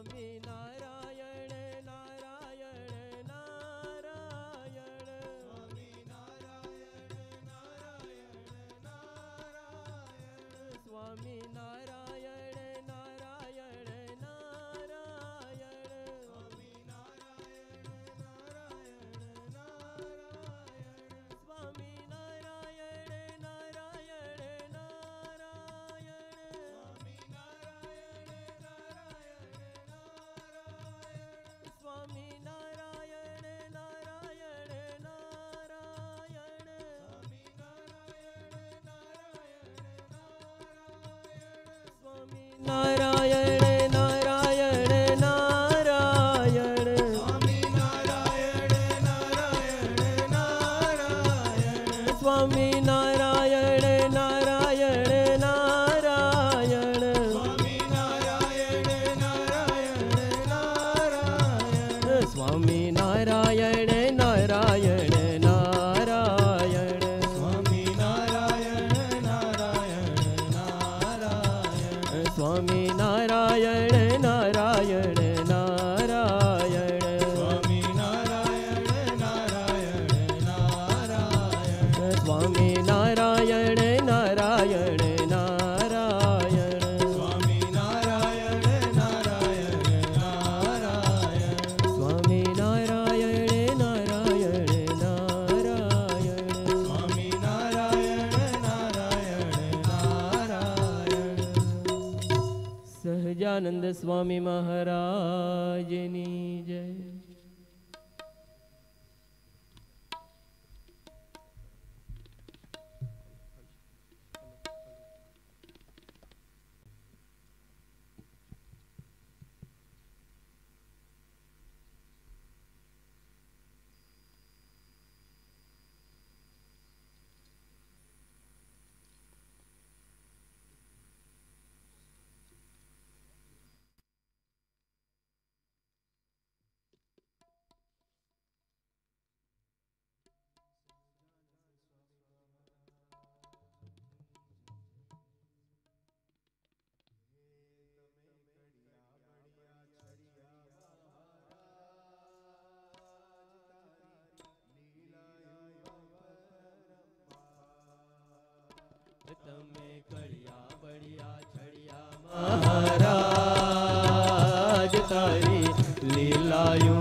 আমি না তারি লীলায়ু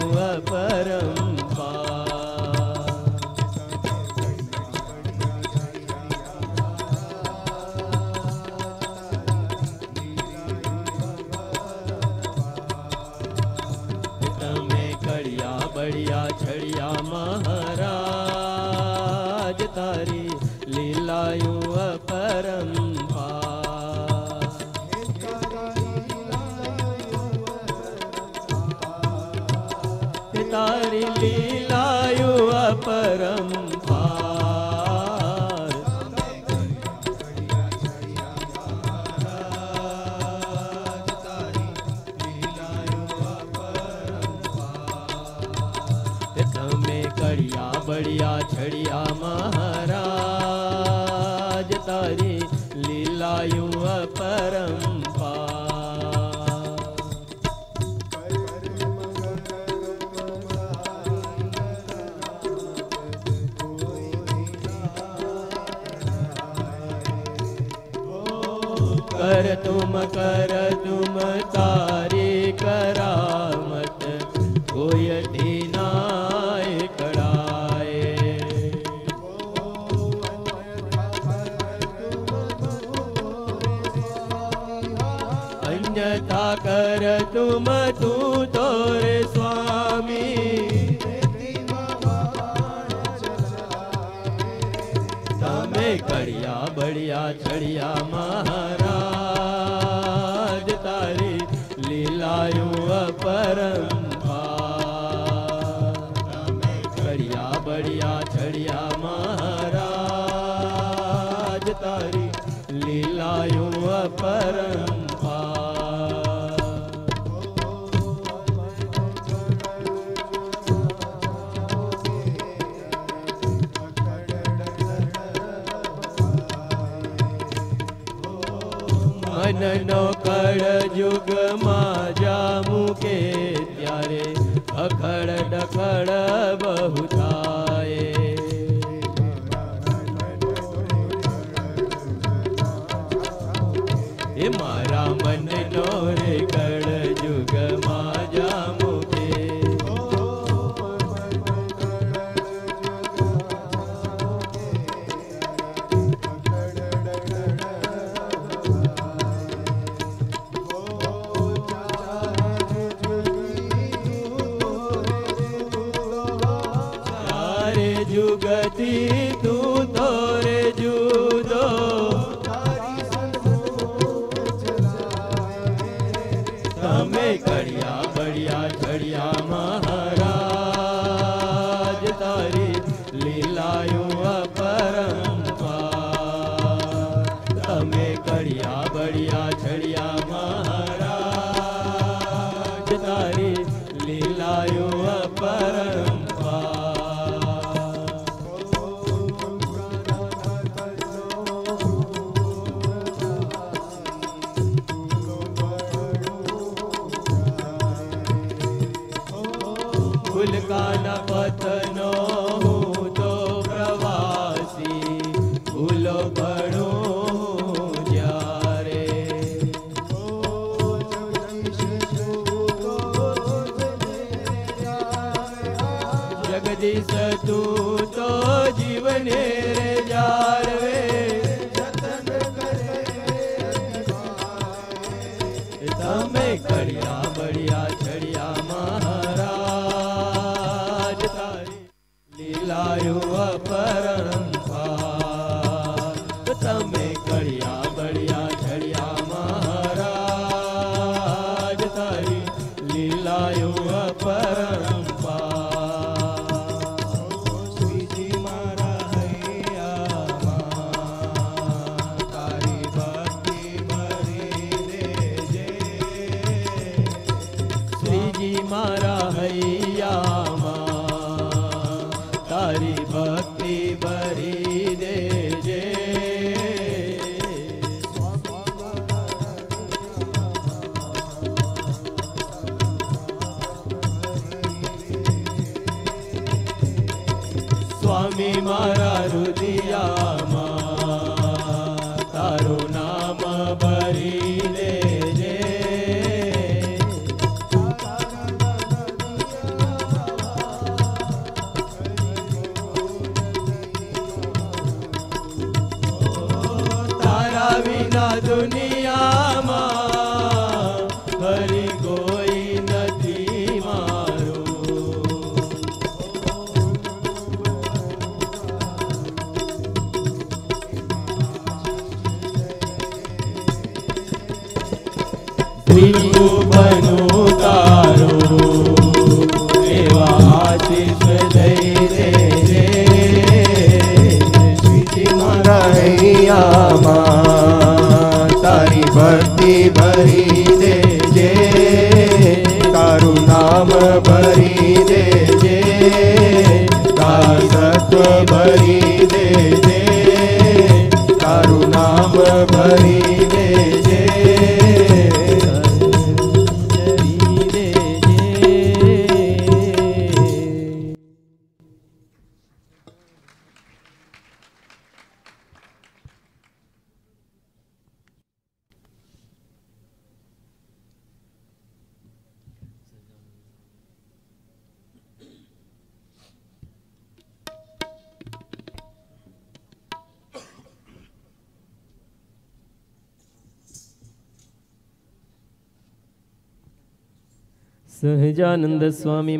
सहजानन्द स्वामी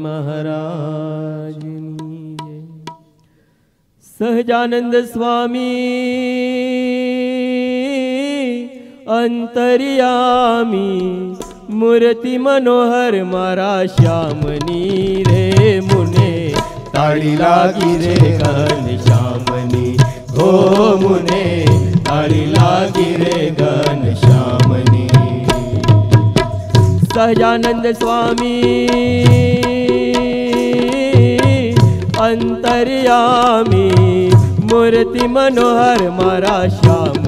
सहजानन्द स्वामी अन्तरियामि मूर्ति मनोहर महाराज श्यामनी रे मुने रेने तारीरागीरे गन श्यामनी ताली लगीरे गन श्यामनी स्वामी अन्तर्यामि मूर्ति मनोहर श्याम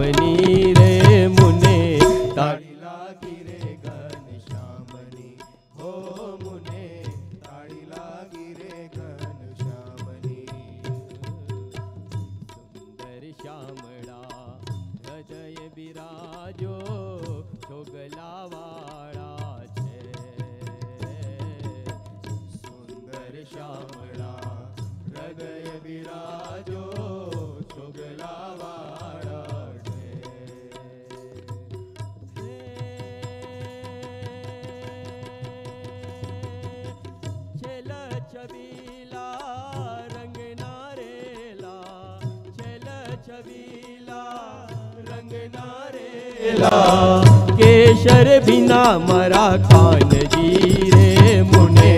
શર વિના મારા ખાનજી રે મુને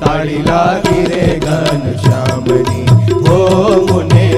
તાળી લાગી રે ઘન શ્યામની હો મુને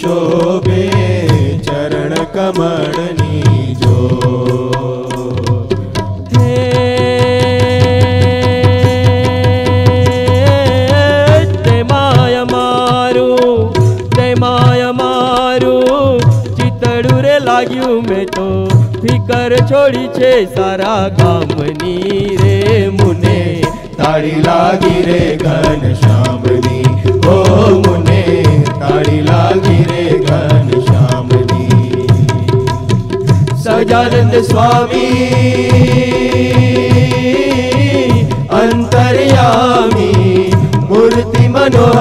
શોભે ચરણ કમળની જો લાગ્યું મેં તો ફિકર છોડી છે સારા ગામની રે મુને તાળી લાગી રે ઘન શ્યામની ઓ મુને તાળી લાગી સજાનંદ સ્વામી અંતર્યામી મૂર્તિ મનો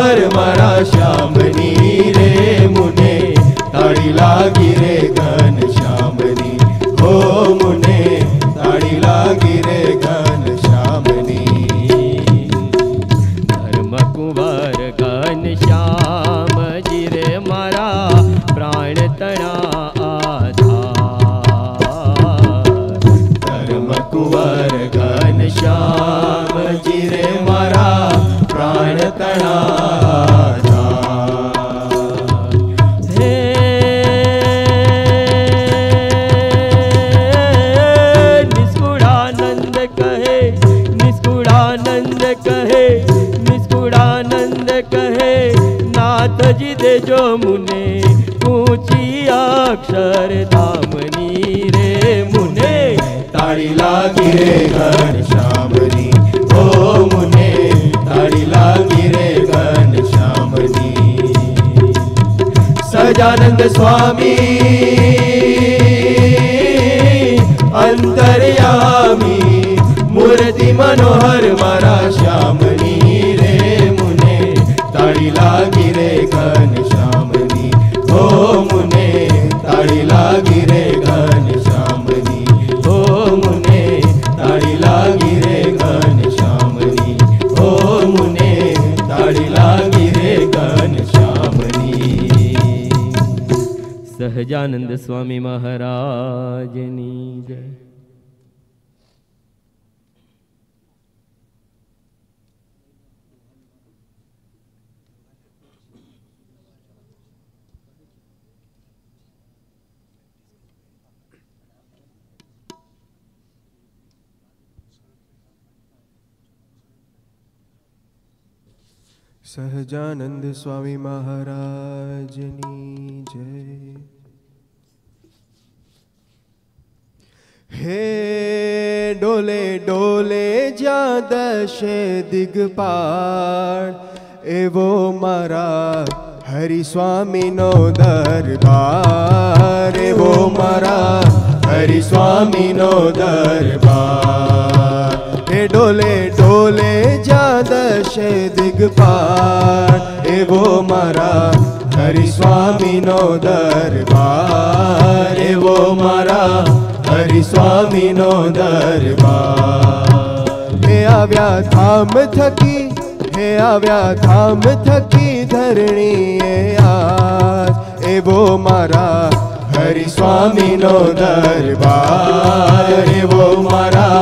Swami mah. આવ્યા ધામ થકી ધરણીએ આજ એવો મારા હરિ સ્વામીનો દરબાર એવો મારા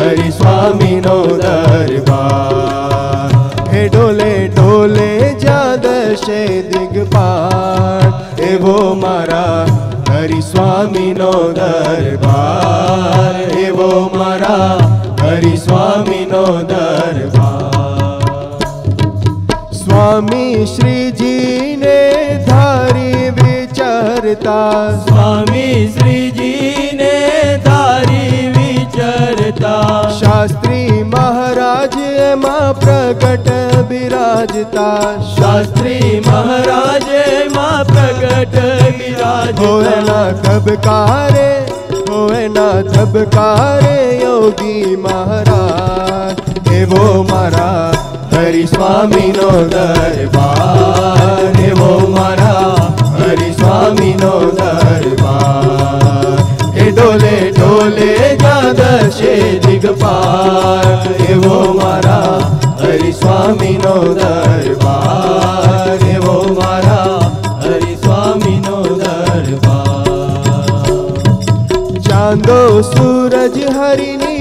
હરિ સ્વામીનો દરબાર હે ડોલે ડોલે જાદશે દિગપાટ એવો મારા હરિ સ્વામીનો દરબાર એવો મારા વિચાર સ્વામી શ્રીજીને તારી વિચારતા શાસ્ત્રી મહારાજ એમાં પ્રગટ બિરાજતા શાસ્ત્રી મહારાજ એમાં પ્રગટ બિરાજ હોના ધબકારે હોના ધબકારે યોગી મહારાજ એવો મારા હરિ સ્વામીનો દરબાર એવો મારા હરિ સ્વામીનો દરબાર એ ડોલે ડોલે ગાદશે દિગપાર એવો મારા હરિ સ્વામીનો દરબાર એવો મારા હરિ સ્વામીનો દરબાર ચાંદો સૂરજ હરિની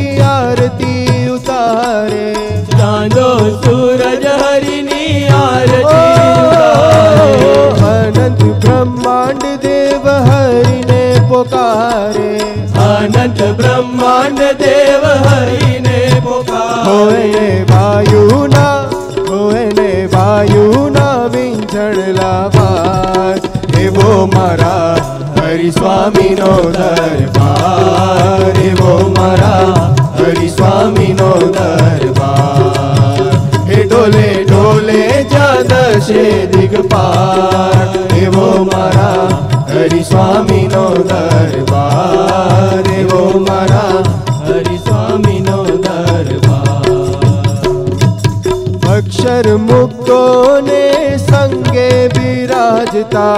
બ્રહ્માંડ દેવ હરિને પોકારે અનંત બ્રહ્માંડ દેવ હરિને પોકારે હોય વાયુના હોય વાયુના વિંછળલા પાસ એવો મારા હરિ સ્વામીનો દરબાર એવો મારા હરિ સ્વામીનો દરબાર બોલે જશે દિગપાર એવો મારા હરિ સ્વામીનો દરબાર એવો મારા હરિ સ્વામીનો દરબાર અક્ષર મુક્તોને સંગે બિરાજતા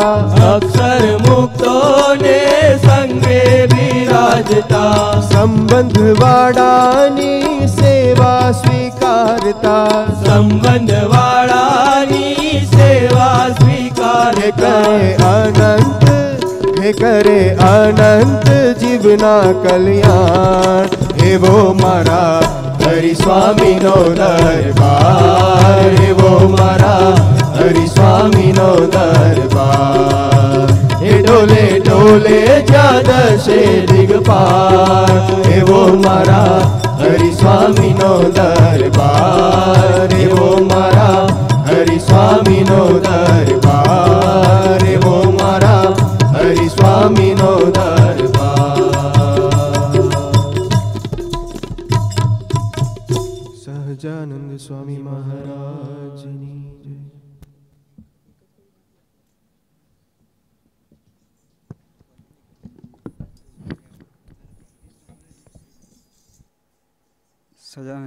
અક્ષર મુક્તોને સંગે બિરાજતા રાજતા સંબંધવાળાની સેવા સ્વીકારતા સંબંધવાળાની સેવા સ્વીકાર કરે અનંત હે કરે અનંત જીવના કલ્યાણ એવો મારા હરિ સ્વામીનો દરબાર એવો મારા હરિ સ્વામીનો દરબાર ડોલે ડોલે જદશે દિગપાર એવો મારા હરિ સ્વામીનો દરબાર એવો મારા હરિ સ્વામીનો દરબાર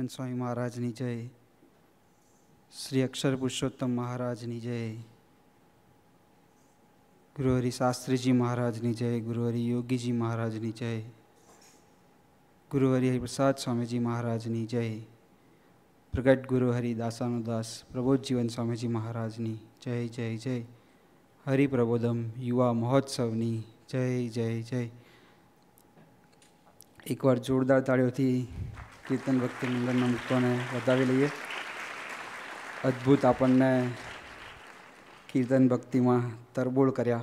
સહજાનંદ સ્વામી મહારાજની જય શ્રી અક્ષર પુરુષોત્તમ મહારાજની જય ગુરુહરિ શાસ્ત્રીજી મહારાજની જય ગુરુહરિ યોગીજી મહારાજની જય ગુરુહરિ પ્રસાદ સ્વામીજી મહારાજની જય પ્રગટ ગુરુ હરિદાસાનુદાસ પ્રબોધજીવન સ્વામીજી મહારાજની જય જય જય હરિપ્રબોધમ યુવા મહોત્સવની જય જય જય એકવાર જોરદાર તાળીઓથી કીર્તન ભક્તિ મંડળના મિત્રોને વધાવી લઈએ અદ્ભુત આપણને કીર્તન ભક્તિમાં તરબોળ કર્યા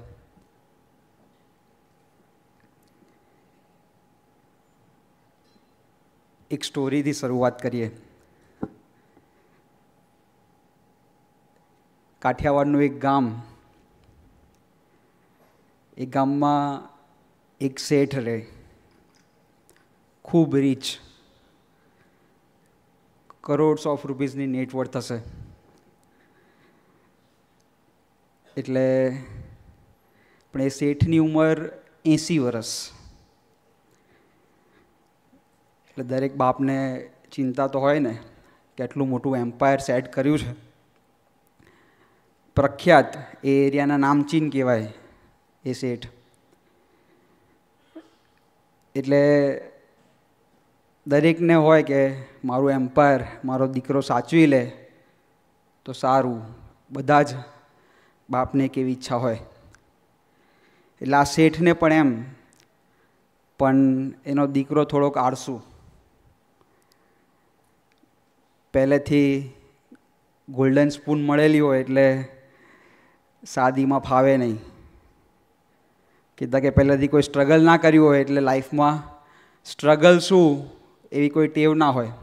એક સ્ટોરીથી શરૂઆત કરીએ કાઠિયાવાડનું એક ગામ એ ગામમાં એક શેઠ રહે ખૂબ રીચ કરોડ્સ ઓફ રૂપીઝની નેટવર્થ થશે એટલે પણ એ શેઠની ઉંમર એંસી વર્ષ એટલે દરેક બાપને ચિંતા તો હોય ને કે આટલું મોટું એમ્પાયર સેટ કર્યું છે પ્રખ્યાત એ એરિયાના નામચીન કહેવાય એ શેઠ એટલે દરેકને હોય કે મારું એમ્પાયર મારો દીકરો સાચવી લે તો સારું બધા જ બાપને કેવી ઈચ્છા હોય એટલે આ શેઠને પણ એમ પણ એનો દીકરો થોડોક આળસુ પહેલેથી ગોલ્ડન સ્પૂન મળેલી હોય એટલે શાદીમાં ફાવે નહીં કીધા કે પહેલેથી કોઈ સ્ટ્રગલ ના કર્યું હોય એટલે લાઈફમાં સ્ટ્રગલ શું એવી કોઈ ટેવ ના હોય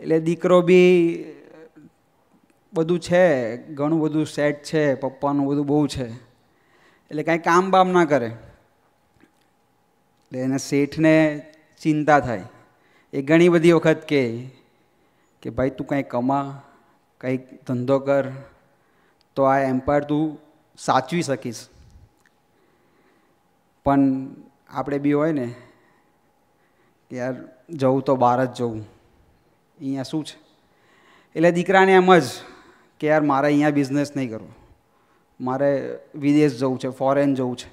એટલે દીકરો બી બધું છે ઘણું બધું સેટ છે પપ્પાનું બધું બહુ છે એટલે કાંઈ કામ બામ ના કરે એટલે એને શેઠને ચિંતા થાય એ ઘણી બધી વખત કહે કે ભાઈ તું કંઈ કમા કંઈક ધંધો કર તો આ એમ્પાયર તું સાચવી શકીશ પણ આપણે બી હોય ને કે યાર જવું તો બહાર જ જવું અહીંયા શું છે એટલે દીકરાને એમ જ કે યાર મારે અહીંયા બિઝનેસ નહીં કરવો મારે વિદેશ જવું છે ફોરેન જવું છે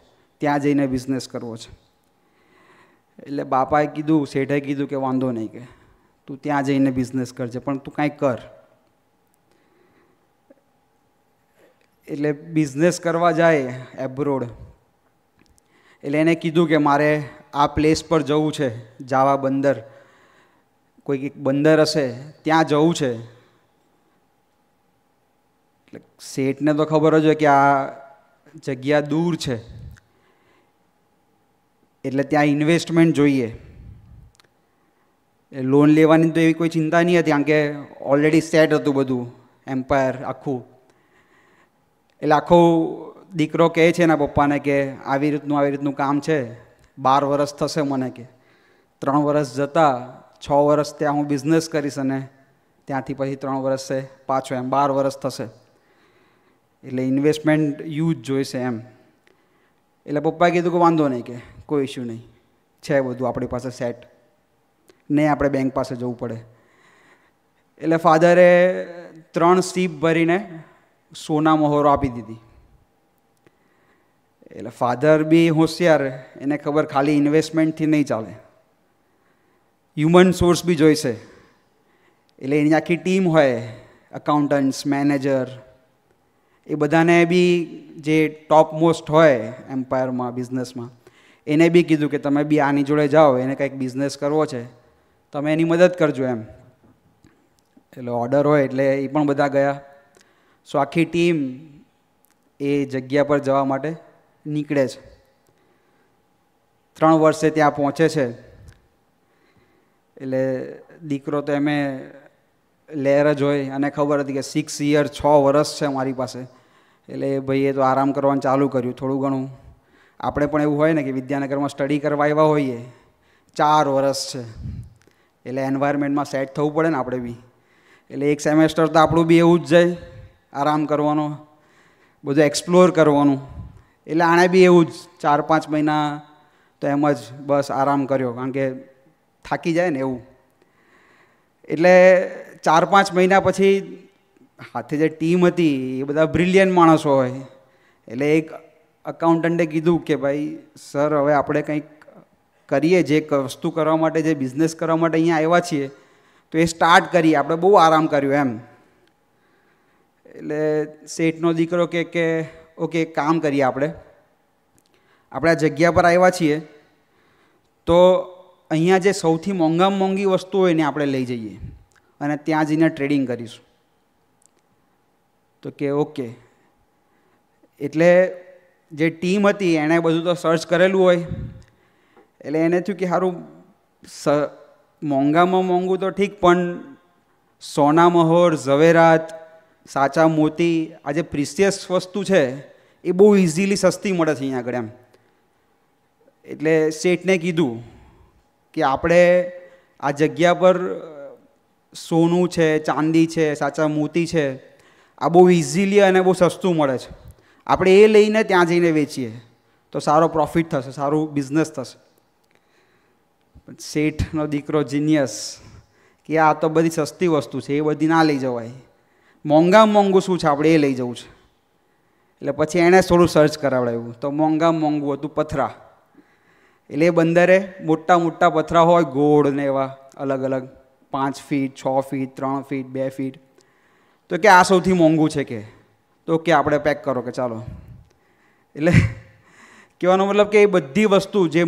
ત્યાં જઈને બિઝનેસ કરવો છે એટલે બાપાએ કીધું શેઠે કીધું કે વાંધો નહીં કે તું ત્યાં જઈને બિઝનેસ કરજે પણ તું કાંઈ કર એટલે બિઝનેસ કરવા જાય એબ્રોડ એટલે એને કીધું કે મારે આ પ્લેસ પર જવું છે જાવા બંદર કોઈક એક બંદર હશે ત્યાં જવું છે એટલે શેઠને તો ખબર જ હોય કે આ જગ્યા દૂર છે એટલે ત્યાં ઇન્વેસ્ટમેન્ટ જોઈએ લોન લેવાની તો એવી કોઈ ચિંતા નહીં હતી કારણ કે ઓલરેડી સેટ હતું બધું એમ્પાયર આખું એટલે આખો દીકરો કહે છે એના પપ્પાને કે આવી રીતનું આવી રીતનું કામ છે બાર વરસ થશે મને કે ત્રણ વરસ જતા છ વરસ ત્યાં હું બિઝનેસ કરીશ અને ત્યાંથી પછી ત્રણ વર્ષે પાછો એમ બાર વરસ થશે એટલે ઇન્વેસ્ટમેન્ટ યુ જ જોઈશે એમ એટલે પપ્પાએ કીધું કે વાંધો નહીં કે કોઈ ઇશ્યુ નહીં છે બધું આપણી પાસે સેટ નહીં આપણે બેંક પાસે જવું પડે એટલે ફાધરે ત્રણ સીપ ભરીને સોના મહોરો આપી દીધી એટલે ફાધર બી હોશિયાર એને ખબર ખાલી ઇન્વેસ્ટમેન્ટથી નહીં ચાલે હ્યુમન સોર્સ બી જોઈશે એટલે એની આખી ટીમ હોય અકાઉન્ટન્ટ્સ મેનેજર એ બધાને બી જે ટોપ મોસ્ટ હોય એમ્પાયરમાં બિઝનેસમાં એને બી કીધું કે તમે બી આની જોડે જાઓ એને કંઈક બિઝનેસ કરવો છે તમે એની મદદ કરજો એમ એટલે ઓર્ડર હોય એટલે એ પણ બધા ગયા સો આખી ટીમ એ જગ્યા પર જવા માટે નીકળે છે ત્રણ વર્ષે ત્યાં પહોંચે છે એટલે દીકરો તો એમે લહેર જ હોય અને ખબર હતી કે સિક્સ યર છ વર્ષ છે મારી પાસે એટલે ભાઈએ તો આરામ કરવાનું ચાલુ કર્યું થોડું ઘણું આપણે પણ એવું હોય ને કે વિદ્યાનગરમાં સ્ટડી કરવા આવ્યા હોઈએ ચાર વર્ષ છે એટલે એન્વાયરમેન્ટમાં સેટ થવું પડે ને આપણે બી એટલે એક સેમેસ્ટર તો આપણું બી એવું જ જાય આરામ કરવાનો બધું એક્સપ્લોર કરવાનું એટલે આણે બી એવું જ ચાર પાંચ મહિના તો એમ જ બસ આરામ કર્યો કારણ કે થાકી જાય ને એવું એટલે ચાર પાંચ મહિના પછી હાથે જે ટીમ હતી એ બધા બ્રિલિયન્ટ માણસો હોય એટલે એક અકાઉન્ટન્ટે કીધું કે ભાઈ સર હવે આપણે કંઈક કરીએ જે વસ્તુ કરવા માટે જે બિઝનેસ કરવા માટે અહીંયા આવ્યા છીએ તો એ સ્ટાર્ટ કરીએ આપણે બહુ આરામ કર્યો એમ એટલે શેઠનો દીકરો કે કે ઓકે કામ કરીએ આપણે આપણે આ જગ્યા પર આવ્યા છીએ તો અહીંયા જે સૌથી મોંઘામાં મોંઘી વસ્તુ હોય એને આપણે લઈ જઈએ અને ત્યાં જઈને ટ્રેડિંગ કરીશું તો કે ઓકે એટલે જે ટીમ હતી એણે બધું તો સર્ચ કરેલું હોય એટલે એને થયું કે સારું સ મોંઘામાં મોંઘું તો ઠીક પણ સોનામહોર ઝવેરાત સાચા મોતી આ જે પ્રિસિયસ વસ્તુ છે એ બહુ ઇઝીલી સસ્તી મળે છે અહીંયા આગળ એમ એટલે શેઠને કીધું કે આપણે આ જગ્યા પર સોનું છે ચાંદી છે સાચા મોતી છે આ બહુ ઇઝીલી અને બહુ સસ્તું મળે છે આપણે એ લઈને ત્યાં જઈને વેચીએ તો સારો પ્રોફિટ થશે સારું બિઝનેસ થશે શેઠનો દીકરો જીનિયસ કે આ તો બધી સસ્તી વસ્તુ છે એ બધી ના લઈ જવાય મોંઘા મોંઘું શું છે આપણે એ લઈ જવું છે એટલે પછી એણે થોડું સર્ચ કરાવડાવ્યું તો મોંઘા મોંઘું હતું પથરા એટલે એ બંદરે મોટા મોટા પથરા હોય ગોળ ને એવા અલગ અલગ પાંચ ફીટ છ ફીટ ત્રણ ફીટ બે ફીટ તો કે આ સૌથી મોંઘું છે કે તો કે આપણે પેક કરો કે ચાલો એટલે કહેવાનો મતલબ કે એ બધી વસ્તુ જે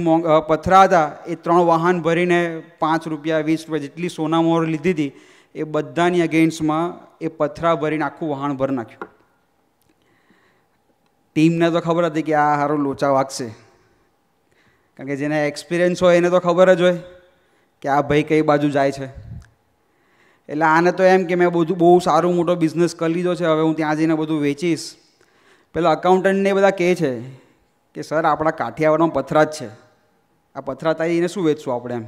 પથરા હતા એ ત્રણ વાહન ભરીને પાંચ રૂપિયા વીસ રૂપિયા જેટલી મોર લીધી હતી એ બધાની અગેન્સ્ટમાં એ પથરા ભરીને આખું વહાણ ભર નાખ્યું ટીમને તો ખબર હતી કે આ સારું લોચા વાગશે કારણ કે જેને એક્સપિરિયન્સ હોય એને તો ખબર જ હોય કે આ ભાઈ કઈ બાજુ જાય છે એટલે આને તો એમ કે મેં બધું બહુ સારું મોટો બિઝનેસ કરી લીધો છે હવે હું ત્યાં જઈને બધું વેચીશ પેલા અકાઉન્ટન્ટને બધા કહે છે કે સર આપણા કાઠિયાવાડમાં પથરા જ છે આ પથરા તારી એને શું વેચશું આપણે એમ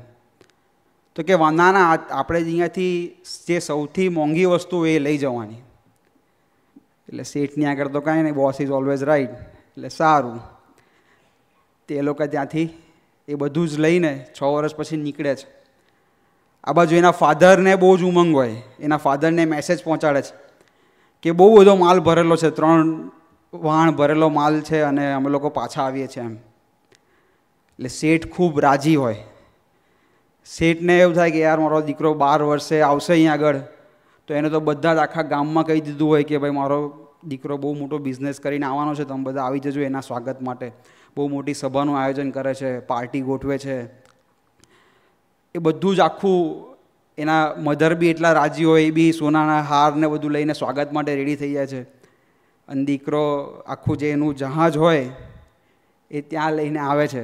તો કે ના ના આપણે અહીંયાથી જે સૌથી મોંઘી વસ્તુ એ લઈ જવાની એટલે સેઠની આગળ તો કાંઈ નહીં બોસ ઇઝ ઓલવેઝ રાઈટ એટલે સારું તે લોકો ત્યાંથી એ બધું જ લઈને છ વર્ષ પછી નીકળે છે આ બાજુ એના ફાધરને બહુ જ ઉમંગ હોય એના ફાધરને મેસેજ પહોંચાડે છે કે બહુ બધો માલ ભરેલો છે ત્રણ વાણ ભરેલો માલ છે અને અમે લોકો પાછા આવીએ છીએ એમ એટલે શેઠ ખૂબ રાજી હોય શેઠને એવું થાય કે યાર મારો દીકરો બાર વર્ષે આવશે અહીં આગળ તો એને તો બધા જ આખા ગામમાં કહી દીધું હોય કે ભાઈ મારો દીકરો બહુ મોટો બિઝનેસ કરીને આવવાનો છે તમે બધા આવી જજો એના સ્વાગત માટે બહુ મોટી સભાનું આયોજન કરે છે પાર્ટી ગોઠવે છે એ બધું જ આખું એના મધર બી એટલા રાજી હોય એ બી સોનાના હાર ને બધું લઈને સ્વાગત માટે રેડી થઈ જાય છે અને દીકરો આખું જે એનું જહાજ હોય એ ત્યાં લઈને આવે છે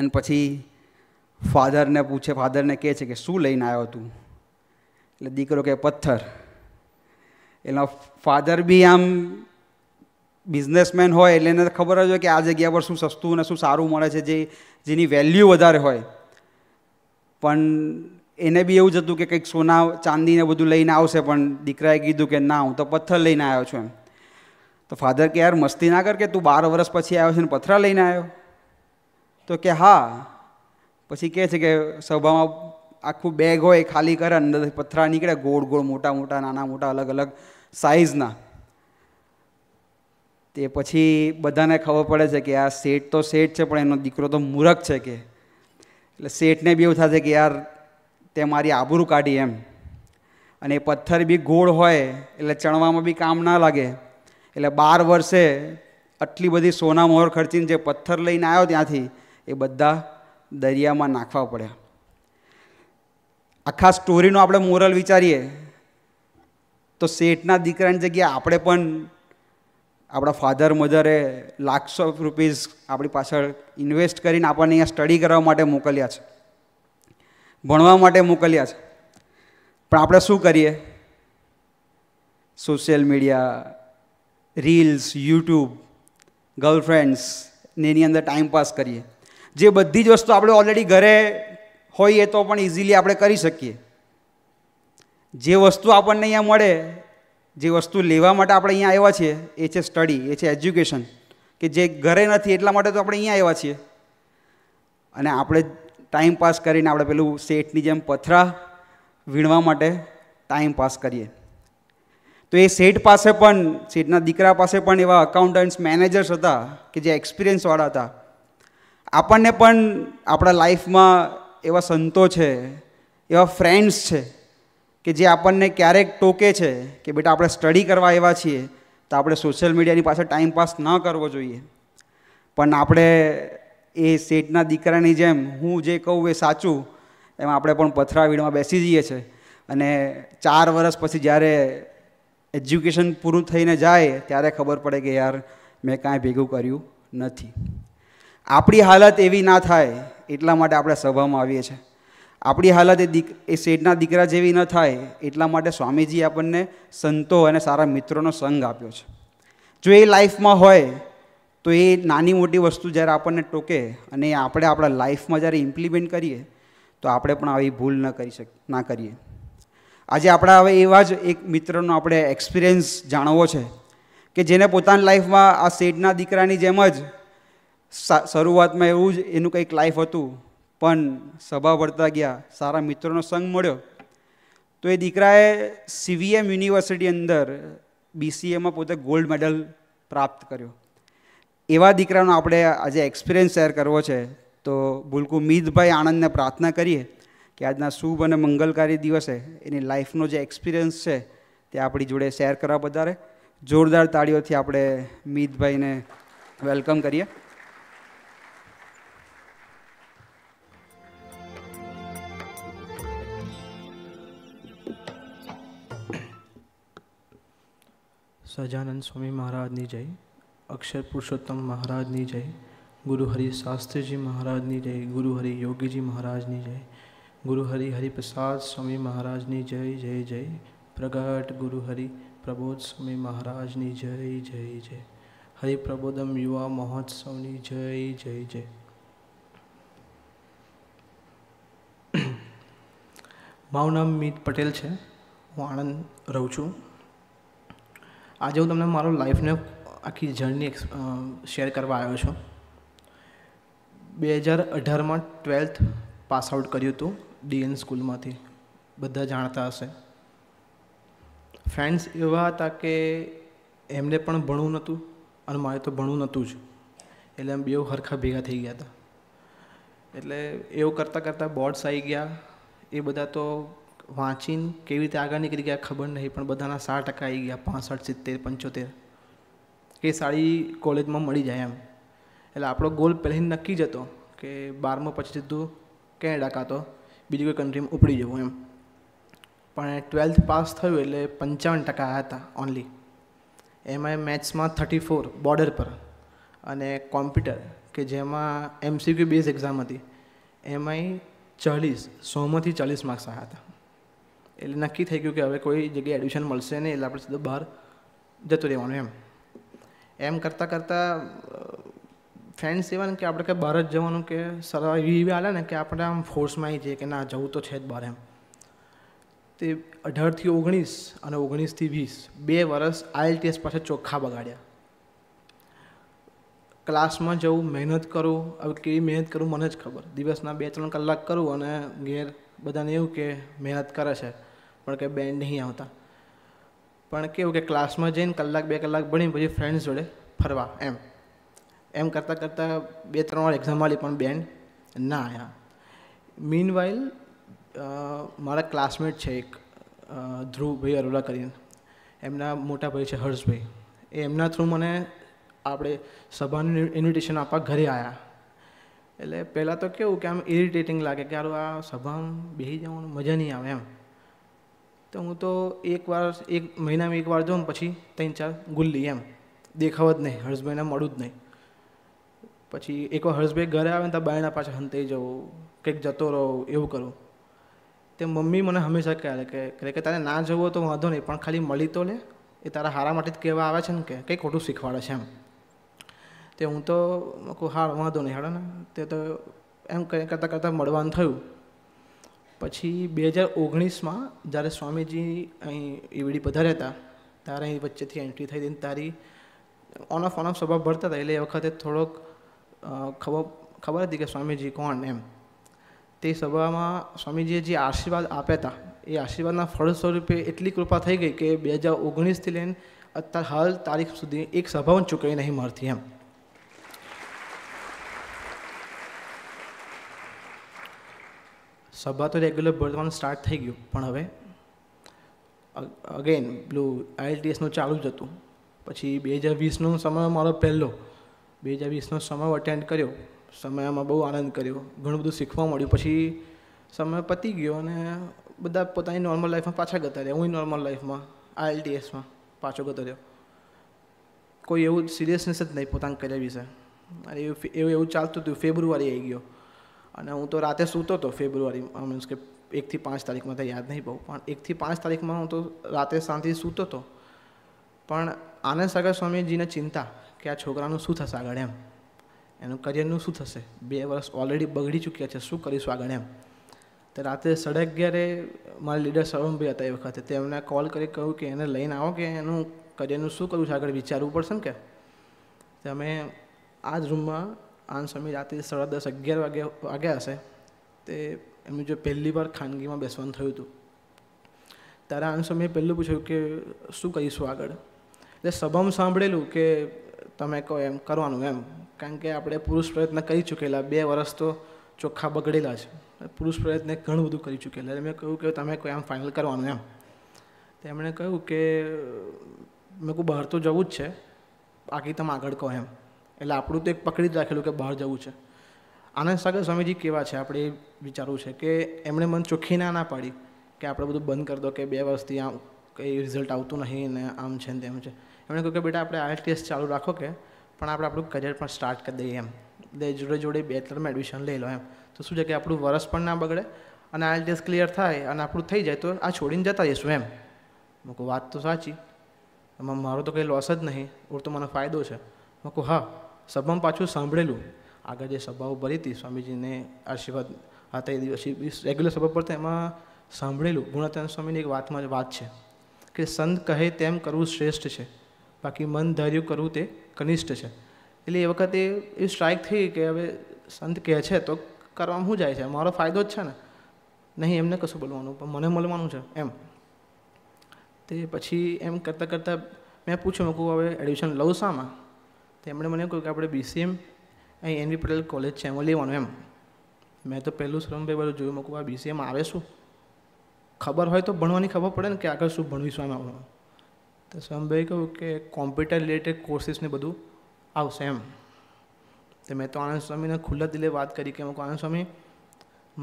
અને પછી ફાધરને પૂછે ફાધરને કહે છે કે શું લઈને આવ્યો તું એટલે દીકરો કે પથ્થર એના ફાધર બી આમ બિઝનેસમેન હોય એટલે એને ખબર જ હોય કે આ જગ્યા પર શું સસ્તું અને શું સારું મળે છે જે જેની વેલ્યુ વધારે હોય પણ એને બી એવું જ હતું કે કંઈક સોના ચાંદીને બધું લઈને આવશે પણ દીકરાએ કીધું કે ના હું તો પથ્થર લઈને આવ્યો છું એમ તો ફાધર કે યાર મસ્તી ના કર કે તું બાર વર્ષ પછી આવ્યો છે ને પથરા લઈને આવ્યો તો કે હા પછી કહે છે કે સભામાં આખું બેગ હોય ખાલી કરે અંદર પથરા નીકળે ગોળ ગોળ મોટા મોટા નાના મોટા અલગ અલગ સાઇઝના તે પછી બધાને ખબર પડે છે કે આ શેઠ તો શેઠ છે પણ એનો દીકરો તો મૂરખ છે કે એટલે શેઠને બી એવું થશે કે યાર તે મારી આબરૂ કાઢી એમ અને એ પથ્થર બી ગોળ હોય એટલે ચણવામાં બી કામ ના લાગે એટલે બાર વર્ષે આટલી બધી સોના મોહર ખર્ચીને જે પથ્થર લઈને આવ્યો ત્યાંથી એ બધા દરિયામાં નાખવા પડ્યા આખા સ્ટોરીનો આપણે મોરલ વિચારીએ તો શેઠના દીકરાની જગ્યાએ આપણે પણ આપણા ફાધર મધરે લાખસો રૂપીઝ આપણી પાછળ ઇન્વેસ્ટ કરીને આપણને અહીંયા સ્ટડી કરવા માટે મોકલ્યા છે ભણવા માટે મોકલ્યા છે પણ આપણે શું કરીએ social media reels YouTube girlfriends ને એની અંદર ટાઈમ પાસ કરીએ જે બધી જ વસ્તુ આપણે ઓલરેડી ઘરે હોઈએ તો પણ ઇઝીલી આપણે કરી શકીએ જે વસ્તુ આપણને અહીંયા મળે જે વસ્તુ લેવા માટે આપણે અહીંયા આવ્યા છીએ એ છે સ્ટડી એ છે એજ્યુકેશન કે જે ઘરે નથી એટલા માટે તો આપણે અહીંયા આવ્યા છીએ અને આપણે ટાઈમ પાસ કરીને આપણે પેલું શેઠની જેમ પથરા વીણવા માટે ટાઈમ પાસ કરીએ તો એ શેઠ પાસે પણ શેઠના દીકરા પાસે પણ એવા અકાઉન્ટન્ટ્સ મેનેજર્સ હતા કે જે એક્સપિરિયન્સવાળા હતા આપણને પણ આપણા લાઈફમાં એવા સંતો છે એવા ફ્રેન્ડ્સ છે કે જે આપણને ક્યારેક ટોકે છે કે બેટા આપણે સ્ટડી કરવા એવા છીએ તો આપણે સોશિયલ મીડિયાની પાસે ટાઈમ પાસ ન કરવો જોઈએ પણ આપણે એ શેઠના દીકરાની જેમ હું જે કહું એ સાચું એમાં આપણે પણ પથરા બેસી જઈએ છીએ અને ચાર વર્ષ પછી જ્યારે એજ્યુકેશન પૂરું થઈને જાય ત્યારે ખબર પડે કે યાર મેં કાંઈ ભેગું કર્યું નથી આપણી હાલત એવી ના થાય એટલા માટે આપણે સભામાં આવીએ છીએ આપણી હાલત એ દીક એ શેઠના દીકરા જેવી ન થાય એટલા માટે સ્વામીજી આપણને સંતો અને સારા મિત્રોનો સંગ આપ્યો છે જો એ લાઈફમાં હોય તો એ નાની મોટી વસ્તુ જ્યારે આપણને ટોકે અને આપણે આપણા લાઈફમાં જ્યારે ઇમ્પ્લિમેન્ટ કરીએ તો આપણે પણ આવી ભૂલ ન કરી શક ના કરીએ આજે આપણા હવે એવા જ એક મિત્રનો આપણે એક્સપિરિયન્સ જાણવો છે કે જેને પોતાની લાઈફમાં આ શેઠના દીકરાની જેમ જ શરૂઆતમાં એવું જ એનું કંઈક લાઈફ હતું પણ સભા વળતા ગયા સારા મિત્રોનો સંગ મળ્યો તો એ દીકરાએ સીવીએમ યુનિવર્સિટી અંદર બીસીએમાં પોતે ગોલ્ડ મેડલ પ્રાપ્ત કર્યો એવા દીકરાનો આપણે આજે એક્સપિરિયન્સ શેર કરવો છે તો બુલકુ મીતભાઈ આણંદને પ્રાર્થના કરીએ કે આજના શુભ અને મંગલકારી દિવસે એની લાઈફનો જે એક્સપિરિયન્સ છે તે આપણી જોડે શેર કરવા વધારે જોરદાર તાળીઓથી આપણે મીતભાઈને વેલકમ કરીએ સજાનંદ સ્વામી મહારાજની જય અક્ષર પુરુષોત્તમ મહારાજની જય ગુરુ હરિ શાસ્ત્રીજી મહારાજની જય ગુરુ હરિ યોગીજી મહારાજની જય ગુરુ હરિ હરિપ્રસાદ સ્વામી મહારાજની જય જય જય પ્રગટ હરિ પ્રબોધ સ્વામી મહારાજની જય જય જય હરિ હરિપ્રબોધમ યુવા મહોત્સવની જય જય જય મારું નામ મિત પટેલ છે હું આણંદ રહું છું આજે હું તમને મારો લાઈફને આખી જર્ની શેર કરવા આવ્યો છું બે હજાર અઢારમાં ટ્વેલ્થ પાસ આઉટ કર્યું હતું ડીએન સ્કૂલમાંથી બધા જાણતા હશે ફ્રેન્ડ્સ એવા હતા કે એમને પણ ભણવું નહોતું અને મારે તો ભણવું નહોતું જ એટલે અમે બે હરખા ભેગા થઈ ગયા હતા એટલે એવું કરતાં કરતાં બોર્ડ્સ આવી ગયા એ બધા તો વાંચીને કેવી રીતે આગળ નીકળી ગયા ખબર નહીં પણ બધાના સાત ટકા આવી ગયા પાસઠ સિત્તેર પંચોતેર એ સાડી કોલેજમાં મળી જાય એમ એટલે આપણો ગોલ પહેલાં નક્કી જ હતો કે બારમું પછી સીધું કેનેડા કાં તો બીજી કોઈ કન્ટ્રીમાં ઉપડી જવું એમ પણ ટ્વેલ્થ પાસ થયું એટલે પંચાવન ટકા આવ્યા હતા ઓનલી એમાં મેથ્સમાં થર્ટી ફોર બોર્ડર પર અને કોમ્પ્યુટર કે જેમાં એમસીક્યુ બેઝ એક્ઝામ હતી એમાંય ચાલીસ સોમાંથી ચાલીસ માર્ક્સ આવ્યા હતા એટલે નક્કી થઈ ગયું કે હવે કોઈ જગ્યાએ એડમિશન મળશે નહીં એટલે આપણે સીધો બહાર જતું રહેવાનું એમ એમ કરતાં કરતાં ફ્રેન્ડ્સ એવા ને કે આપણે કંઈ બહાર જ જવાનું કે સરળ એવી એવી ને કે આપણે આમ ફોર્સમાં આવી જઈએ કે ના જવું તો છે જ બહાર એમ તે અઢારથી ઓગણીસ અને ઓગણીસથી વીસ બે વર્ષ આઈએલટીએસ પાસે ચોખ્ખા બગાડ્યા ક્લાસમાં જવું મહેનત કરું હવે કેવી મહેનત કરું મને જ ખબર દિવસના બે ત્રણ કલાક કરું અને ઘેર બધાને એવું કે મહેનત કરે છે પણ કે બેન્ડ નહીં આવતા પણ કેવું કે ક્લાસમાં જઈને કલાક બે કલાક ભણી પછી ફ્રેન્ડ્સ જોડે ફરવા એમ એમ કરતાં કરતાં બે ત્રણ વાર એક્ઝામ વાળી પણ બેન્ડ ના આવ્યા મીન વાઇલ મારા ક્લાસમેટ છે એક ધ્રુવભાઈ અરોલા કરીને એમના મોટા ભાઈ છે હર્ષભાઈ એ એમના થ્રુ મને આપણે સભાનું ઇન્વિટેશન આપવા ઘરે આવ્યા એટલે પહેલાં તો કેવું કે આમ ઇરિટેટિંગ લાગે કે આ સભામાં બેસી જવાનું મજા નહીં આવે એમ તો હું તો એકવાર એક મહિનામાં એક વાર જાઉં પછી ત્રણ ચાર ગુલ્લી એમ દેખાવ જ નહીં હર્ષભાઈને મળું જ નહીં પછી એકવાર હર્ષભાઈ ઘરે આવે ને ત્યાં બાયણા પાછા હંતાઈ જવું કંઈક જતો રહું એવું કરું તે મમ્મી મને હંમેશા કહે કે કહે કે તારે ના જવું તો વાંધો નહીં પણ ખાલી મળી તો લે એ તારા હારા માટે જ કહેવા આવે છે ને કે કંઈ ખોટું શીખવાડે છે એમ તે હું તો કહું હાર વાંધો નહીં હાડો ને તે તો એમ કંઈ કરતાં કરતાં મળવાનું થયું પછી બે હજાર ઓગણીસમાં જ્યારે સ્વામીજી અહીં એવડી પધાર્યા હતા ત્યારે અહીં વચ્ચેથી એન્ટ્રી થઈ હતી તારી ઓન ઓફ ઓન ઓફ સભા ભરતા હતા એટલે એ વખતે થોડોક ખબર ખબર હતી કે સ્વામીજી કોણ એમ તે સભામાં સ્વામીજીએ જે આશીર્વાદ આપ્યા હતા એ આશીર્વાદના ફળ સ્વરૂપે એટલી કૃપા થઈ ગઈ કે બે હજાર ઓગણીસથી લઈને અત્યાર હાલ તારીખ સુધી એક સભા ચૂકવી નહીં મળતી એમ સભા તો રેગ્યુલર ભરવાનું સ્ટાર્ટ થઈ ગયું પણ હવે અગેન પેલું આઈએલટીએસનું ચાલુ જ હતું પછી બે હજાર વીસનો સમય મારો પહેલો બે હજાર વીસનો સમય અટેન્ડ કર્યો સમયમાં બહુ આનંદ કર્યો ઘણું બધું શીખવા મળ્યું પછી સમય પતી ગયો અને બધા પોતાની નોર્મલ લાઈફમાં પાછા જતા રહ્યા હું નોર્મલ લાઈફમાં આઈએલટીએસમાં પાછો ગતો રહ્યો કોઈ એવું સિરિયસનેસ જ નહીં પોતાને કર્યા વિશે એવું એવું ચાલતું હતું ફેબ્રુઆરી આવી ગયો અને હું તો રાતે સૂતો હતો ફેબ્રુઆરી મીન્સ કે એકથી પાંચ તારીખમાં તો યાદ નહીં બહુ પણ એકથી પાંચ તારીખમાં હું તો રાતે શાંતિથી સૂતો હતો પણ આનંદ સાગર સ્વામીજીને ચિંતા કે આ છોકરાનું શું થશે આગળ એમ એનું કરિયરનું શું થશે બે વર્ષ ઓલરેડી બગડી ચૂક્યા છે શું કરીશું આગળ એમ તો રાત્રે સાડા અગિયારે મારા લીડર સવમભાઈ હતા એ વખતે તેમને કોલ કરી કહ્યું કે એને લઈને આવો કે એનું કરિયરનું શું કરવું છે આગળ વિચારવું પડશે ને કે તમે આ જ રૂમમાં આનંદ સ્વામી રાત્રે સાડા દસ અગિયાર વાગે વાગ્યા હશે તે એમનું જે પહેલી વાર ખાનગીમાં બેસવાનું થયું હતું ત્યારે આનંદ સ્વામીએ પહેલું પૂછ્યું કે શું કહીશું આગળ એટલે સભામાં સાંભળેલું કે તમે કહો એમ કરવાનું એમ કારણ કે આપણે પુરુષ પ્રયત્ન કરી ચૂકેલા બે વર્ષ તો ચોખ્ખા બગડેલા છે પુરુષ પ્રયત્ન ઘણું બધું કરી ચૂકેલા મેં કહ્યું કે તમે કોઈ આમ ફાઇનલ કરવાનું એમ તેમણે કહ્યું કે મેં કહું બહાર તો જવું જ છે બાકી તમે આગળ કહો એમ એટલે આપણું તો એક પકડી જ રાખેલું કે બહાર જવું છે આનંદ સાગર સ્વામીજી કેવા છે આપણે એ વિચારવું છે કે એમણે મન ચોખ્ખી ના ના પાડી કે આપણે બધું બંધ કરી દો કે બે વર્ષથી આમ કંઈ રિઝલ્ટ આવતું નહીં ને આમ છે ને તેમ છે એમણે કહ્યું કે બેટા આપણે આઈએલટીએસ ચાલુ રાખો કે પણ આપણે આપણું કરિયર પણ સ્ટાર્ટ કરી દઈએ એમ એટલે જોડે જોડે ત્રણમાં એડમિશન લઈ લો એમ તો શું છે કે આપણું વરસ પણ ના બગડે અને આઈએલટીએસ ક્લિયર થાય અને આપણું થઈ જાય તો આ છોડીને જતા જઈશું એમ મૂકું વાત તો સાચી એમાં મારો તો કંઈ લોસ જ નહીં ઉર તો મને ફાયદો છે મૂકું હા સભામાં પાછું સાંભળેલું આગળ જે સભાઓ ભરી હતી સ્વામીજીને આશીર્વાદ હતા એ દિવસે રેગ્યુલર સભા પર એમાં સાંભળેલું ગુણાત્યાન સ્વામીની એક વાતમાં વાત છે કે સંત કહે તેમ કરવું શ્રેષ્ઠ છે બાકી મન ધાર્યું કરવું તે કનિષ્ઠ છે એટલે એ વખતે એ સ્ટ્રાઇક થઈ કે હવે સંત કહે છે તો કરવામાં શું જાય છે મારો ફાયદો જ છે ને નહીં એમને કશું બોલવાનું પણ મને મળવાનું છે એમ તે પછી એમ કરતાં કરતાં મેં પૂછ્યું મેં કહું હવે એડમિશન લઉં શામાં તેમણે મને કહ્યું કે આપણે બીસીએમ અહીં એનવી પટેલ કોલેજ છે એમાં લેવાનું એમ મેં તો પહેલું શ્રમભાઈ બધું જોયું મૂકું આ બીસીએમ આવે શું ખબર હોય તો ભણવાની ખબર પડે ને કે આગળ શું ભણવીશું એમ આવવાનું તો શ્રમભાઈ કહ્યું કે કોમ્પ્યુટર રિલેટેડ કોર્સીસને બધું આવશે એમ તો મેં તો આનંદ સ્વામીને ખુલ્લા દિલે વાત કરી કે મૂકું આનંદ સ્વામી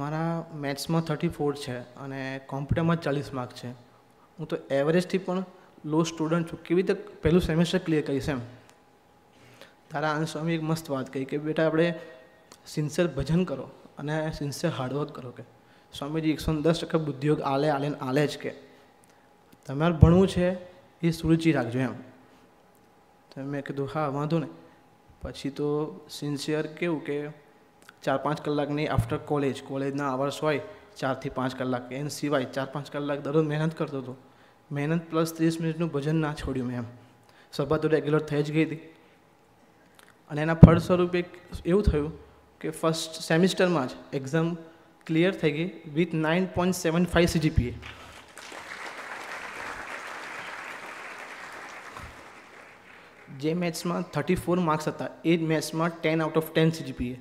મારા મેથ્સમાં થર્ટી ફોર છે અને કોમ્પ્યુટરમાં ચાલીસ માર્ક છે હું તો એવરેજથી પણ લો સ્ટુડન્ટ છું કેવી રીતે પહેલું સેમેસ્ટર ક્લિયર કરીશ એમ તારા આનંદ સ્વામી એક મસ્ત વાત કહી કે બેટા આપણે સિન્સિયર ભજન કરો અને સિન્સિયર હાર્ડવર્ક કરો કે સ્વામીજી એકસો દસ ટકા બુદ્ધિયોગ આલે આલે આલે જ કે તમારે ભણવું છે એ સુરુચિ રાખજો એમ તો મેં કીધું હા વાંધો નહીં પછી તો સિન્સિયર કેવું કે ચાર પાંચ કલાકની આફ્ટર કોલેજ કોલેજના આવર્સ હોય ચારથી પાંચ કલાક એન સિવાય ચાર પાંચ કલાક દરરોજ મહેનત કરતો હતો મહેનત પ્લસ ત્રીસ મિનિટનું ભજન ના છોડ્યું મેં એમ સભા તો રેગ્યુલર થઈ જ ગઈ હતી અને એના ફળ સ્વરૂપે એવું થયું કે ફર્સ્ટ સેમિસ્ટરમાં જ એક્ઝામ ક્લિયર થઈ ગઈ with nine point seven five CGPA જે મેથ્સમાં થર્ટી ફોર માર્ક્સ હતા એ જ મેથ્સમાં ten out of ten CGPA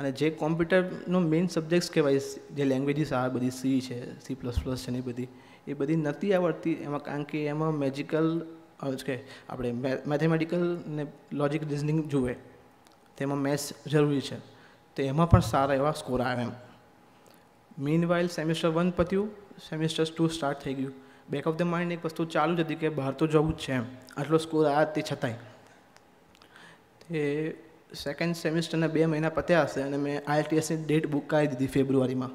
અને જે કોમ્પ્યુટરનો મેઇન સબ્જેક્ટ્સ કહેવાય જે લેંગ્વેજીસ આ બધી સી છે સી પ્લસ પ્લસ છે ને એ બધી એ બધી નથી આવડતી એમાં કારણ કે એમાં મેજિકલ કે આપણે મેથેમેટિકલ ને લોજિક રિઝનિંગ જુએ તેમાં મેથ્સ જરૂરી છે તો એમાં પણ સારા એવા સ્કોર આવે એમ મીન વાઇલ સેમિસ્ટર વન પત્યું સેમિસ્ટર ટુ સ્ટાર્ટ થઈ ગયું બેક ઓફ ધ માઇન્ડ એક વસ્તુ ચાલુ જ હતી કે બહાર તો જવું જ છે એમ આટલો સ્કોર આ તે છતાંય તે સેકન્ડ સેમિસ્ટરના બે મહિના પત્યા હશે અને મેં આઈટીએસની ડેટ બુક કરી દીધી ફેબ્રુઆરીમાં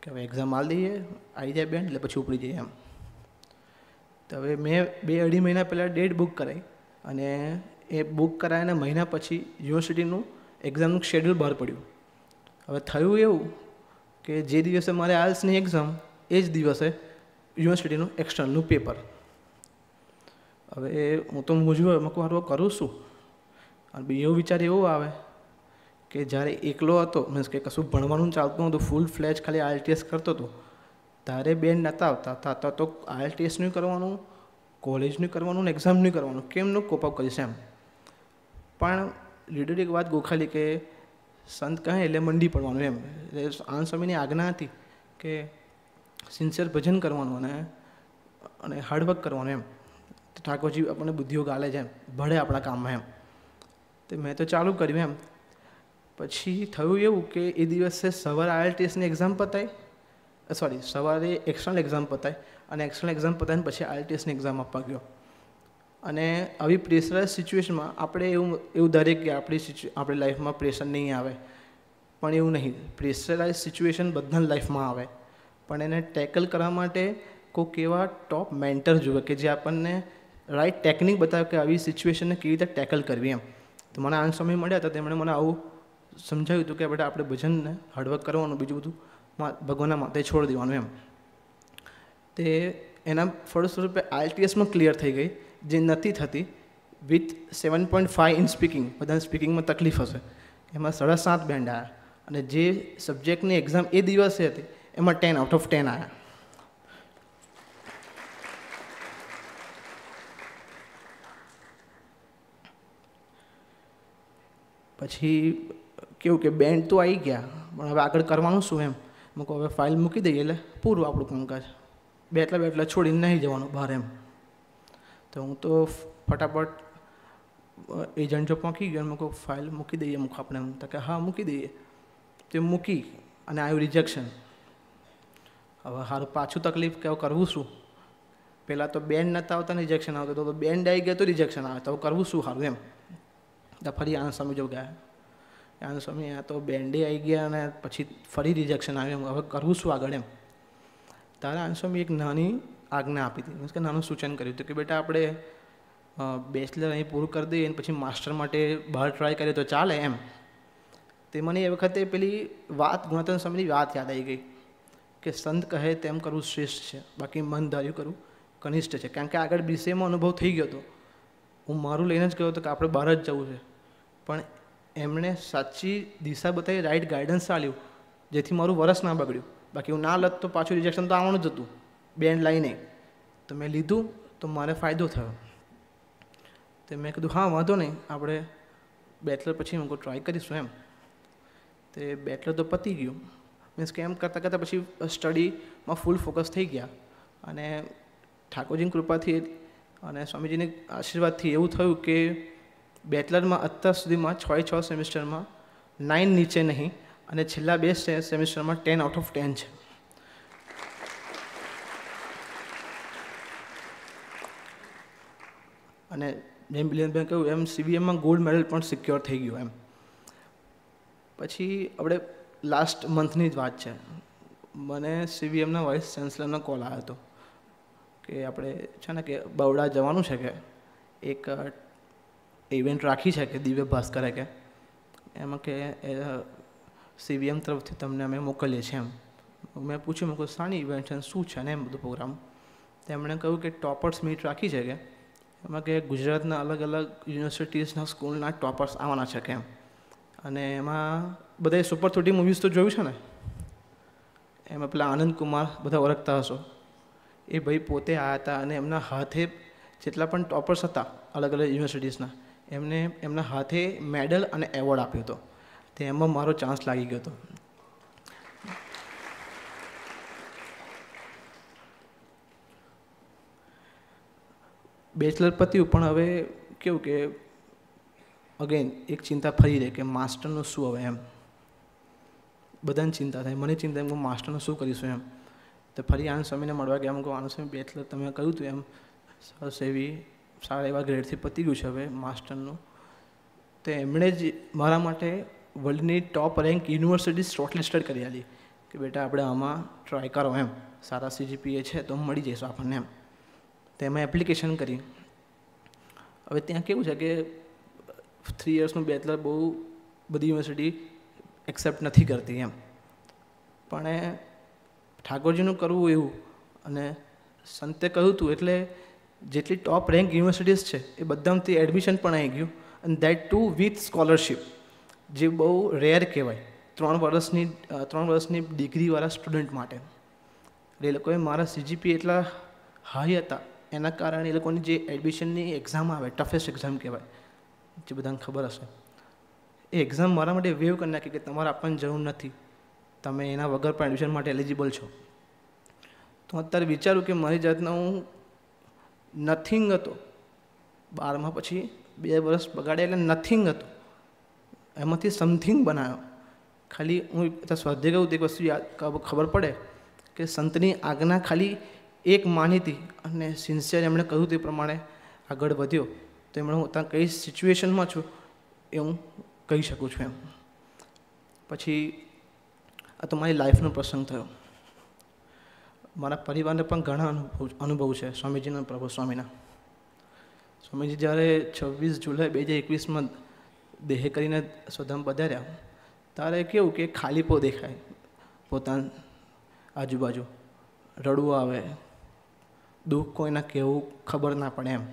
કે હવે એક્ઝામ આવી દઈએ આવી જાય બેન એટલે પછી ઉપડી જઈએ એમ તો હવે મેં બે અઢી મહિના પહેલાં ડેટ બુક કરાવી અને એ બુક કરાયાના મહિના પછી યુનિવર્સિટીનું એક્ઝામનું શેડ્યુલ બહાર પડ્યું હવે થયું એવું કે જે દિવસે મારે આલ્સની એક્ઝામ એ જ દિવસે યુનિવર્સિટીનું એક્સટર્નલનું પેપર હવે હું તો મૂંઝવું અમુક મારું કરું છું અને બીજો વિચાર એવો આવે કે જ્યારે એકલો હતો મીન્સ કે કશું ભણવાનું ચાલતું હતું ફૂલ ફ્લેચ ખાલી આઈટીએસ કરતો હતો તારે બેન નહોતા આવતા હતા તો આઈએલટીએસનું કરવાનું કોલેજનું કરવાનું ને એક્ઝામ નહીં કરવાનું કેમનું કોપઅપ કરીશ એમ પણ લીડર એક વાત ગોખાલી કે સંત કહે એટલે મંડી પડવાનું એમ એટલે આનંદ સ્વામીની આજ્ઞા હતી કે સિન્સિયર ભજન કરવાનું અને અને હાર્ડવર્ક કરવાનું એમ તો ઠાકોરજી આપણને બુદ્ધિઓ ગાલે છે એમ ભળે આપણા કામમાં એમ તો મેં તો ચાલુ કર્યું એમ પછી થયું એવું કે એ દિવસે સવારે આઈએલટીએસની એક્ઝામ પતાવી સોરી સવારે એક્સટર્નલ એક્ઝામ પતાય અને એક્સટર્નલ એક્ઝામ પતાવીને પછી આઈટીએસની એક્ઝામ આપવા ગયો અને આવી પ્રેશરસ સિચ્યુએશનમાં આપણે એવું એવું દરેક કે આપણી આપણી લાઈફમાં પ્રેશર નહીં આવે પણ એવું નહીં પ્રેશરાઇઝ સિચ્યુએશન બધાની લાઈફમાં આવે પણ એને ટેકલ કરવા માટે કોઈક એવા ટોપ મેન્ટર જુએ કે જે આપણને રાઈટ ટેકનિક બતાવે કે આવી સિચ્યુએશનને કેવી રીતે ટેકલ કરવી એમ તો મને આનંદ સમય મળ્યા હતા તેમણે મને આવું સમજાવ્યું હતું કે બેટા આપણે ભજનને હાર્ડવર્ક કરવાનું બીજું બધું ભગવાનના માથે છોડી દેવાનું એમ તે એના ફળસ્વરૂપે આઈટીએસમાં ક્લિયર થઈ ગઈ જે નથી થતી with seven point five in speaking બધાને સ્પીકિંગમાં તકલીફ હશે એમાં સાડા સાત બેન્ડ આવ્યા અને જે સબ્જેક્ટની એક્ઝામ એ દિવસે હતી એમાં ટેન આઉટ ઓફ ટેન આવ્યા પછી કેવું કે બેન્ડ તો આવી ગયા પણ હવે આગળ કરવાનું શું એમ મૂકો હવે ફાઇલ મૂકી દઈએ એટલે પૂરું આપણું કામકાજ બે એટલા બે એટલા છોડીને નહીં જવાનું બહાર એમ તો હું તો ફટાફટ એજન્ટ જો પહોંચી ગયો મૂકો ફાઇલ મૂકી દઈએ મૂકો આપણે એમ તો કે હા મૂકી દઈએ તે મૂકી અને આવ્યું રિજેક્શન હવે હારું પાછું તકલીફ કે કરવું શું પહેલાં તો બેન નહોતા આવતા રિજેક્શન આવતું તો બેન આવી ગયા તો રિજેક્શન આવે તો કરવું શું સારું એમ તો ફરી આનંદ સમજો ગયા કારણ સ્વામી આ તો બેન્ડે આવી ગયા અને પછી ફરી રિજેક્શન આવ્યું હવે કરવું શું આગળ એમ તારા આનસ્વામી એક નાની આજ્ઞા આપી હતી મીન્સ કે નાનું સૂચન કર્યું હતું કે બેટા આપણે બેચલર અહીં પૂરું કરી દઈએ અને પછી માસ્ટર માટે બહાર ટ્રાય કરીએ તો ચાલે એમ તે મને એ વખતે પેલી વાત ગુણાતન સ્વામીની વાત યાદ આવી ગઈ કે સંત કહે તેમ કરવું શ્રેષ્ઠ છે બાકી મન ધાર્યું કરવું કનિષ્ઠ છે કારણ કે આગળ બીસીએમાં અનુભવ થઈ ગયો હતો હું મારું લઈને જ ગયો હતો કે આપણે બહાર જ જવું છે પણ એમણે સાચી દિશા બતાવી રાઈટ ગાઈડન્સ ચાલ્યું જેથી મારું વરસ ના બગડ્યું બાકી હું ના લત તો પાછું રિજેક્શન તો આવવાનું જ હતું બેન્ડ લઈને તો મેં લીધું તો મારે ફાયદો થયો તો મેં કીધું હા વાંધો નહીં આપણે બેચલર પછી હું ટ્રાય કરીશું એમ તે બેચલર તો પતી ગયું મીન્સ કે એમ કરતાં કરતાં પછી સ્ટડીમાં ફૂલ ફોકસ થઈ ગયા અને ઠાકોરજીની કૃપાથી અને સ્વામીજીની આશીર્વાદથી એવું થયું કે બેચલરમાં અત્યાર સુધીમાં છ છ સેમિસ્ટરમાં નાઇન નીચે નહીં અને છેલ્લા બે સેમિસ્ટરમાં ટેન આઉટ ઓફ ટેન છે અને જેમ બિલિયનભાઈ કહ્યું એમ સીવીએમમાં ગોલ્ડ મેડલ પણ સિક્યોર થઈ ગયો એમ પછી આપણે લાસ્ટ મંથની જ વાત છે મને સીવીએમના વાઇસ ચાન્સલરનો કોલ આવ્યો હતો કે આપણે છે ને કે બવડા જવાનું છે કે એક ઇવેન્ટ રાખી છે કે દિવ્ય ભાસ્કરે કે એમાં કે સીવીએમ તરફથી તમને અમે મોકલીએ છીએ એમ મેં પૂછ્યું મેં કહું સાની ઇવેન્ટ છે શું છે ને એમ બધું પ્રોગ્રામ તેમણે કહ્યું કે ટોપર્સ મીટ રાખી છે કે એમાં કે ગુજરાતના અલગ અલગ યુનિવર્સિટીઝના સ્કૂલના ટોપર્સ આવવાના છે કે એમ અને એમાં બધા સુપર થર્ટી મૂવીઝ તો જોયું છે ને એમાં પેલા આનંદ કુમાર બધા ઓળખતા હશો એ ભાઈ પોતે આ હતા અને એમના હાથે જેટલા પણ ટોપર્સ હતા અલગ અલગ યુનિવર્સિટીઝના એમને એમના હાથે મેડલ અને એવોર્ડ આપ્યો હતો તે એમાં મારો ચાન્સ લાગી ગયો હતો બેચલર પત્યું પણ હવે કેવું કે અગેન એક ચિંતા ફરી રહે કે માસ્ટરનું શું હવે એમ બધાને ચિંતા થાય મને ચિંતા એમ કે માસ્ટરનું શું કરીશું એમ તો ફરી આનંદ સ્વામીને મળવા ગયા એમ કહું આનંદ સ્વામી બેચલર તમે કહ્યું હતું એમ સરસ એવી સારા એવા ગ્રેડથી પતી ગયું છે હવે માસ્ટરનું તો એમણે જ મારા માટે વર્લ્ડની ટોપ રેન્ક યુનિવર્સિટી શોર્ટલિસ્ટેડ કરી હતી કે બેટા આપણે આમાં ટ્રાય કરો એમ સારા સીજીપીએ છે તો મળી જઈશું આપણને એમ તેમાં એપ્લિકેશન કરી હવે ત્યાં કેવું છે કે થ્રી યર્સનું બેચલર બહુ બધી યુનિવર્સિટી એક્સેપ્ટ નથી કરતી એમ પણ ઠાકોરજીનું કરવું એવું અને સંતે કહ્યું હતું એટલે જેટલી ટોપ રેન્ક યુનિવર્સિટીઝ છે એ બધામાંથી એડમિશન પણ આવી ગયું અને દેટ ટુ વિથ સ્કોલરશિપ જે બહુ રેર કહેવાય ત્રણ વર્ષની ત્રણ વર્ષની ડિગ્રીવાળા સ્ટુડન્ટ માટે એટલે એ લોકોએ મારા સીજીપી એટલા હાઈ હતા એના કારણે એ લોકોની જે એડમિશનની એક્ઝામ આવે ટફેસ્ટ એક્ઝામ કહેવાય જે બધાને ખબર હશે એ એક્ઝામ મારા માટે વેવ કરી નાખી કે તમારે આપવાની જરૂર નથી તમે એના વગર પણ એડમિશન માટે એલિજિબલ છો તો અત્યારે વિચારું કે મારી જાતના હું નથિંગ હતો બારમા પછી બે વર્ષ બગાડ્યા એટલે નથિંગ હતો એમાંથી સમથિંગ બનાવ્યો ખાલી હું સ્વાધ્યાય કહું તો એક વસ્તુ યાદ ખબર પડે કે સંતની આજ્ઞા ખાલી એક માનીતી અને સિન્સિયર એમણે કહ્યું તે પ્રમાણે આગળ વધ્યો તો એમણે હું ત્યાં કઈ સિચ્યુએશનમાં છું એ હું કહી શકું છું એમ પછી આ તો મારી લાઈફનો પ્રસંગ થયો મારા પરિવારને પણ ઘણા અનુભવ અનુભવ છે સ્વામીજીના પ્રભુ સ્વામીના સ્વામીજી જ્યારે છવ્વીસ જુલાઈ બે હજાર એકવીસમાં દેહ કરીને સ્વધામ પધાર્યા ત્યારે કેવું કે ખાલીપો દેખાય પોતાના આજુબાજુ રડવું આવે દુઃખ કોઈના કહેવું ખબર ના પડે એમ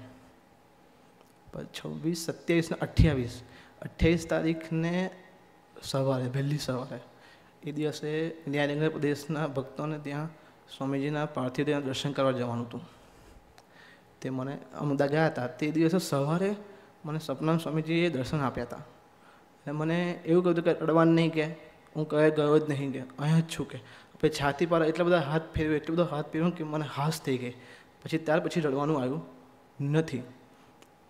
પણ છવ્વીસ સત્યાવીસ ને અઠ્યાવીસ અઠ્યાવીસ તારીખને સવારે વહેલી સવારે એ દિવસે ન્યાયનગર પ્રદેશના ભક્તોને ત્યાં સ્વામીજીના પાર્થિવ દેહના દર્શન કરવા જવાનું હતું તે મને અમદા ગયા હતા તે દિવસે સવારે મને સપનામ સ્વામીજીએ દર્શન આપ્યા હતા અને મને એવું કહ્યું કે અડવાન નહીં કે હું કહે ગયો જ નહીં કે અહીંયા જ છું કે પછી છાતી પર એટલા બધા હાથ ફેરવ્યો એટલો બધો હાથ ફેરવ્યો કે મને હાશ થઈ ગઈ પછી ત્યાર પછી રડવાનું આવ્યું નથી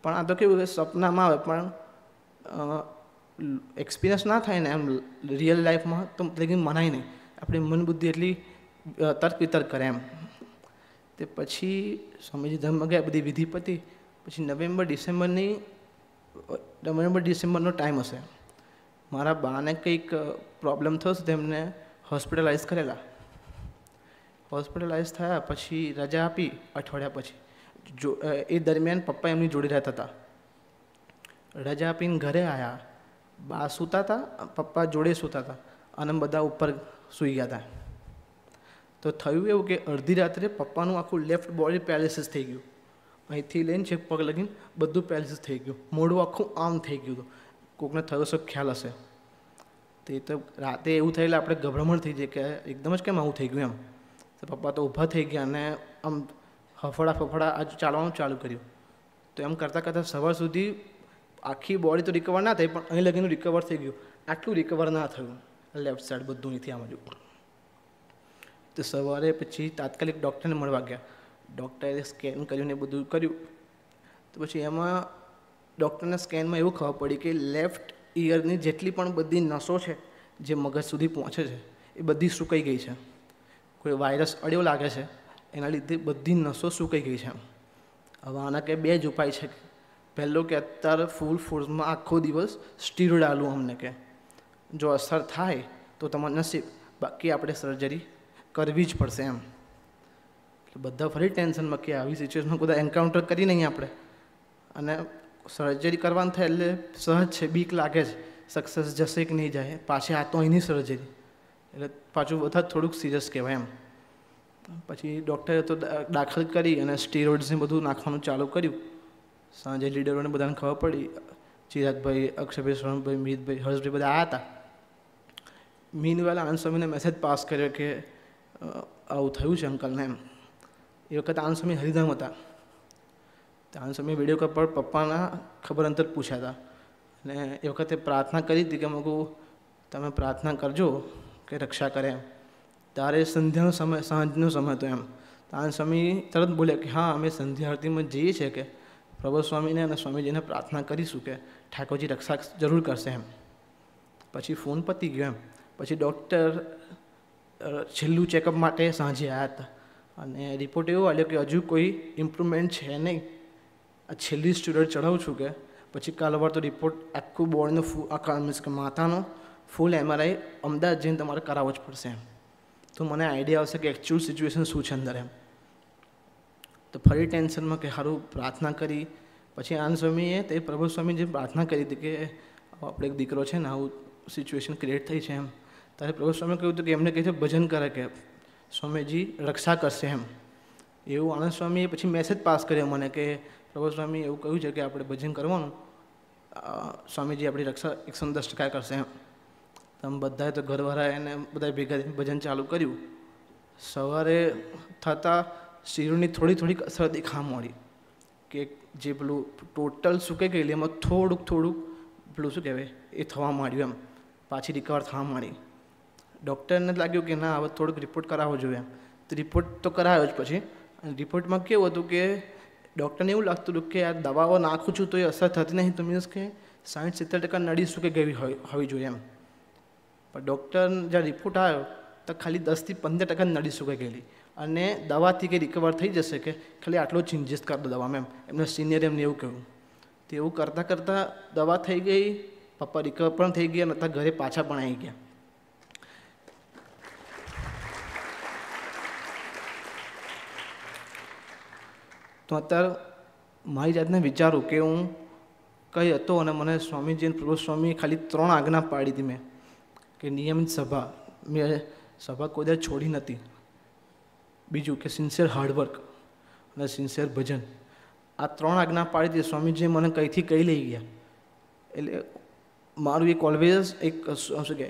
પણ આ તો કેવું કે સપનામાં આવે પણ એક્સપિરિયન્સ ના થાય ને એમ રિયલ લાઈફમાં તો લેકિન મનાય નહીં આપણી મન બુદ્ધિ એટલી તર્ક વિતર્ક કરે એમ તે પછી સ્વામીજી ધર્મ ગયા બધી વિધિ પતી પછી નવેમ્બર ડિસેમ્બરની નવેમ્બર ડિસેમ્બરનો ટાઈમ હશે મારા બાને કંઈક પ્રોબ્લેમ થયો તો તેમને હોસ્પિટલાઇઝ કરેલા હોસ્પિટલાઇઝ થયા પછી રજા આપી અઠવાડિયા પછી જો એ દરમિયાન પપ્પા એમની જોડે રહેતા હતા રજા આપીને ઘરે આવ્યા બા સૂતા હતા પપ્પા જોડે સૂતા હતા અને બધા ઉપર સૂઈ ગયા હતા તો થયું એવું કે અડધી રાત્રે પપ્પાનું આખું લેફ્ટ બોડી પેરેલિસિસ થઈ ગયું અહીંથી લઈને છેક પગ લગીને બધું પેરેલિસિસ થઈ ગયું મોઢું આખું આમ થઈ ગયું હતું કોકને થયો છે ખ્યાલ હશે તે તો રાતે એવું થયેલા આપણે ગભરામણ થઈ જાય કે એકદમ જ કેમ આવું થઈ ગયું એમ તો પપ્પા તો ઊભા થઈ ગયા અને આમ હફડા ફફડા આજ ચાલવાનું ચાલુ કર્યું તો એમ કરતાં કરતાં સવાર સુધી આખી બોડી તો રિકવર ના થઈ પણ અહીં લગીનું રિકવર થઈ ગયું આટલું રિકવર ના થયું લેફ્ટ સાઈડ બધું અહીંથી આમ જ તો સવારે પછી તાત્કાલિક ડૉક્ટરને મળવા ગયા ડૉક્ટરે સ્કેન કર્યું ને બધું કર્યું તો પછી એમાં ડૉક્ટરના સ્કેનમાં એવું ખબર પડી કે લેફ્ટ ઇયરની જેટલી પણ બધી નસો છે જે મગજ સુધી પહોંચે છે એ બધી સુકાઈ ગઈ છે કોઈ વાયરસ અડ્યો લાગે છે એના લીધે બધી નસો સુકાઈ ગઈ છે હવે આના કે બે જ ઉપાય છે પહેલો કે અત્યારે ફૂલ ફોર્સમાં આખો દિવસ સ્ટીરોડ આલું અમને કે જો અસર થાય તો તમારું નસીબ બાકી આપણે સર્જરી કરવી જ પડશે એમ એટલે બધા ફરી ટેન્શનમાં કે આવી સિચ્યુએશનમાં બધા એન્કાઉન્ટર કરી નહીં આપણે અને સર્જરી કરવાનું થાય એટલે સહજ છે બીક લાગે છે સક્સેસ જશે કે નહીં જાય પાછી આ તો અહીંની સર્જરી એટલે પાછું બધા થોડુંક સિરિયસ કહેવાય એમ પછી ડૉક્ટરે તો દાખલ કરી અને સ્ટીરોઇડ્સને બધું નાખવાનું ચાલુ કર્યું સાંજે લીડરોને બધાને ખબર પડી ચિરાગભાઈ અક્ષયભાઈ શરણભાઈ મીતભાઈ હર્ષભાઈ બધા આ હતા મીનવાલ આનંદ સ્વામીને મેસેજ પાસ કર્યો કે આવું થયું છે અંકલને એમ એ વખત આનંદ સમય હરિધામ હતા આનંદ સમય વિડીયો કોલ પર પપ્પાના ખબર અંતર પૂછ્યા હતા અને એ વખતે પ્રાર્થના કરી હતી કે મગું તમે પ્રાર્થના કરજો કે રક્ષા કરે એમ ત્યારે સંધ્યાનો સમય સાંજનો સમય હતો એમ આનંદ સ્વામી તરત બોલ્યા કે હા અમે સંધ્યા આરતીમાં જઈએ છીએ કે પ્રભુ સ્વામીને અને સ્વામીજીને પ્રાર્થના કરીશું કે ઠાકોરજી રક્ષા જરૂર કરશે એમ પછી ફોન પતી ગયો એમ પછી ડૉક્ટર છેલ્લું ચેકઅપ માટે સાંજે આવ્યા હતા અને રિપોર્ટ એવો આવ્યો કે હજુ કોઈ ઇમ્પ્રુવમેન્ટ છે નહીં આ છેલ્લી સ્ટુડન્ટ ચઢાવું છું કે પછી કાલવાર તો રિપોર્ટ આખું બોર્ડનો ફૂ આખા મીન્સ કે માથાનો ફૂલ એમઆરઆઈ અમદાવાદ જઈને તમારે કરાવવો જ પડશે એમ તો મને આઈડિયા આવશે કે એકચ્યુઅલ સિચ્યુએશન શું છે અંદર એમ તો ફરી ટેન્શનમાં કે સારું પ્રાર્થના કરી પછી આનંદ સ્વામીએ તે પ્રભુ સ્વામી જે પ્રાર્થના કરી હતી કે આપણે એક દીકરો છે ને આવું સિચ્યુએશન ક્રિએટ થઈ છે એમ ત્યારે પ્રભુ સ્વામી કહ્યું હતું કે એમને કહે છે ભજન કરે કે સ્વામીજી રક્ષા કરશે એમ એવું આનંદ સ્વામીએ પછી મેસેજ પાસ કર્યો મને કે પ્રભુ સ્વામી એવું કહ્યું છે કે આપણે ભજન કરવાનું સ્વામીજી આપણી રક્ષા એક દસ ટકા કરશે એમ તમે બધાએ તો ઘરવાળા એને બધા ભેગા ભજન ચાલુ કર્યું સવારે થતાં શિરોની થોડી થોડીક અસર દેખા મળી કે જે પેલું ટોટલ સુકાઈ ગયેલી એમાં થોડુંક થોડુંક પેલું શું કહેવાય એ થવા માંડ્યું એમ પાછી રિકવર થવા માંડી ડૉક્ટરને લાગ્યું કે ના હવે થોડુંક રિપોર્ટ કરાવવો જોઈએ તો રિપોર્ટ તો કરાવ્યો જ પછી અને રિપોર્ટમાં કેવું હતું કે ડૉક્ટરને એવું લાગતું હતું કે આ દવાઓ નાખું છું તો એ અસર થતી નહીં તો મીન્સ કે સાઠ સિત્તેર ટકા નડી સૂકે ગઈ હોવી જોઈએ એમ પણ ડૉક્ટર જ્યાં રિપોર્ટ આવ્યો તો ખાલી દસથી પંદર ટકા નડી સુકાઈ ગયેલી અને દવાથી કે રિકવર થઈ જશે કે ખાલી આટલો ચેન્જીસ કરતો દવા મેમ એમ એમને સિનિયર એમને એવું કહ્યું તો એવું કરતાં કરતાં દવા થઈ ગઈ પપ્પા રિકવર પણ થઈ ગયા નતા ઘરે પાછા પણ આવી ગયા તો અત્યારે મારી જાતને વિચારું કે હું કઈ હતો અને મને સ્વામીજી અને પ્રભુ સ્વામીએ ખાલી ત્રણ આજ્ઞા પાડી હતી મેં કે નિયમિત સભા મેં સભા કોઈ દર છોડી નથી બીજું કે સિન્સિયર હાર્ડવર્ક અને સિન્સિયર ભજન આ ત્રણ આજ્ઞા પાડી હતી સ્વામીજી મને કઈથી કઈ લઈ ગયા એટલે મારું એક ઓલવેઝ એક શું કહે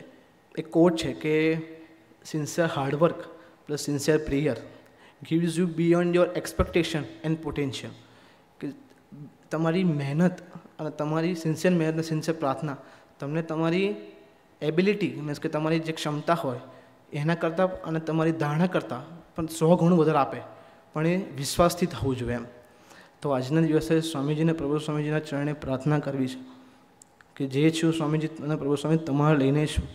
એક કોટ છે કે sincere hard work plus sincere prayer gives you beyond your expectation and potential કે તમારી મહેનત અને તમારી સિન્સિયર મહેનત અને સિન્સિયર પ્રાર્થના તમને તમારી એબિલિટી મીન્સ કે તમારી જે ક્ષમતા હોય એના કરતાં અને તમારી ધારણા કરતાં પણ સો ગણું વધારે આપે પણ એ વિશ્વાસથી થવું જોઈએ એમ તો આજના દિવસે સ્વામીજીને પ્રભુ સ્વામીજીના ચરણે પ્રાર્થના કરવી છે કે જે છું સ્વામીજી અને પ્રભુ સ્વામી તમારે લઈને છું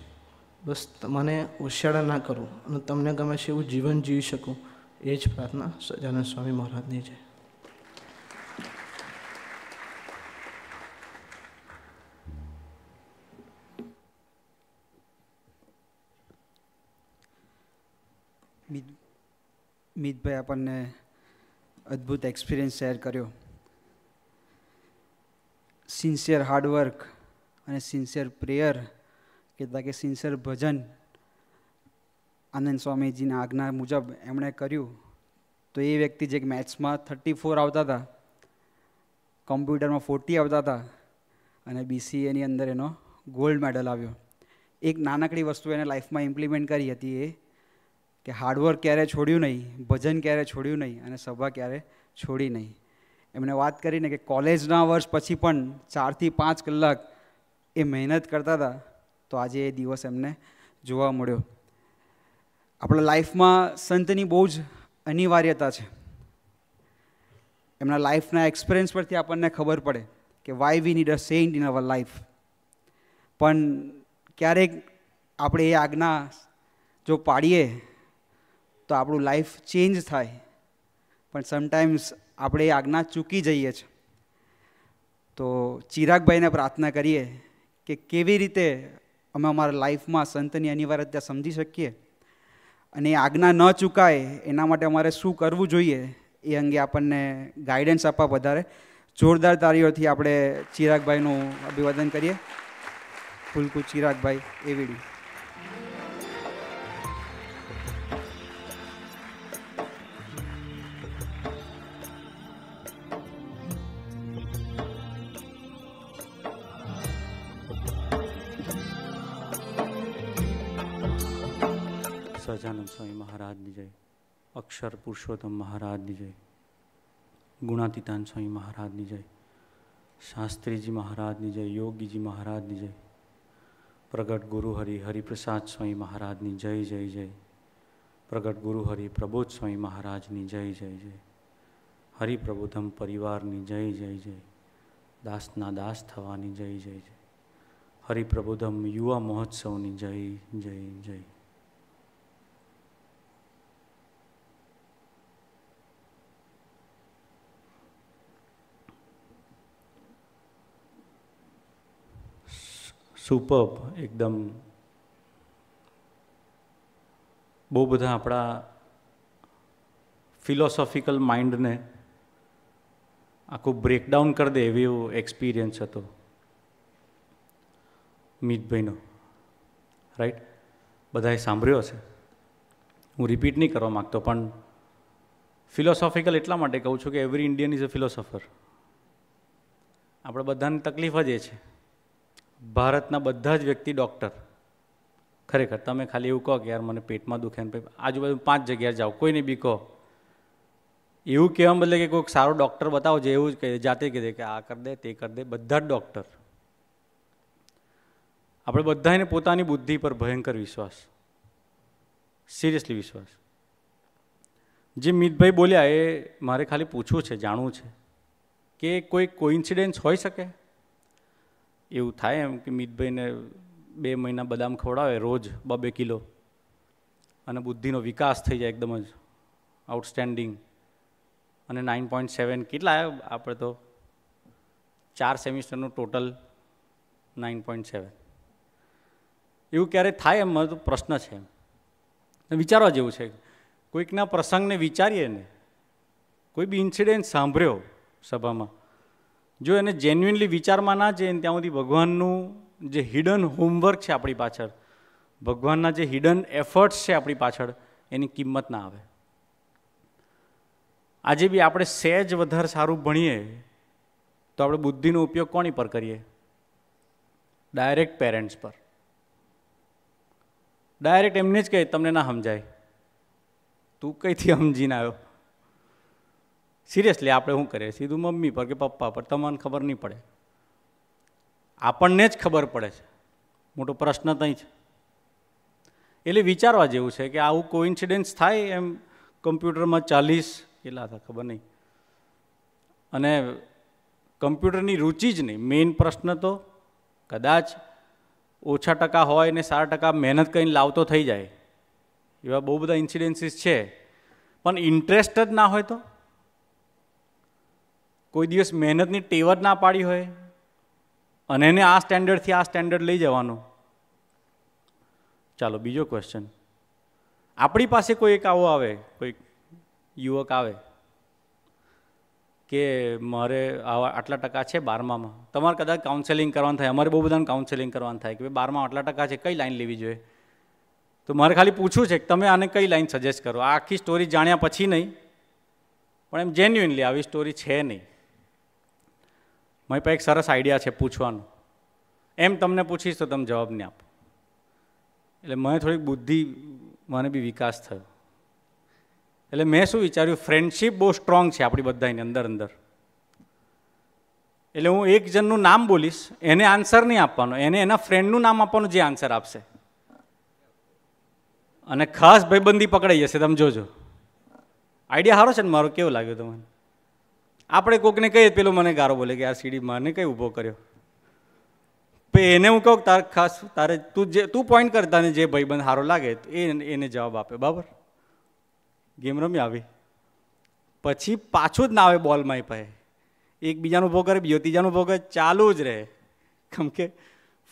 બસ તમને હોશિયાળા ના કરું અને તમને ગમે છે એવું જીવન જીવી શકું એ જ પ્રાર્થના સજાનંદ સ્વામી મહારાજની છે મિતભાઈ આપણને અદ્ભુત એક્સપિરિયન્સ શેર કર્યો સિન્સિયર હાર્ડવર્ક અને સિન્સિયર પ્રેયર કહેતા કે સિન્સિયર ભજન આનંદ સ્વામીજીના આજ્ઞા મુજબ એમણે કર્યું તો એ વ્યક્તિ જે મેથ્સમાં થર્ટી ફોર આવતા હતા કમ્પ્યુટરમાં ફોર્ટી આવતા હતા અને બીસીએની અંદર એનો ગોલ્ડ મેડલ આવ્યો એક નાનકડી વસ્તુ એને લાઈફમાં ઇમ્પ્લિમેન્ટ કરી હતી એ કે હાર્ડવર્ક ક્યારે છોડ્યું નહીં ભજન ક્યારે છોડ્યું નહીં અને સભા ક્યારે છોડી નહીં એમણે વાત કરીને કે કોલેજના વર્ષ પછી પણ ચારથી પાંચ કલાક એ મહેનત કરતા હતા તો આજે એ દિવસ એમને જોવા મળ્યો આપણા લાઈફમાં સંતની બહુ જ અનિવાર્યતા છે એમના લાઈફના એક્સપિરિયન્સ પરથી આપણને ખબર પડે કે why we need a saint in our life પણ ક્યારેક આપણે એ આજ્ઞા જો પાડીએ તો આપણું લાઈફ ચેન્જ થાય પણ સમટાઈમ્સ આપણે એ આજ્ઞા ચૂકી જઈએ છીએ તો ચિરાગભાઈને પ્રાર્થના કરીએ કે કેવી રીતે અમે અમારા લાઈફમાં સંતની અનિવાર્યતા સમજી શકીએ અને આજ્ઞા ન ચૂકાય એના માટે અમારે શું કરવું જોઈએ એ અંગે આપણને ગાઈડન્સ આપવા વધારે જોરદાર તારીઓથી આપણે ચિરાગભાઈનું અભિવાદન કરીએ ફૂલકુ ચિરાગભાઈ એવીડી સહજાનંદ સ્વામી મહારાજની જય અક્ષર પુરુષોત્તમ મહારાજની જય ગુણાતીતાન સ્વામી મહારાજની જય શાસ્ત્રીજી મહારાજની જય યોગીજી મહારાજની જય પ્રગટ ગુરુ હરિ હરિપ્રસાદ સ્વામી મહારાજની જય જય જય પ્રગટ ગુરુ હરિ પ્રબોધ સ્વામી મહારાજની જય જય જય હરિપ્રબોધમ પરિવારની જય જય જય દાસના દાસ થવાની જય જય જય હરિપ્રબોધમ યુવા મહોત્સવની જય જય જય સુપર્બ એકદમ બહુ બધા આપણા ફિલોસોફિકલ માઇન્ડને આખું બ્રેકડાઉન કરી દે એવો એક્સપિરિયન્સ હતો મીતભાઈનો રાઈટ બધાએ સાંભળ્યો હશે હું રિપીટ નહીં કરવા માગતો પણ ફિલોસોફિકલ એટલા માટે કહું છું કે every Indian is a philosopher આપણે બધાને તકલીફ જ એ છે ભારતના બધા જ વ્યક્તિ ડૉક્ટર ખરેખર તમે ખાલી એવું કહો કે યાર મને પેટમાં દુખે ને આજુબાજુ પાંચ જગ્યાએ જાઓ કોઈને બી કહો એવું કહેવા બદલે કે કોઈક સારો ડૉક્ટર બતાવો જે એવું જ કહે જાતે કહે કે આ કરી દે તે કરી દે બધા જ ડૉક્ટર આપણે બધાને પોતાની બુદ્ધિ પર ભયંકર વિશ્વાસ સિરિયસલી વિશ્વાસ જે મિતભાઈ બોલ્યા એ મારે ખાલી પૂછવું છે જાણવું છે કે કોઈ કોઇન્સિડન્સ હોઈ શકે એવું થાય એમ કે મિતભાઈને બે મહિના બદામ ખવડાવે રોજ બબે કિલો અને બુદ્ધિનો વિકાસ થઈ જાય એકદમ જ આઉટસ્ટેન્ડિંગ અને નાઇન પોઈન્ટ સેવન કેટલા આવ્યા આપણે તો ચાર સેમિસ્ટરનું ટોટલ નાઇન પોઈન્ટ સેવન એવું ક્યારે થાય એમ મારો પ્રશ્ન છે એમ વિચારવા જેવું છે કોઈકના પ્રસંગને વિચારીએ ને કોઈ બી ઇન્સિડેન્ટ સાંભળ્યો સભામાં જો એને જેન્યુઇનલી વિચારમાં ના જઈને ત્યાં સુધી ભગવાનનું જે હિડન હોમવર્ક છે આપણી પાછળ ભગવાનના જે હિડન એફર્ટ્સ છે આપણી પાછળ એની કિંમત ના આવે આજે બી આપણે સહેજ વધારે સારું ભણીએ તો આપણે બુદ્ધિનો ઉપયોગ કોની પર કરીએ ડાયરેક્ટ પેરેન્ટ્સ પર ડાયરેક્ટ એમને જ કહે તમને ના સમજાય તું કંઈથી સમજીને આવ્યો સિરિયસલી આપણે શું કરીએ સીધું મમ્મી પર કે પપ્પા પર તમને ખબર નહીં પડે આપણને જ ખબર પડે છે મોટો પ્રશ્ન ત્યાં છે એટલે વિચારવા જેવું છે કે આવું કોઇન્સિડન્સ થાય એમ કમ્પ્યુટરમાં ચાલીસ કેટલા હતા ખબર નહીં અને કમ્પ્યુટરની રુચિ જ નહીં મેઇન પ્રશ્ન તો કદાચ ઓછા ટકા હોય ને સારા ટકા મહેનત કરીને લાવતો થઈ જાય એવા બહુ બધા ઇન્સિડન્સીસ છે પણ ઇન્ટરેસ્ટ જ ના હોય તો કોઈ દિવસ મહેનતની ટેવ જ ના પાડી હોય અને એને આ સ્ટેન્ડર્ડથી આ સ્ટેન્ડર્ડ લઈ જવાનો ચાલો બીજો ક્વેશ્ચન આપણી પાસે કોઈ એક આવો આવે કોઈ યુવક આવે કે મારે આવા આટલા ટકા છે બારમામાં તમારે કદાચ કાઉન્સેલિંગ કરવાનું થાય અમારે બહુ બધાને કાઉન્સેલિંગ કરવાનું થાય કે ભાઈ બારમાં આટલા ટકા છે કઈ લાઈન લેવી જોઈએ તો મારે ખાલી પૂછવું છે કે તમે આને કઈ લાઈન સજેસ્ટ કરો આ આખી સ્ટોરી જાણ્યા પછી નહીં પણ એમ જેન્યુઇનલી આવી સ્ટોરી છે નહીં મારી પાસે એક સરસ આઈડિયા છે પૂછવાનો એમ તમને પૂછીશ તો તમે જવાબ નહીં આપો એટલે મને થોડીક બુદ્ધિ મને બી વિકાસ થયો એટલે મેં શું વિચાર્યું ફ્રેન્ડશીપ બહુ સ્ટ્રોંગ છે આપણી બધાની અંદર અંદર એટલે હું એક જણનું નામ બોલીશ એને આન્સર નહીં આપવાનો એને એના ફ્રેન્ડનું નામ આપવાનું જે આન્સર આપશે અને ખાસ ભાઈબંધી પકડાઈ જશે તમે જોજો આઈડિયા સારો છે ને મારો કેવો લાગ્યો તમને આપણે કોકને કહીએ પેલો મને ગારો બોલે કે આ સીડી મને કંઈ ઊભો કર્યો એને હું કહું તારે ખાસ તારે તું જે તું પોઈન્ટ કર તને જે ભાઈબંધ સારો લાગે એ એને જવાબ આપે બરાબર ગેમ રમી આવી પછી પાછું જ ના આવે બોલમાં એ પાસે એકબીજાનો ભોગ કરે બીજો ત્રીજાનો ભોગ ચાલુ જ રહે કેમ કે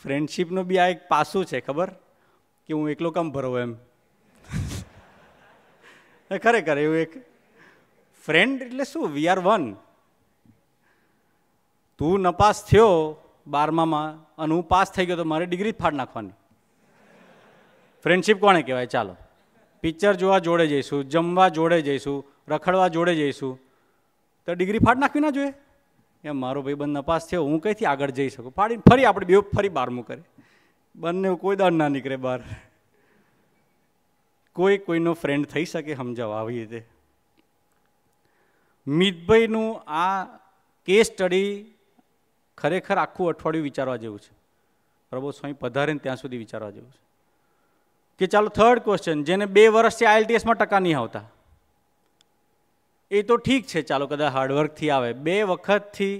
ફ્રેન્ડશીપનું બી આ એક પાસું છે ખબર કે હું એકલો કામ ભરો એમ ખરેખર એવું એક ફ્રેન્ડ એટલે શું વી આર વન તું નપાસ થયો બારમામાં અને હું પાસ થઈ ગયો તો મારે ડિગ્રી જ ફાડ નાખવાની ફ્રેન્ડશિપ કોણે કહેવાય ચાલો પિક્ચર જોવા જોડે જઈશું જમવા જોડે જઈશું રખડવા જોડે જઈશું તો ડિગ્રી ફાડ નાખવી ના જોઈએ એમ મારો ભાઈ બંધ નપાસ થયો હું કંઈથી આગળ જઈ શકું ફાડીને ફરી આપણે બે ફરી બારમું કરે બંને કોઈ દાડ ના નીકળે બહાર કોઈ કોઈનો ફ્રેન્ડ થઈ શકે સમજાવ આવી રીતે મિતભાઈનું આ કેસ સ્ટડી ખરેખર આખું અઠવાડિયું વિચારવા જેવું છે પ્રભુ સ્વામી પધારે ને ત્યાં સુધી વિચારવા જેવું છે કે ચાલો થર્ડ ક્વેશ્ચન જેને બે વર્ષથી આઈએલટીએસમાં ટકા નહીં આવતા એ તો ઠીક છે ચાલો કદાચ હાર્ડવર્કથી આવે બે વખતથી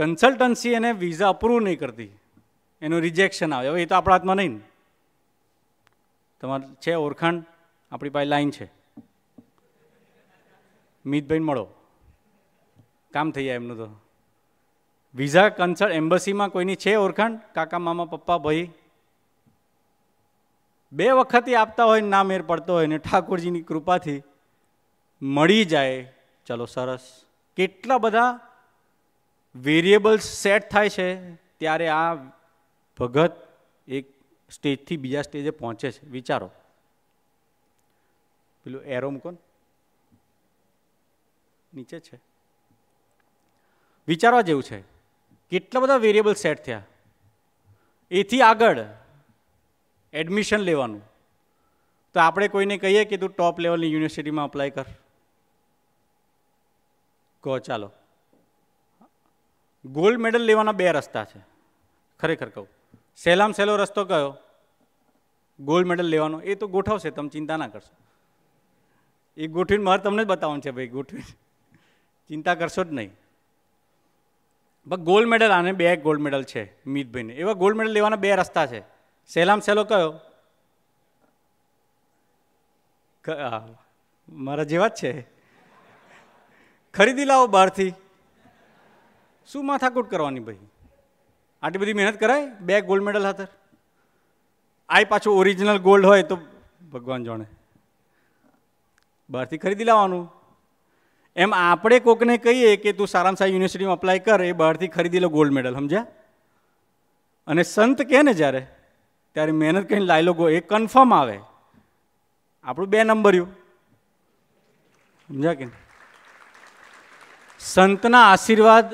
કન્સલ્ટન્સી એને વિઝા અપ્રૂવ નહીં કરતી એનું રિજેક્શન આવે હવે એ તો આપણા હાથમાં નહીં તમારે છે ઓળખાણ આપણી પાસે લાઈન છે મીતભાઈ મળો કામ થઈ જાય એમનું તો વિઝા કન્સર્ટ એમ્બસીમાં કોઈની છે ઓળખાણ કાકા મામા પપ્પા ભાઈ બે વખત આપતા હોય ના મેર પડતો હોય ને ઠાકોરજીની કૃપાથી મળી જાય ચલો સરસ કેટલા બધા વેરિયેબલ્સ સેટ થાય છે ત્યારે આ ભગત એક સ્ટેજથી બીજા સ્ટેજે પહોંચે છે વિચારો પેલું એરો મૂકો નીચે છે વિચારવા જેવું છે કેટલા બધા વેરિયેબલ સેટ થયા એથી આગળ એડમિશન લેવાનું તો આપણે કોઈને કહીએ કે તું ટોપ લેવલની યુનિવર્સિટીમાં અપ્લાય કર કહો ચાલો ગોલ્ડ મેડલ લેવાના બે રસ્તા છે ખરેખર કહું સહેલામ સહેલો રસ્તો કયો ગોલ્ડ મેડલ લેવાનો એ તો ગોઠવશે તમે ચિંતા ના કરશો એ ગોઠવીને મારે તમને જ બતાવવાનું છે ભાઈ ગોઠવીને ચિંતા કરશો જ નહીં ગોલ્ડ મેડલ આને બે ગોલ્ડ મેડલ છે મીતભાઈને એવા ગોલ્ડ મેડલ લેવાના બે રસ્તા છે સહેલામ સહેલો કયો મારા જેવા જ છે ખરીદી લાવો બહારથી શું માથાકૂટ કરવાની ભાઈ આટલી બધી મહેનત કરાય બે ગોલ્ડ મેડલ હતા આય પાછું ઓરિજિનલ ગોલ્ડ હોય તો ભગવાન જાણે બહારથી ખરીદી લાવવાનું એમ આપણે કોકને કહીએ કે તું સારામસાઈ યુનિવર્સિટીમાં અપ્લાય કર એ બહારથી ખરીદી લો ગોલ્ડ મેડલ સમજ્યા અને સંત કહે ને જ્યારે ત્યારે મહેનત કરીને લાયલો ગો એ કન્ફર્મ આવે આપણું બે નંબર્યું સમજ્યા કે સંતના આશીર્વાદ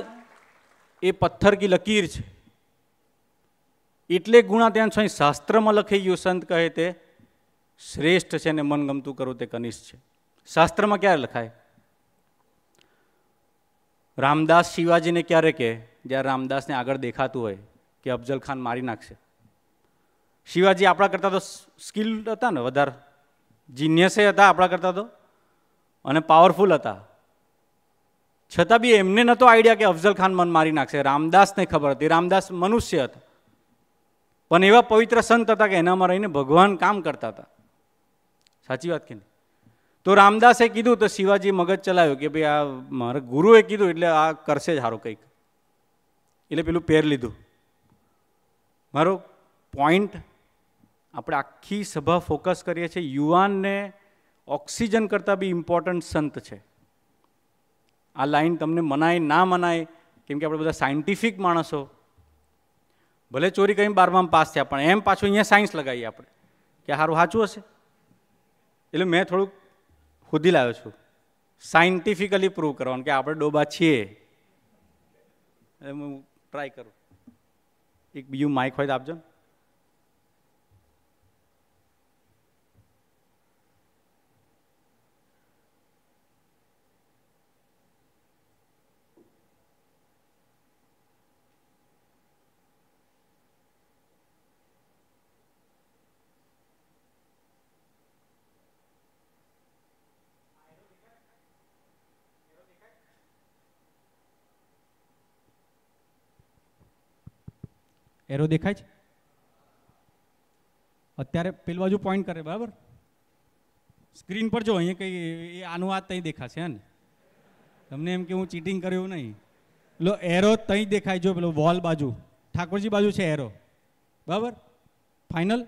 એ પથ્થર કી લકીર છે એટલે ગુણા ત્યાં છો શાસ્ત્રમાં લખી ગયું સંત કહે તે શ્રેષ્ઠ છે ને મનગમતું કરવું તે કનિષ્ઠ છે શાસ્ત્રમાં ક્યારે લખાય રામદાસ શિવાજીને ક્યારે કહે જ્યારે રામદાસને આગળ દેખાતું હોય કે અફઝલ ખાન મારી નાખશે શિવાજી આપણા કરતાં તો સ્કિલ હતા ને વધારે જીનિયસે હતા આપણા કરતાં તો અને પાવરફુલ હતા છતાં બી એમને નહોતો આઈડિયા કે અફઝલ ખાન મન મારી નાખશે રામદાસને ખબર હતી રામદાસ મનુષ્ય હતા પણ એવા પવિત્ર સંત હતા કે એનામાં રહીને ભગવાન કામ કરતા હતા સાચી વાત કે નહીં તો રામદાસે કીધું તો શિવાજી મગજ ચલાવ્યો કે ભાઈ આ મારા ગુરુએ કીધું એટલે આ કરશે જ સારું કંઈક એટલે પેલું પેર લીધું મારો પોઈન્ટ આપણે આખી સભા ફોકસ કરીએ છીએ યુવાનને ઓક્સિજન કરતાં બી ઇમ્પોર્ટન્ટ સંત છે આ લાઈન તમને મનાય ના મનાય કેમ કે આપણે બધા સાયન્ટિફિક માણસો ભલે ચોરી કરીને બારમામાં પાસ થયા પણ એમ પાછું અહીંયા સાયન્સ લગાવીએ આપણે કે સારું સાચું હશે એટલે મેં થોડુંક ખુદી લાવ્યો છું સાયન્ટિફિકલી પ્રૂવ કરવાનું કે આપણે ડોબા છીએ હું ટ્રાય કરું એક બીજું માઇક હોય તો આપજો ને એરો દેખાય છે અત્યારે પેલી બાજુ પોઈન્ટ કરે બરાબર સ્ક્રીન પર જો અહીંયા કંઈ એ આનું આ તઈ દેખાશે હે ને તમને એમ કે હું ચીટિંગ કર્યું નહીં પેલો એરો તઈ દેખાય જો પેલો વોલ બાજુ ઠાકોરજી બાજુ છે એરો બરાબર ફાઇનલ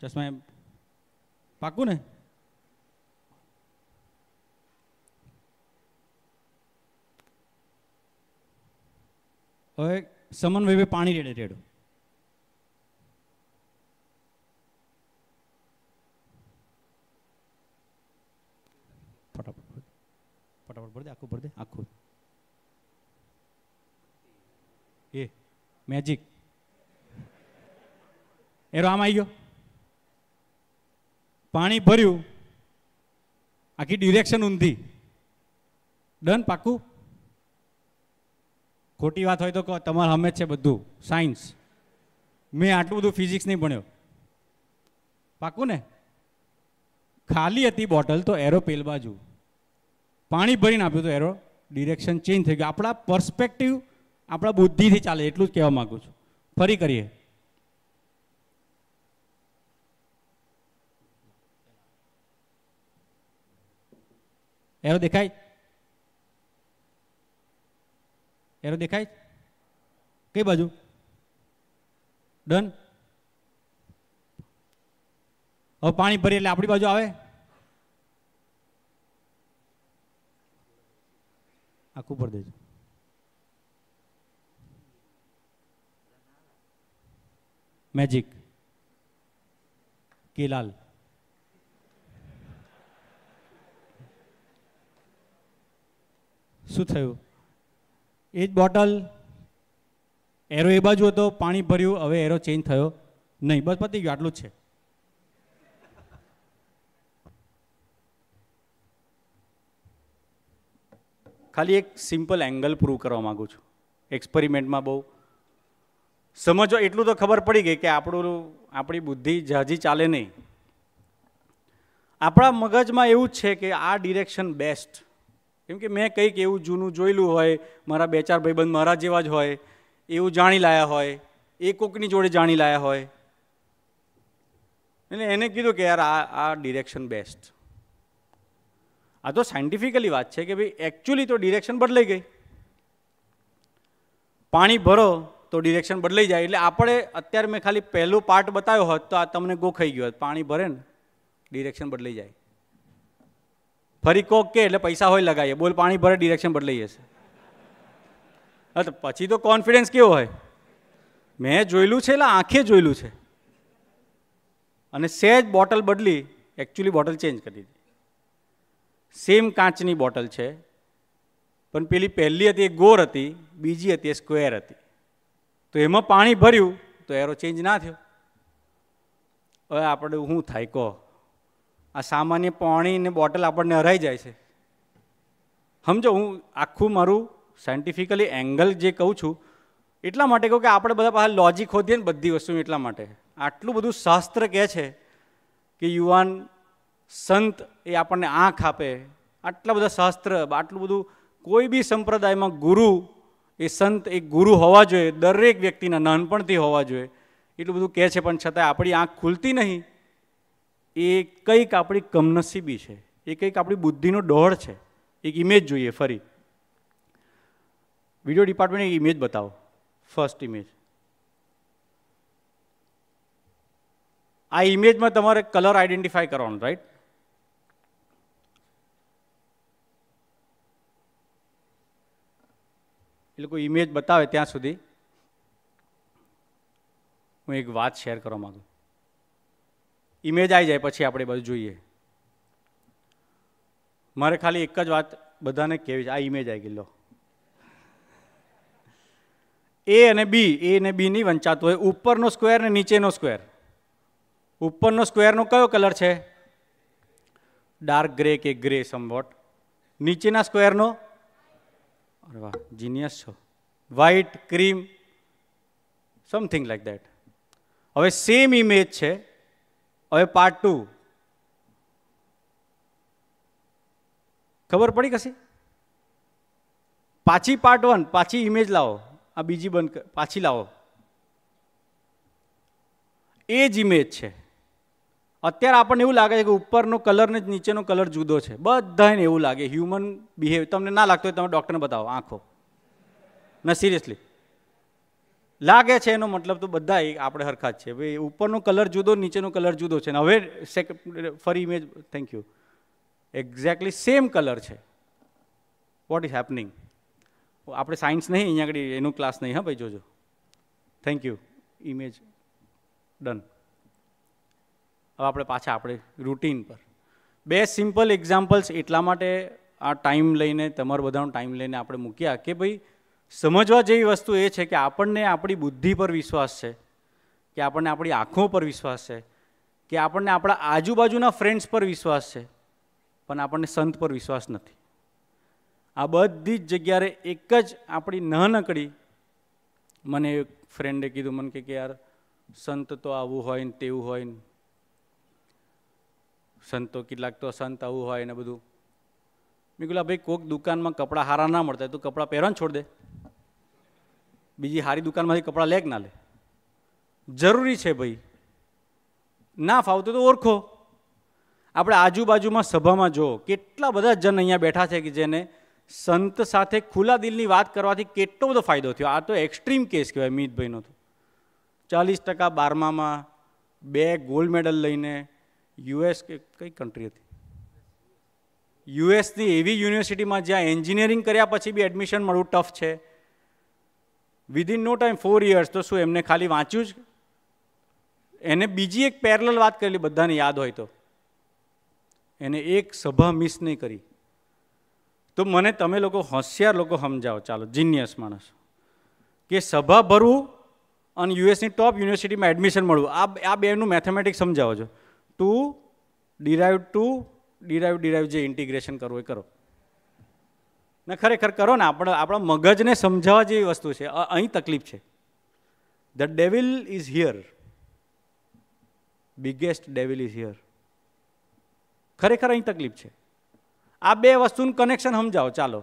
ચશ્મા એમ પાકું ને હવે સમન સમન્વય પાણી રેડે રેડો ફટાફટ ફટાફટ આખું ભરી આખું એ મેજિક એ રામ આવી ગયો પાણી ભર્યું આખી ડિરેક્શન ઊંધી ડન પાકું ખોટી વાત હોય તો કહો તમારે હમે છે બધું સાયન્સ મેં આટલું બધું ફિઝિક્સ નહીં ભણ્યો પાકું ને ખાલી હતી બોટલ તો એરો પેલ બાજુ પાણી ભરીને આપ્યું તો એરો ડિરેક્શન ચેન્જ થઈ ગયું આપણા પર્સપેક્ટિવ આપણા બુદ્ધિથી ચાલે એટલું જ કહેવા માગું છું ફરી કરીએ એરો દેખાય એરો દેખાય કઈ બાજુ ડન હવે પાણી ભરી એટલે આપણી બાજુ આવે આખું ભરી દેજો મેજિક કેલાલ શું થયું એ જ બોટલ એરો એ બાજુ હતો પાણી ભર્યું હવે એરો ચેન્જ થયો નહીં બસ પતી ગયું આટલું જ છે ખાલી એક સિમ્પલ એંગલ પ્રૂવ કરવા માગું છું એક્સપેરિમેન્ટમાં બહુ સમજો એટલું તો ખબર પડી ગઈ કે આપણું આપણી બુદ્ધિ જાજી ચાલે નહીં આપણા મગજમાં એવું જ છે કે આ ડિરેક્શન બેસ્ટ કેમ કે મેં કંઈક એવું જૂનું જોયેલું હોય મારા બે ચાર ભાઈબંધ મારા જેવા જ હોય એવું જાણી લાયા હોય એ કોકની જોડે જાણી લાયા હોય એટલે એને કીધું કે યાર આ આ ડિરેક્શન બેસ્ટ આ તો સાયન્ટિફિકલી વાત છે કે ભાઈ એકચ્યુઅલી તો ડિરેક્શન બદલાઈ ગઈ પાણી ભરો તો ડિરેક્શન બદલાઈ જાય એટલે આપણે અત્યારે મેં ખાલી પહેલો પાર્ટ બતાવ્યો હોત તો આ તમને ગોખાઈ ગયો હોત પાણી ભરે ને ડિરેક્શન બદલાઈ જાય ફરી કોક કે એટલે પૈસા હોય લગાવીએ બોલ પાણી ભરે ડિરેક્શન બદલાઈએ છે હા તો પછી તો કોન્ફિડન્સ કેવો હોય મેં જોયેલું છે એટલે આંખે જોયેલું છે અને સેજ બોટલ બદલી એકચ્યુઅલી બોટલ ચેન્જ કરી દીધી સેમ કાચની બોટલ છે પણ પેલી પહેલી હતી એ ગોર હતી બીજી હતી એ સ્ક્વેર હતી તો એમાં પાણી ભર્યું તો એરો ચેન્જ ના થયો હવે આપણે હું થાય કહો આ સામાન્ય પાણીને બોટલ આપણને હરાઈ જાય છે સમજો હું આખું મારું સાયન્ટિફિકલી એંગલ જે કહું છું એટલા માટે કહું કે આપણે બધા પાસે લોજિક હોતીએ ને બધી વસ્તુ એટલા માટે આટલું બધું શાસ્ત્ર કહે છે કે યુવાન સંત એ આપણને આંખ આપે આટલા બધા શાસ્ત્ર આટલું બધું કોઈ બી સંપ્રદાયમાં ગુરુ એ સંત એક ગુરુ હોવા જોઈએ દરેક વ્યક્તિના નાનપણથી હોવા જોઈએ એટલું બધું કહે છે પણ છતાં આપણી આંખ ખુલતી નહીં એ કંઈક આપણી કમનસીબી છે એ કંઈક આપણી બુદ્ધિનો ડોળ છે એક ઇમેજ જોઈએ ફરી વિડીયો ડિપાર્ટમેન્ટ એક ઇમેજ બતાવો ફર્સ્ટ ઇમેજ આ ઇમેજમાં તમારે કલર આઈડેન્ટિફાય કરવાનો રાઈટ એ લોકો ઇમેજ બતાવે ત્યાં સુધી હું એક વાત શેર કરવા માગું ઇમેજ આવી જાય પછી આપણે બધું જોઈએ મારે ખાલી એક જ વાત બધાને કહેવી છે આ ઇમેજ આવી ગયેલો એ અને બી એ અને બી નહીં વંચાતું હોય ઉપરનો સ્ક્વેર ને નીચેનો સ્ક્વેર ઉપરનો સ્ક્વેરનો કયો કલર છે ડાર્ક ગ્રે કે ગ્રે સમવોટ નીચેના સ્ક્વેરનો અરે વાહ જીનિયસ છો white cream something like that હવે સેમ ઇમેજ છે હવે પાર્ટ ટુ ખબર પડી કશી પાછી પાર્ટ વન પાછી ઇમેજ લાવો આ બીજી બંધ પાછી લાવો એ જ ઇમેજ છે અત્યારે આપણને એવું લાગે છે કે ઉપરનો કલરને જ નીચેનો કલર જુદો છે બધાને એવું લાગે હ્યુમન બિહેવ તમને ના લાગતો હોય તમે ડૉક્ટરને બતાવો આંખો ના સિરિયસલી લાગે છે એનો મતલબ તો બધા આપણે સરખા જ છે ભાઈ ઉપરનો કલર જુદો નીચેનો કલર જુદો છે ને હવે સેકન્ડ ફરી image thank you exactly same colour છે વોટ ઇઝ હેપનિંગ આપણે સાયન્સ નહીં અહીંયા આગળ એનું ક્લાસ નહીં હા ભાઈ જોજો થેન્ક યુ ઇમેજ ડન હવે આપણે પાછા આપણે રૂટીન પર બે સિમ્પલ એક્ઝામ્પલ્સ એટલા માટે આ ટાઈમ લઈને તમારા બધાનો ટાઈમ લઈને આપણે મૂક્યા કે ભાઈ સમજવા જેવી વસ્તુ એ છે કે આપણને આપણી બુદ્ધિ પર વિશ્વાસ છે કે આપણને આપણી આંખો પર વિશ્વાસ છે કે આપણને આપણા આજુબાજુના ફ્રેન્ડ્સ પર વિશ્વાસ છે પણ આપણને સંત પર વિશ્વાસ નથી આ બધી જ જગ્યાએ એક જ આપણી નાનકડી મને એક ફ્રેન્ડે કીધું મને કે યાર સંત તો આવું હોય ને તેવું હોય ને સંતો કેટલાક તો સંત આવું હોય ને બધું મેં કીધું ભાઈ કોઈક દુકાનમાં કપડાં સારા ના મળતા તું કપડાં પહેરવાનું છોડ દે બીજી સારી દુકાનમાંથી કપડાં લે કે ના લે જરૂરી છે ભાઈ ના ફાવતું તો ઓળખો આપણે આજુબાજુમાં સભામાં જો કેટલા બધા જન અહીંયા બેઠા છે કે જેને સંત સાથે ખુલ્લા દિલની વાત કરવાથી કેટલો બધો ફાયદો થયો આ તો એક્સ્ટ્રીમ કેસ કહેવાય મિતભાઈનો તો ચાલીસ ટકા બારમામાં બે ગોલ્ડ મેડલ લઈને યુએસ કે કઈ કન્ટ્રી હતી યુએસની એવી યુનિવર્સિટીમાં જ્યાં એન્જિનિયરિંગ કર્યા પછી બી એડમિશન મળવું ટફ છે within no time four years તો શું એમને ખાલી વાંચ્યું જ એને બીજી એક પેરેલલ વાત કરેલી બધાને યાદ હોય તો એને એક સભા મિસ નહીં કરી તો મને તમે લોકો હોશિયાર લોકો સમજાવો ચાલો જીનિયસ માણસ કે સભા ભરવું અને યુએસની ટોપ યુનિવર્સિટીમાં એડમિશન મળવું આ આ બેનું મેથેમેટિક્સ સમજાવો છો to derive to derive derive જે ઇન્ટિગ્રેશન કરવું એ કરો ને ખરેખર કરો ને આપણે આપણા મગજને સમજાવવા જેવી વસ્તુ છે અહીં તકલીફ છે the devil is here biggest devil is here ખરેખર અહીં તકલીફ છે આ બે વસ્તુનું કનેક્શન સમજાવો ચાલો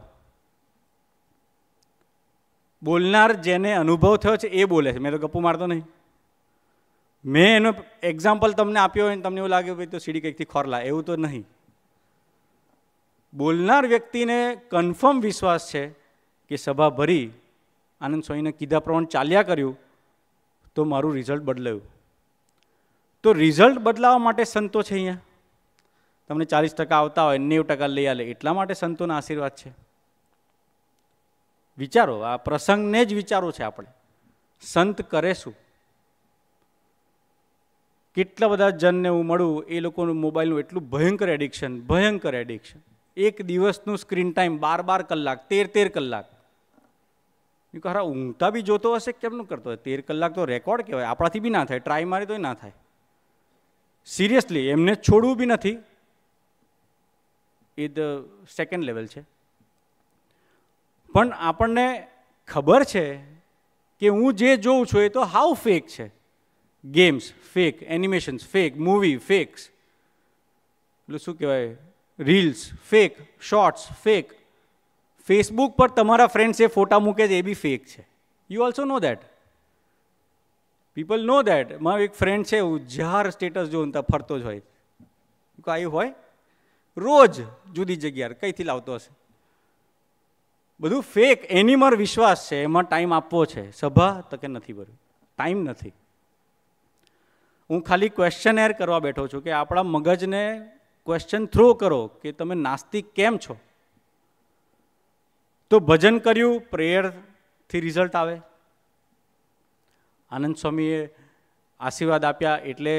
બોલનાર જેને અનુભવ થયો છે એ બોલે છે મેં તો ગપ્પુ મારતો નહીં મેં એનો એક્ઝામ્પલ તમને આપ્યો હોય તમને એવું લાગ્યું ભાઈ તો સીડી કંઈકથી ખોરલા એવું તો નહીં બોલનાર વ્યક્તિને કન્ફર્મ વિશ્વાસ છે કે સભા ભરી આનંદ સ્વામીને કીધા પ્રમાણે ચાલ્યા કર્યું તો મારું રિઝલ્ટ બદલાયું તો રિઝલ્ટ બદલાવા માટે સંતો છે અહીંયા તમને ચાલીસ ટકા આવતા હોય નેવ ટકા લઈ આવે એટલા માટે સંતોના આશીર્વાદ છે વિચારો આ પ્રસંગને જ વિચારો છે આપણે સંત કરે શું કેટલા બધા જનને હું મળું એ લોકોનું મોબાઈલનું એટલું ભયંકર એડિક્શન ભયંકર એડિક્શન એક દિવસનું સ્ક્રીન ટાઈમ બાર બાર કલાક તેર તેર કલાક મેં કહું ઊંઘતા બી જોતો હશે કેમનું કરતો હોય તેર કલાક તો રેકોર્ડ કહેવાય આપણાથી બી ના થાય ટ્રાય મારી તોય ના થાય સિરિયસલી એમને છોડવું બી નથી એ ધ સેકન્ડ લેવલ છે પણ આપણને ખબર છે કે હું જે જોઉં છું એ તો હાઉ ફેક છે games fake animations fake movie fakes એટલે શું કહેવાય reels fake shorts fake Facebook પર તમારા ફ્રેન્ડ્સ એ ફોટા મૂકે છે એ બી ફેક છે you also know that people know that મારો એક ફ્રેન્ડ છે હું સ્ટેટસ જોઉં ત્યાં ફરતો જ હોય કાંઈ હોય રોજ જુદી જગ્યા કંઈથી લાવતો હશે બધું ફેક એની મારો વિશ્વાસ છે એમાં ટાઈમ આપવો છે સભા તો કે નથી ભર્યું ટાઈમ નથી હું ખાલી ક્વેશ્ચન એર કરવા બેઠો છું કે આપણા મગજને ક્વેશ્ચન થ્રો કરો કે તમે નાસ્તિક કેમ છો તો ભજન કર્યું પ્રેયરથી રિઝલ્ટ આવે આનંદ સ્વામીએ આશીર્વાદ આપ્યા એટલે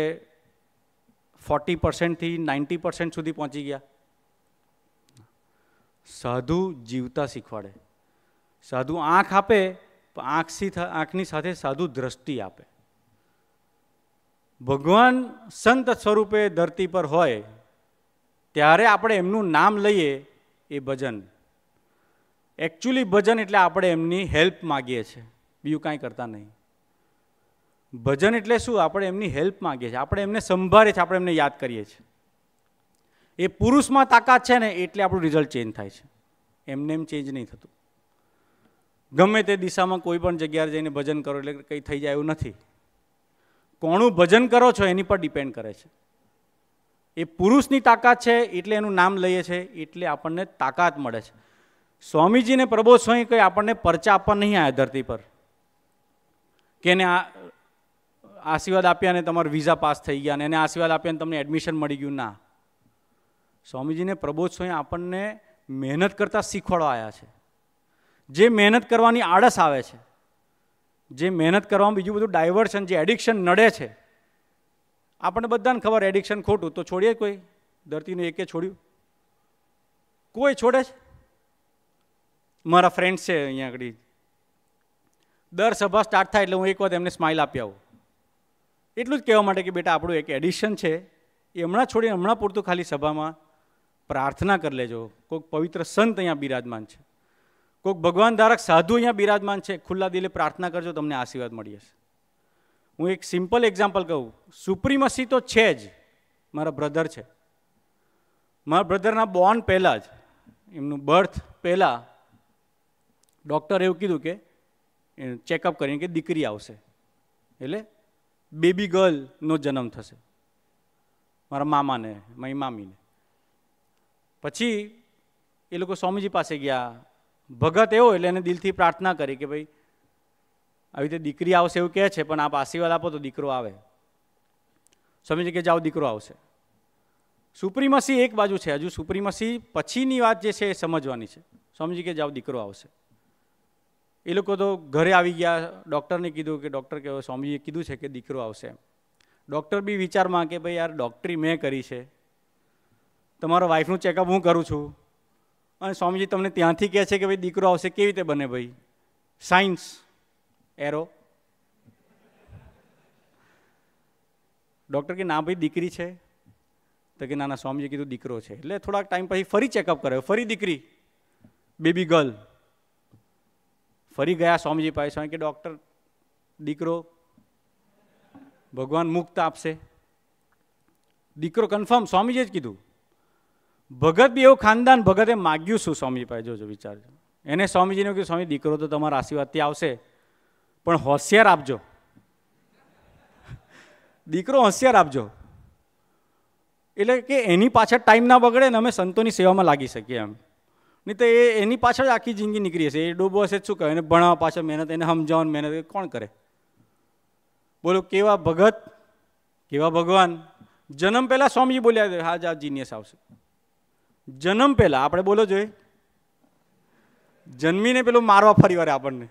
ફોર્ટી પર્સન્ટથી નાઇન્ટી પર્સન્ટ સુધી પહોંચી ગયા સાધુ જીવતા શીખવાડે સાધુ આંખ આપે પણ આંખથી આંખની સાથે સાધુ દ્રષ્ટિ આપે ભગવાન સંત સ્વરૂપે ધરતી પર હોય ત્યારે આપણે એમનું નામ લઈએ એ ભજન એકચ્યુઅલી ભજન એટલે આપણે એમની હેલ્પ માગીએ છીએ બીજું કાંઈ કરતા નહીં ભજન એટલે શું આપણે એમની હેલ્પ માગીએ છીએ આપણે એમને સંભાળીએ છીએ આપણે એમને યાદ કરીએ છીએ એ પુરુષમાં તાકાત છે ને એટલે આપણું રિઝલ્ટ ચેન્જ થાય છે એમને એમ ચેન્જ નહીં થતું ગમે તે દિશામાં કોઈ પણ જગ્યાએ જઈને ભજન કરો એટલે કંઈ થઈ જાય એવું નથી કોણું ભજન કરો છો એની પર ડિપેન્ડ કરે છે એ પુરુષની તાકાત છે એટલે એનું નામ લઈએ છીએ એટલે આપણને તાકાત મળે છે સ્વામીજીને પ્રબોધ સ્વામી કંઈ આપણને પરચા આપવા નહીં આવ્યા ધરતી પર કે એને આ આશીર્વાદ આપ્યા ને તમારો વિઝા પાસ થઈ ગયા ને એને આશીર્વાદ આપ્યા ને તમને એડમિશન મળી ગયું ના સ્વામીજીને પ્રબોધ સ્વામી આપણને મહેનત કરતાં શીખવાડવા આવ્યા છે જે મહેનત કરવાની આળસ આવે છે જે મહેનત કરવામાં બીજું બધું ડાયવર્શન જે એડિક્શન નડે છે આપણને બધાને ખબર એડિક્શન ખોટું તો છોડીએ કોઈ ધરતીનું એકે છોડ્યું કોઈ છોડે છે મારા ફ્રેન્ડ્સ છે અહીંયા આગળ દર સભા સ્ટાર્ટ થાય એટલે હું એક વાત એમને સ્માઇલ આપી આવું એટલું જ કહેવા માટે કે બેટા આપણું એક એડિશન છે એ હમણાં છોડીને હમણાં પૂરતું ખાલી સભામાં પ્રાર્થના કરી લેજો કોઈક પવિત્ર સંત અહીંયા બિરાજમાન છે કોઈક ભગવાન ધારક સાધુ અહીંયા બિરાજમાન છે ખુલ્લા દિલે પ્રાર્થના કરજો તમને આશીર્વાદ મળી જશે હું એક સિમ્પલ એક્ઝામ્પલ કહું સુપ્રીમસી તો છે જ મારા બ્રધર છે મારા બ્રધરના બોર્ન પહેલાં જ એમનું બર્થ પહેલાં ડૉક્ટરે એવું કીધું કે ચેકઅપ કરીને કે દીકરી આવશે એટલે બેબી ગર્લનો જન્મ થશે મારા મામાને મારી મામીને પછી એ લોકો સ્વામીજી પાસે ગયા ભગત એવો એટલે એને દિલથી પ્રાર્થના કરી કે ભાઈ આવી રીતે દીકરી આવશે એવું કહે છે પણ આપ આશીર્વાદ આપો તો દીકરો આવે સ્વામીજી કે જાઓ દીકરો આવશે સુપ્રીમસી એક બાજુ છે હજુ સુપ્રીમસી પછીની વાત જે છે એ સમજવાની છે સ્વામીજી કે જાઓ દીકરો આવશે એ લોકો તો ઘરે આવી ગયા ડૉક્ટરને કીધું કે ડૉક્ટર કહેવાય સ્વામીજીએ કીધું છે કે દીકરો આવશે એમ ડૉક્ટર બી વિચારમાં કે ભાઈ યાર ડૉક્ટરી મેં કરી છે તમારો વાઈફનું ચેકઅપ હું કરું છું અને સ્વામીજી તમને ત્યાંથી કહે છે કે ભાઈ દીકરો આવશે કેવી રીતે બને ભાઈ સાયન્સ એરો ડૉક્ટર કે ના ભાઈ દીકરી છે તો કે નાના સ્વામીજી કીધું દીકરો છે એટલે થોડાક ટાઈમ પછી ફરી ચેકઅપ કરાયો ફરી દીકરી બેબી ગર્લ ફરી ગયા સ્વામીજી પાસે સ્વામી કે ડૉક્ટર દીકરો ભગવાન મુક્ત આપશે દીકરો કન્ફર્મ સ્વામીજીએ જ કીધું ભગત બી એવું ખાનદાન ભગતે માગ્યું શું સ્વામીજી પાસે જોજો વિચારજો એને સ્વામીજીને કીધું સ્વામી દીકરો તો તમારા આશીર્વાદથી આવશે પણ હોશિયાર આપજો દીકરો હોશિયાર આપજો એટલે કે એની પાછળ ટાઈમ ના બગડે ને અમે સંતોની સેવામાં લાગી શકીએ એમ નહીં તો એ એની પાછળ આખી જિંદગી નીકળી હશે એ ડૂબો હશે શું કહે એને ભણાવવા પાછળ મહેનત એને સમજાવવાની મહેનત કોણ કરે બોલો કેવા ભગત કેવા ભગવાન જન્મ પહેલાં સ્વામીજી બોલ્યા હા જા જીનિયસ આવશે જન્મ પહેલાં આપણે બોલો જોઈએ જન્મીને પેલું મારવા ફરી વારે આપણને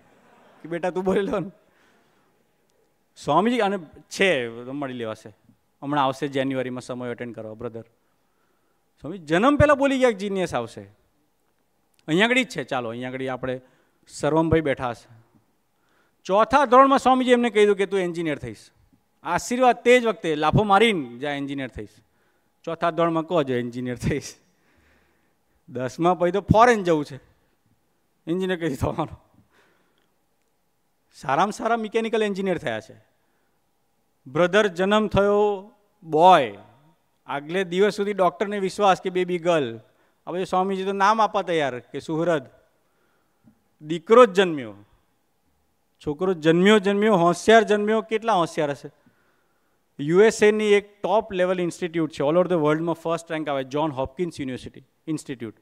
કે બેટા તું બોલી લેવાનું સ્વામીજી અને છે મળી લેવાશે હમણાં આવશે જાન્યુઆરીમાં સમય અટેન્ડ કરવા બ્રધર સ્વામી જન્મ પહેલાં બોલી ગયા જીનિયસ આવશે અહીંયા આગળ જ છે ચાલો અહીંયા આગળ આપણે સર્વમભાઈ બેઠા હશે ચોથા ધોરણમાં સ્વામીજી એમને કહી દઉં કે તું એન્જિનિયર થઈશ આશીર્વાદ તે જ વખતે લાફો મારીને જ્યાં એન્જિનિયર થઈશ ચોથા ધોરણમાં કહો જો એન્જિનિયર થઈશ દસમાં પછી તો ફોરેન જવું છે એન્જિનિયર કહી થવાનું સારામાં સારા મિકેનિકલ એન્જિનિયર થયા છે બ્રધર જન્મ થયો બોય આગલે દિવસ સુધી ડૉક્ટરને વિશ્વાસ કે બેબી ગર્લ હવે સ્વામીજી તો નામ આપવા તૈયાર કે સુહરદ દીકરો જ જન્મ્યો છોકરો જન્મ્યો જન્મ્યો હોશિયાર જન્મ્યો કેટલા હોશિયાર હશે યુએસએની એક ટોપ લેવલ ઇન્સ્ટિટ્યૂટ છે ઓલ ઓવર ધ વર્લ્ડમાં ફર્સ્ટ રેન્ક આવે જ્હોન હોપકિન્સ યુનિવર્સિટી ઇન્સ્ટિટ્યૂટ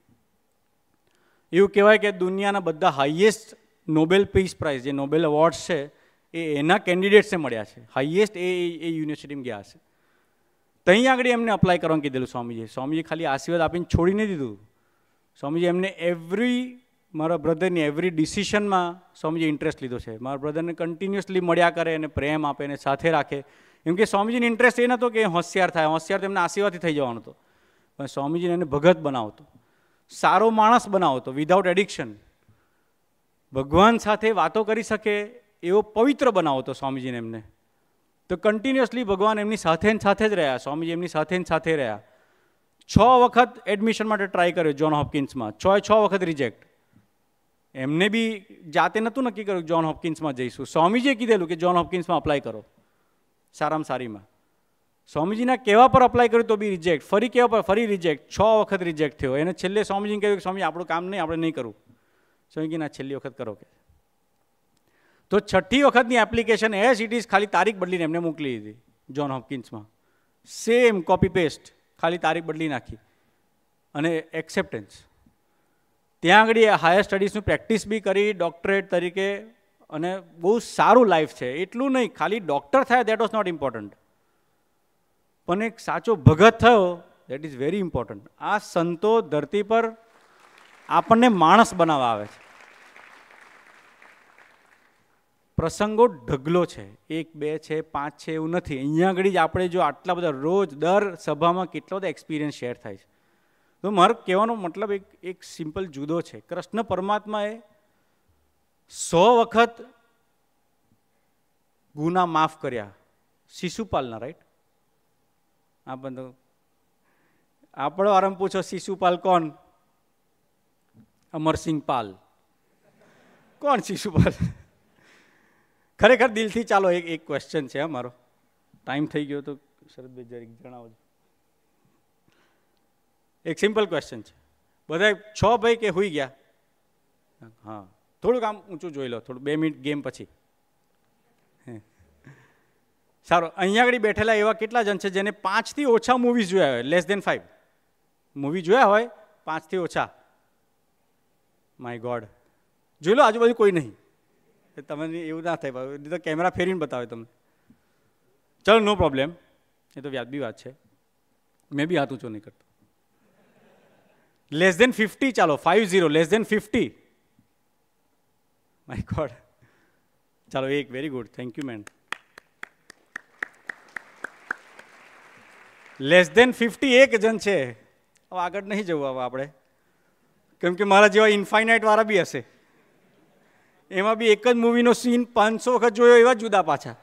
એવું કહેવાય કે દુનિયાના બધા હાઇએસ્ટ નોબેલ પીસ પ્રાઇઝ જે નોબેલ એવોર્ડ્સ છે એ એના કેન્ડિડેટ્સે મળ્યા છે હાઈએસ્ટ એ એ યુનિવર્સિટીમાં ગયા છે ત્યાં આગળ એમને અપ્લાય કરવાનું કીધેલું સ્વામીજી સ્વામીજી ખાલી આશીર્વાદ આપીને છોડી નહીં દીધું સ્વામીજી એમને એવરી મારા બ્રધરની એવરી ડિસિશનમાં સ્વામીજી ઇન્ટરેસ્ટ લીધો છે મારા બ્રધરને કન્ટિન્યુઅસલી મળ્યા કરે અને પ્રેમ આપે અને સાથે રાખે એમ કે સ્વામીજીને ઇન્ટરેસ્ટ એ નહોતો કે હોશિયાર થાય હોશિયાર તેમના આશીર્વાદથી થઈ જવાનો હતો પણ સ્વામીજીને એને ભગત બનાવતો સારો માણસ બનાવતો વિધાઉટ એડિક્શન ભગવાન સાથે વાતો કરી શકે એવો પવિત્ર બનાવો તો સ્વામીજીને એમને તો કન્ટિન્યુઅસલી ભગવાન એમની સાથે ને સાથે જ રહ્યા સ્વામીજી એમની સાથે ને સાથે રહ્યા છ વખત એડમિશન માટે ટ્રાય કર્યો જ્હોન હોપકિન્સમાં છ છ વખત રિજેક્ટ એમને બી જાતે નહોતું નક્કી કર્યું જ્હોન હોપકિન્સમાં જઈશું સ્વામીજીએ કીધેલું કે જોન હોપકિન્સમાં અપ્લાય કરો સારામાં સારીમાં સ્વામીજીના કેવા પર અપ્લાય કર્યું તો બી રિજેક્ટ ફરી કેવા પર ફરી રિજેક્ટ છ વખત રિજેક્ટ થયો એને છેલ્લે સ્વામીજીને કહ્યું કે સ્વામી આપણું કામ નહીં આપણે નહીં કરવું સોયંકીના છેલ્લી વખત કરો કે તો છઠ્ઠી વખતની એપ્લિકેશન એસ ઇટ ઇઝ ખાલી તારીખ બદલીને એમને મોકલી દીધી જોન હોપકિન્સમાં સેમ કોપી પેસ્ટ ખાલી તારીખ બદલી નાખી અને એક્સેપ્ટન્સ ત્યાં આગળ હાયર સ્ટડીઝનું પ્રેક્ટિસ બી કરી ડૉક્ટરેટ તરીકે અને બહુ સારું લાઈફ છે એટલું નહીં ખાલી ડૉક્ટર થયા દેટ વોઝ નોટ ઇમ્પોર્ટન્ટ પણ એક સાચો ભગત થયો દેટ ઇઝ વેરી ઇમ્પોર્ટન્ટ આ સંતો ધરતી પર આપણને માણસ બનાવવા આવે છે પ્રસંગો ઢગલો છે એક બે છે પાંચ છે એવું નથી અહીંયા આગળ જ આપણે જો આટલા બધા રોજ દર સભામાં કેટલા બધા એક્સપિરિયન્સ શેર થાય છે તો મારો કહેવાનો મતલબ એક એક સિમ્પલ જુદો છે કૃષ્ણ પરમાત્માએ સો વખત ગુના માફ કર્યા શિશુપાલના રાઈટ આ બંધ આપણો આરંભ પૂછો શિશુપાલ કોણ અમરસિંહ પાલ કોણ શિશુપાલ ખરેખર દિલથી ચાલો એક એક ક્વેશ્ચન છે અમારો ટાઈમ થઈ ગયો તો શરદભાઈ જરીક જણાવો એક સિમ્પલ ક્વેશ્ચન છે બધા છ ભાઈ કે હોઈ ગયા હા થોડુંક આમ ઊંચું જોઈ લો થોડું બે મિનિટ ગેમ પછી સારું અહીંયા આગળ બેઠેલા એવા કેટલા જણ છે જેને પાંચથી ઓછા મૂવીઝ જોયા હોય લેસ દેન ફાઈવ મૂવી જોયા હોય પાંચથી ઓછા માય ગોડ જોઈ લો આજુબાજુ કોઈ નહીં તમને એવું ના થાય તો કેમેરા ફેરીને બતાવે તમને ચલો નો પ્રોબ્લેમ એ તો વ્યાજબી વાત છે મેં બી હાથ ઊંચો નહીં કરતો લેસ દેન ફિફ્ટી ચાલો five zero less than fifty my god ચાલો એક very good thank you man less than fifty એક જણ છે હવે આગળ નહીં જવું હવે આપણે કેમ કે મારા જેવા ઇન્ફાઇનાઇટવાળા બી હશે એમાં બી એક જ મૂવીનો સીન પાંચસો વખત જોયો એવા જુદા પાછા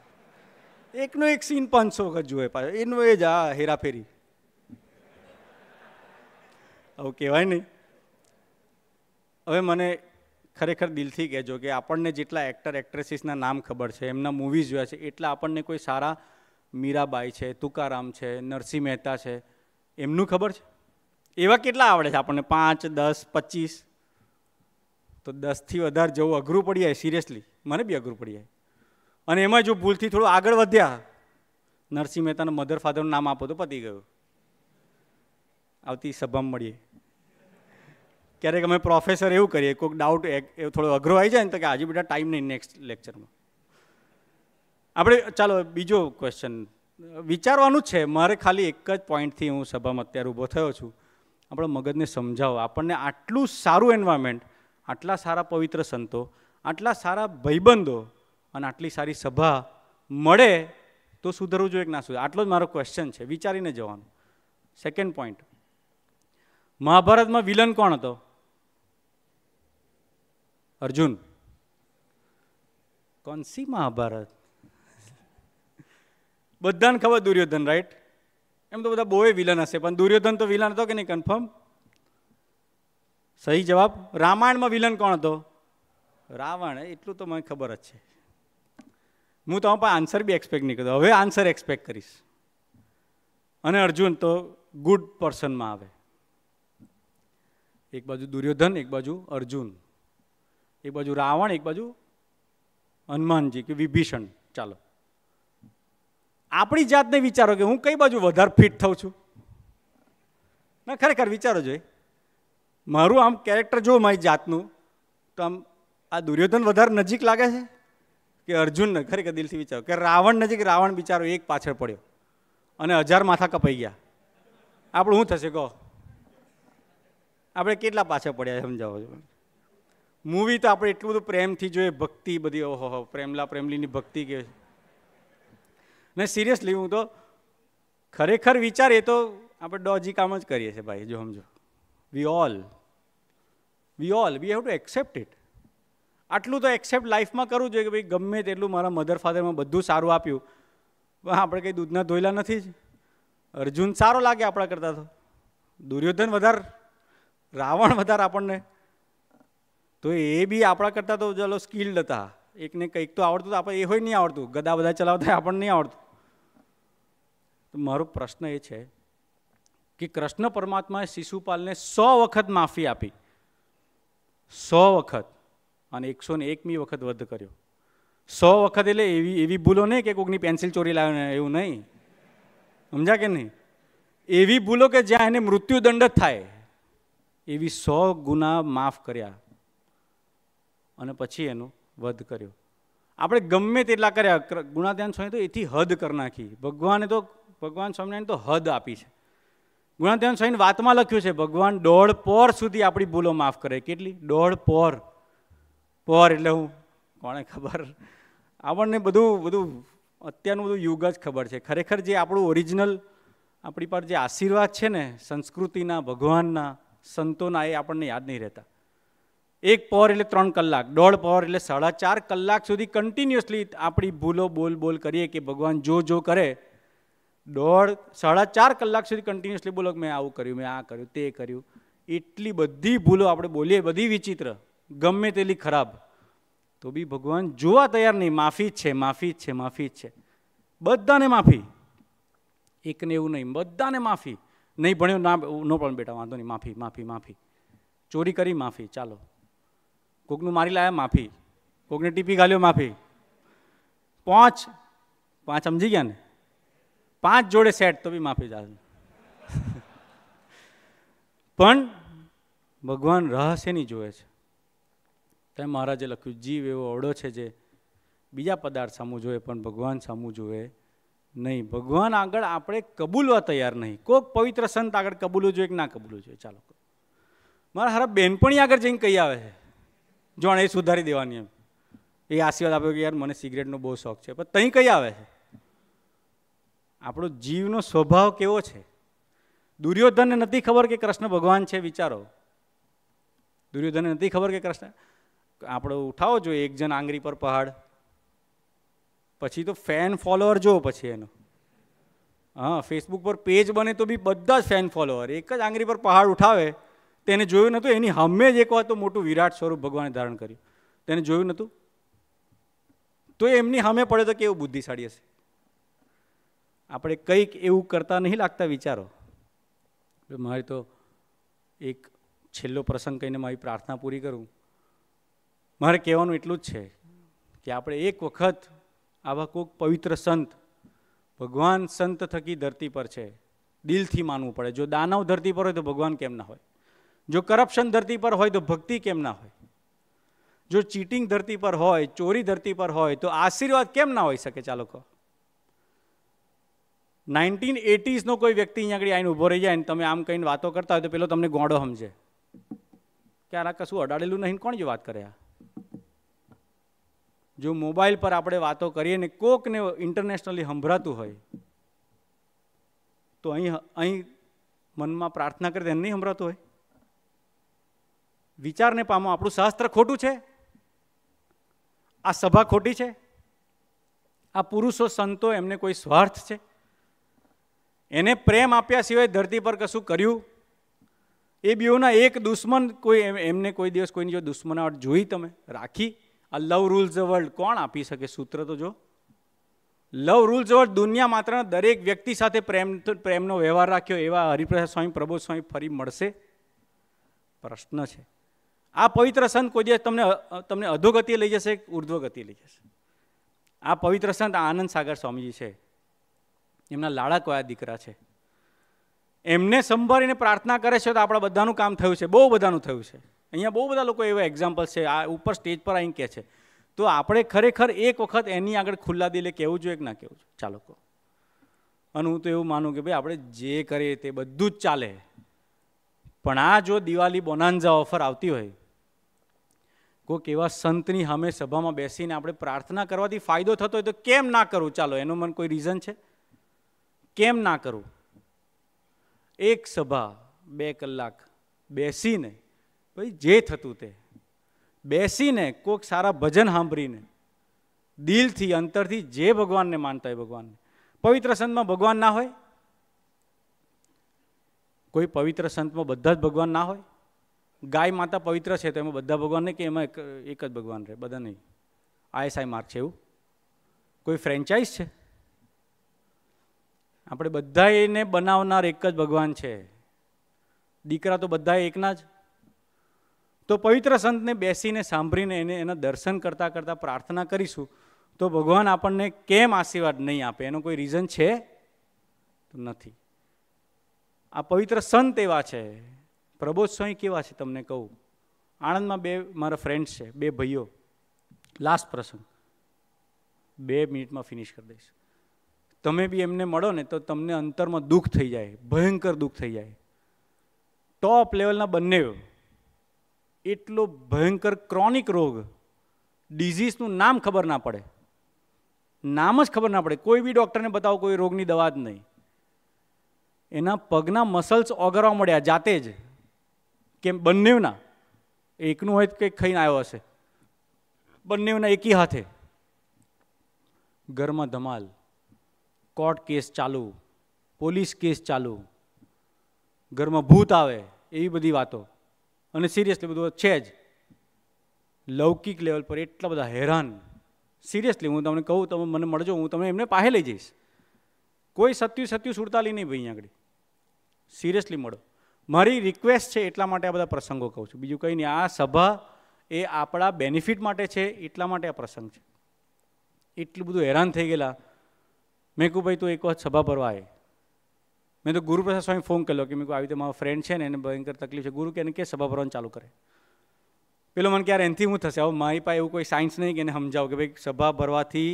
એકનો એક સીન પાંચસો વખત જોયો પાછો એનો એ જ આ હેરાફેરી આવું કહેવાય નહીં હવે મને ખરેખર દિલથી કહેજો કે આપણને જેટલા એક્ટર એક્ટ્રેસીસના નામ ખબર છે એમના મૂવીઝ જોયા છે એટલા આપણને કોઈ સારા મીરાબાઈ છે તુકારામ છે નરસિંહ મહેતા છે એમનું ખબર છે એવા કેટલા આવડે છે આપણને પાંચ દસ પચીસ તો દસથી વધારે જવું અઘરું પડી જાય સિરિયસલી મને બી અઘરું પડી જાય અને એમાં જો ભૂલથી થોડું આગળ વધ્યા નરસિંહ મહેતાના મધર ફાધરનું નામ આપો તો પતી ગયું આવતી સભામાં મળીએ ક્યારેક અમે પ્રોફેસર એવું કરીએ કોઈક ડાઉટ એવું થોડો અઘરો આવી જાય ને તો કે હજી બધા ટાઈમ નહીં નેક્સ્ટ લેક્ચરમાં આપણે ચાલો બીજો ક્વેશ્ચન વિચારવાનું જ છે મારે ખાલી એક જ પોઈન્ટથી હું સભામાં અત્યારે ઊભો થયો છું આપણા મગજને સમજાવો આપણને આટલું સારું એન્વાયરમેન્ટ આટલા સારા પવિત્ર સંતો આટલા સારા ભાઈબંધો અને આટલી સારી સભા મળે તો સુધરવું જોઈએ કે ના સુધરે આટલો જ મારો ક્વેશ્ચન છે વિચારીને જવાનું સેકન્ડ પોઈન્ટ મહાભારતમાં વિલન કોણ હતો અર્જુન કોણ મહાભારત બધાને ખબર દુર્યોધન રાઈટ એમ તો બધા બહુ વિલન હશે પણ દુર્યોધન તો વિલન હતો કે નહીં કન્ફર્મ સહી જવાબ રામાયણમાં વિલન કોણ હતો રાવણ એટલું તો મને ખબર જ છે હું તો પણ આન્સર બી એક્સપેક્ટ નહીં કરતો હવે આન્સર એક્સપેક્ટ કરીશ અને અર્જુન તો ગુડ પર્સનમાં આવે એક બાજુ દુર્યોધન એક બાજુ અર્જુન એક બાજુ રાવણ એક બાજુ હનુમાનજી કે વિભીષણ ચાલો આપણી જાતને વિચારો કે હું કઈ બાજુ વધારે ફિટ થઉં છું ના ખરેખર વિચારો જોઈ મારું આમ કેરેક્ટર જો મારી જાતનું તો આમ આ દુર્યોધન વધારે નજીક લાગે છે કે અર્જુનને ખરેખર દિલથી વિચારો કે રાવણ નજીક રાવણ બિચારો એક પાછળ પડ્યો અને હજાર માથા કપાઈ ગયા આપણું શું થશે કહો આપણે કેટલા પાછળ પડ્યા સમજાવો છો મૂવી તો આપણે એટલું બધું પ્રેમથી જોઈએ ભક્તિ બધી ઓહો પ્રેમલા પ્રેમલીની ભક્તિ કે ને સિરિયસલી હું તો ખરેખર વિચારીએ તો આપણે ડોજી કામ જ કરીએ છીએ ભાઈ જો સમજો we all we all we have to accept it આટલું તો એક્સેપ્ટ લાઈફમાં કરવું જોઈએ કે ભાઈ ગમે તેટલું મારા મધર ફાધરમાં બધું સારું આપ્યું પણ આપણે કંઈ દૂધના ધોયેલા નથી જ અર્જુન સારો લાગે આપણા કરતાં તો દુર્યોધન વધાર રાવણ વધારે આપણને તો એ બી આપણા કરતાં તો ચલો સ્કિલ્ડ હતા એકને કંઈક તો આવડતું તો આપણે એ હોય નહીં આવડતું ગદા બધા ચલાવતા આપણને નહીં આવડતું મારો પ્રશ્ન એ છે કે કૃષ્ણ પરમાત્માએ શિશુપાલને સો વખત માફી આપી સો વખત અને એકસો ને એકમી વખત વધ કર્યો સો વખત એટલે એવી એવી ભૂલો નહીં કે કોઈકની પેન્સિલ ચોરી લાવે એવું નહીં સમજા કે નહીં એવી ભૂલો કે જ્યાં એને મૃત્યુદંડ જ થાય એવી સો ગુના માફ કર્યા અને પછી એનો વધ કર્યો આપણે ગમે તેટલા કર્યા ગુણાધ્યાન ધ્યાન તો એથી હદ કરી નાખી ભગવાને તો ભગવાન સ્વામિનારાયણ તો હદ આપી છે ગુણાધ્યાન સ્વામીની વાતમાં લખ્યું છે ભગવાન દોઢ પોર સુધી આપણી ભૂલો માફ કરે કેટલી દોઢ પોર પોર એટલે હું કોને ખબર આપણને બધું બધું અત્યારનું બધું યુગ જ ખબર છે ખરેખર જે આપણું ઓરિજિનલ આપણી પર જે આશીર્વાદ છે ને સંસ્કૃતિના ભગવાનના સંતોના એ આપણને યાદ નહીં રહેતા એક પહોર એટલે ત્રણ કલાક દોઢ પહોર એટલે સાડા ચાર કલાક સુધી કન્ટિન્યુઅસલી આપણી ભૂલો બોલ બોલ કરીએ કે ભગવાન જો જો કરે દોઢ સાડા ચાર કલાક સુધી કન્ટિન્યુઅસલી બોલો મેં આવું કર્યું મેં આ કર્યું તે કર્યું એટલી બધી ભૂલો આપણે બોલીએ બધી વિચિત્ર ગમે તેટલી ખરાબ તો બી ભગવાન જોવા તૈયાર નહીં માફી જ છે માફી જ છે માફી જ છે બધાને માફી એકને એવું નહીં બધાને માફી નહીં ભણ્યો ના નો પણ બેટા વાંધો નહીં માફી માફી માફી ચોરી કરી માફી ચાલો કોકનું મારી લાયા માફી કોકને ટીપી ગાલ્યો માફી પાંચ પાંચ સમજી ગયા ને પાંચ જોડે સેટ તો બી માફી જાશે પણ ભગવાન રહસ્યની જોવે છે તેમ મહારાજે લખ્યું જીવ એવો ઓળો છે જે બીજા પદાર્થ સામું જોવે પણ ભગવાન સામું જોવે નહીં ભગવાન આગળ આપણે કબૂલવા તૈયાર નહીં કોઈક પવિત્ર સંત આગળ કબૂલવું જોઈએ કે ના કબૂલવું જોઈએ ચાલો મારા હારા બહેનપણી આગળ જઈને કહી આવે છે જોણ એ સુધારી દેવાની એમ એ આશીર્વાદ આપ્યો કે યાર મને સિગરેટનો બહુ શોખ છે પણ તહીં કઈ આવે છે આપણો જીવનો સ્વભાવ કેવો છે દુર્યોધનને નથી ખબર કે કૃષ્ણ ભગવાન છે વિચારો દુર્યોધનને નથી ખબર કે કૃષ્ણ આપણે ઉઠાવો જોઈએ એક જણ આંગળી પર પહાડ પછી તો ફેન ફોલોઅર જો પછી એનો હા ફેસબુક પર પેજ બને તો બી બધા જ ફેન ફોલોઅર એક જ આંગળી પર પહાડ ઉઠાવે તેને જોયું નહોતું એની હમે જ એક વાર મોટું વિરાટ સ્વરૂપ ભગવાને ધારણ કર્યું તેને જોયું નહોતું તો એમની હમે પડે તો કેવું બુદ્ધિશાળી હશે આપણે કંઈક એવું કરતા નહીં લાગતા વિચારો મારે તો એક છેલ્લો પ્રસંગ કહીને મારી પ્રાર્થના પૂરી કરું મારે કહેવાનું એટલું જ છે કે આપણે એક વખત આવા કોઈક પવિત્ર સંત ભગવાન સંત થકી ધરતી પર છે દિલથી માનવું પડે જો દાનવ ધરતી પર હોય તો ભગવાન કેમ ના હોય જો કરપ્શન ધરતી પર હોય તો ભક્તિ કેમ ના હોય જો ચીટિંગ ધરતી પર હોય ચોરી ધરતી પર હોય તો આશીર્વાદ કેમ ના હોઈ શકે ચાલો કહો નાઇન્ટીન એટીઝનો કોઈ વ્યક્તિ અહીંયા આગળ આવીને ઊભો રહી જાય ને તમે આમ કહીને વાતો કરતા હોય તો પેલો તમને ગોંડો સમજે કે આ કશું અડાડેલું નહીં કોણ જે વાત કરે આ જો મોબાઈલ પર આપણે વાતો કરીએ ને કોકને ઇન્ટરનેશનલી સંભળાતું હોય તો અહીં અહીં મનમાં પ્રાર્થના કરે એને નહીં સંભળાતું હોય વિચારને પામો આપણું શાસ્ત્ર ખોટું છે આ સભા ખોટી છે આ પુરુષો સંતો એમને કોઈ સ્વાર્થ છે એને પ્રેમ આપ્યા સિવાય ધરતી પર કશું કર્યું એ બેઓના એક દુશ્મન કોઈ એમને કોઈ દિવસ કોઈની જો દુશ્મનાવટ જોઈ તમે રાખી આ લવ રૂલ્સ ધ વર્લ્ડ કોણ આપી શકે સૂત્ર તો જો લવ રૂલ્સ વર્લ્ડ દુનિયા માત્ર દરેક વ્યક્તિ સાથે પ્રેમ પ્રેમનો વ્યવહાર રાખ્યો એવા હરિપ્રસાદ સ્વામી પ્રબોધ સ્વામી ફરી મળશે પ્રશ્ન છે આ પવિત્ર સંત કોઈ દિવસ તમને તમને અધોગતિ લઈ જશે ઉર્ધ્વગતિ લઈ જશે આ પવિત્ર સંત આનંદ સાગર સ્વામીજી છે એમના લાડા આ દીકરા છે એમને સંભાળીને પ્રાર્થના કરે છે તો આપણા બધાનું કામ થયું છે બહુ બધાનું થયું છે અહીંયા બહુ બધા લોકો એવા એક્ઝામ્પલ છે આ ઉપર સ્ટેજ પર અહીં કહે છે તો આપણે ખરેખર એક વખત એની આગળ ખુલ્લા દિલે કહેવું જોઈએ કે ના કહેવું જોઈએ ચાલો કહો અને હું તો એવું માનું કે ભાઈ આપણે જે કરીએ તે બધું જ ચાલે પણ આ જો દિવાળી બોનાન્ઝા ઓફર આવતી હોય કોઈક એવા સંતની સામે સભામાં બેસીને આપણે પ્રાર્થના કરવાથી ફાયદો થતો હોય તો કેમ ના કરવું ચાલો એનું મને કોઈ રીઝન છે કેમ ના કરું એક સભા બે કલાક બેસીને ભાઈ જે થતું તે બેસીને કોઈક સારા ભજન સાંભળીને દિલથી અંતરથી જે ભગવાનને માનતા હોય ભગવાનને પવિત્ર સંતમાં ભગવાન ના હોય કોઈ પવિત્ર સંતમાં બધા જ ભગવાન ના હોય ગાય માતા પવિત્ર છે તો એમાં બધા ભગવાન નહીં કે એમાં એક જ ભગવાન રહે બધા નહીં આઈએસઆઈ માર્ક છે એવું કોઈ ફ્રેન્ચાઇઝ છે આપણે બધા એને બનાવનાર એક જ ભગવાન છે દીકરા તો બધા એકના જ તો પવિત્ર સંતને બેસીને સાંભળીને એને એના દર્શન કરતાં કરતાં પ્રાર્થના કરીશું તો ભગવાન આપણને કેમ આશીર્વાદ નહીં આપે એનો કોઈ રીઝન છે નથી આ પવિત્ર સંત એવા છે પ્રબોધ સ્વાઈ કેવા છે તમને કહું આણંદમાં બે મારા ફ્રેન્ડ્સ છે બે ભાઈઓ લાસ્ટ પ્રસંગ બે મિનિટમાં ફિનિશ કરી દઈશ તમે બી એમને મળો ને તો તમને અંતરમાં દુઃખ થઈ જાય ભયંકર દુઃખ થઈ જાય ટોપ લેવલના બંને એટલો ભયંકર ક્રોનિક રોગ ડિઝીઝનું નામ ખબર ના પડે નામ જ ખબર ના પડે કોઈ બી ડૉક્ટરને બતાવો કોઈ રોગની દવા જ નહીં એના પગના મસલ્સ ઓગરવા મળ્યા જાતે જ કેમ બંનેવના એકનું હોય તો કંઈક ખાઈને આવ્યો હશે બંનેવના એકી હાથે ઘરમાં ધમાલ કોર્ટ કેસ ચાલુ પોલીસ કેસ ચાલુ ઘરમાં ભૂત આવે એવી બધી વાતો અને સિરિયસલી બધું છે જ લૌકિક લેવલ પર એટલા બધા હેરાન સિરિયસલી હું તમને કહું તમે મને મળજો હું તમને એમને પાસે લઈ જઈશ કોઈ સત્યું સત્યું સુડતાલી નહીં ભાઈ અહીંયા આગળ સિરિયસલી મળો મારી રિક્વેસ્ટ છે એટલા માટે આ બધા પ્રસંગો કહું છું બીજું કંઈ નહીં આ સભા એ આપણા બેનિફિટ માટે છે એટલા માટે આ પ્રસંગ છે એટલું બધું હેરાન થઈ ગયેલા મેં કહું ભાઈ તું એક વખત સભા ભરવા આવે મેં તો ગુરુપ્રસાદ સ્વામી ફોન કર્યો કે મેં કહ્યું આવી રીતે મારો ફ્રેન્ડ છે ને એને ભયંકર તકલીફ છે ગુરુ કે એને કે સભા ભરવાનું ચાલુ કરે પેલો મને ક્યારે એનથી હું થશે હવે મારી પાસે એવું કોઈ સાયન્સ નહીં કે એને સમજાવું કે ભાઈ સભા ભરવાથી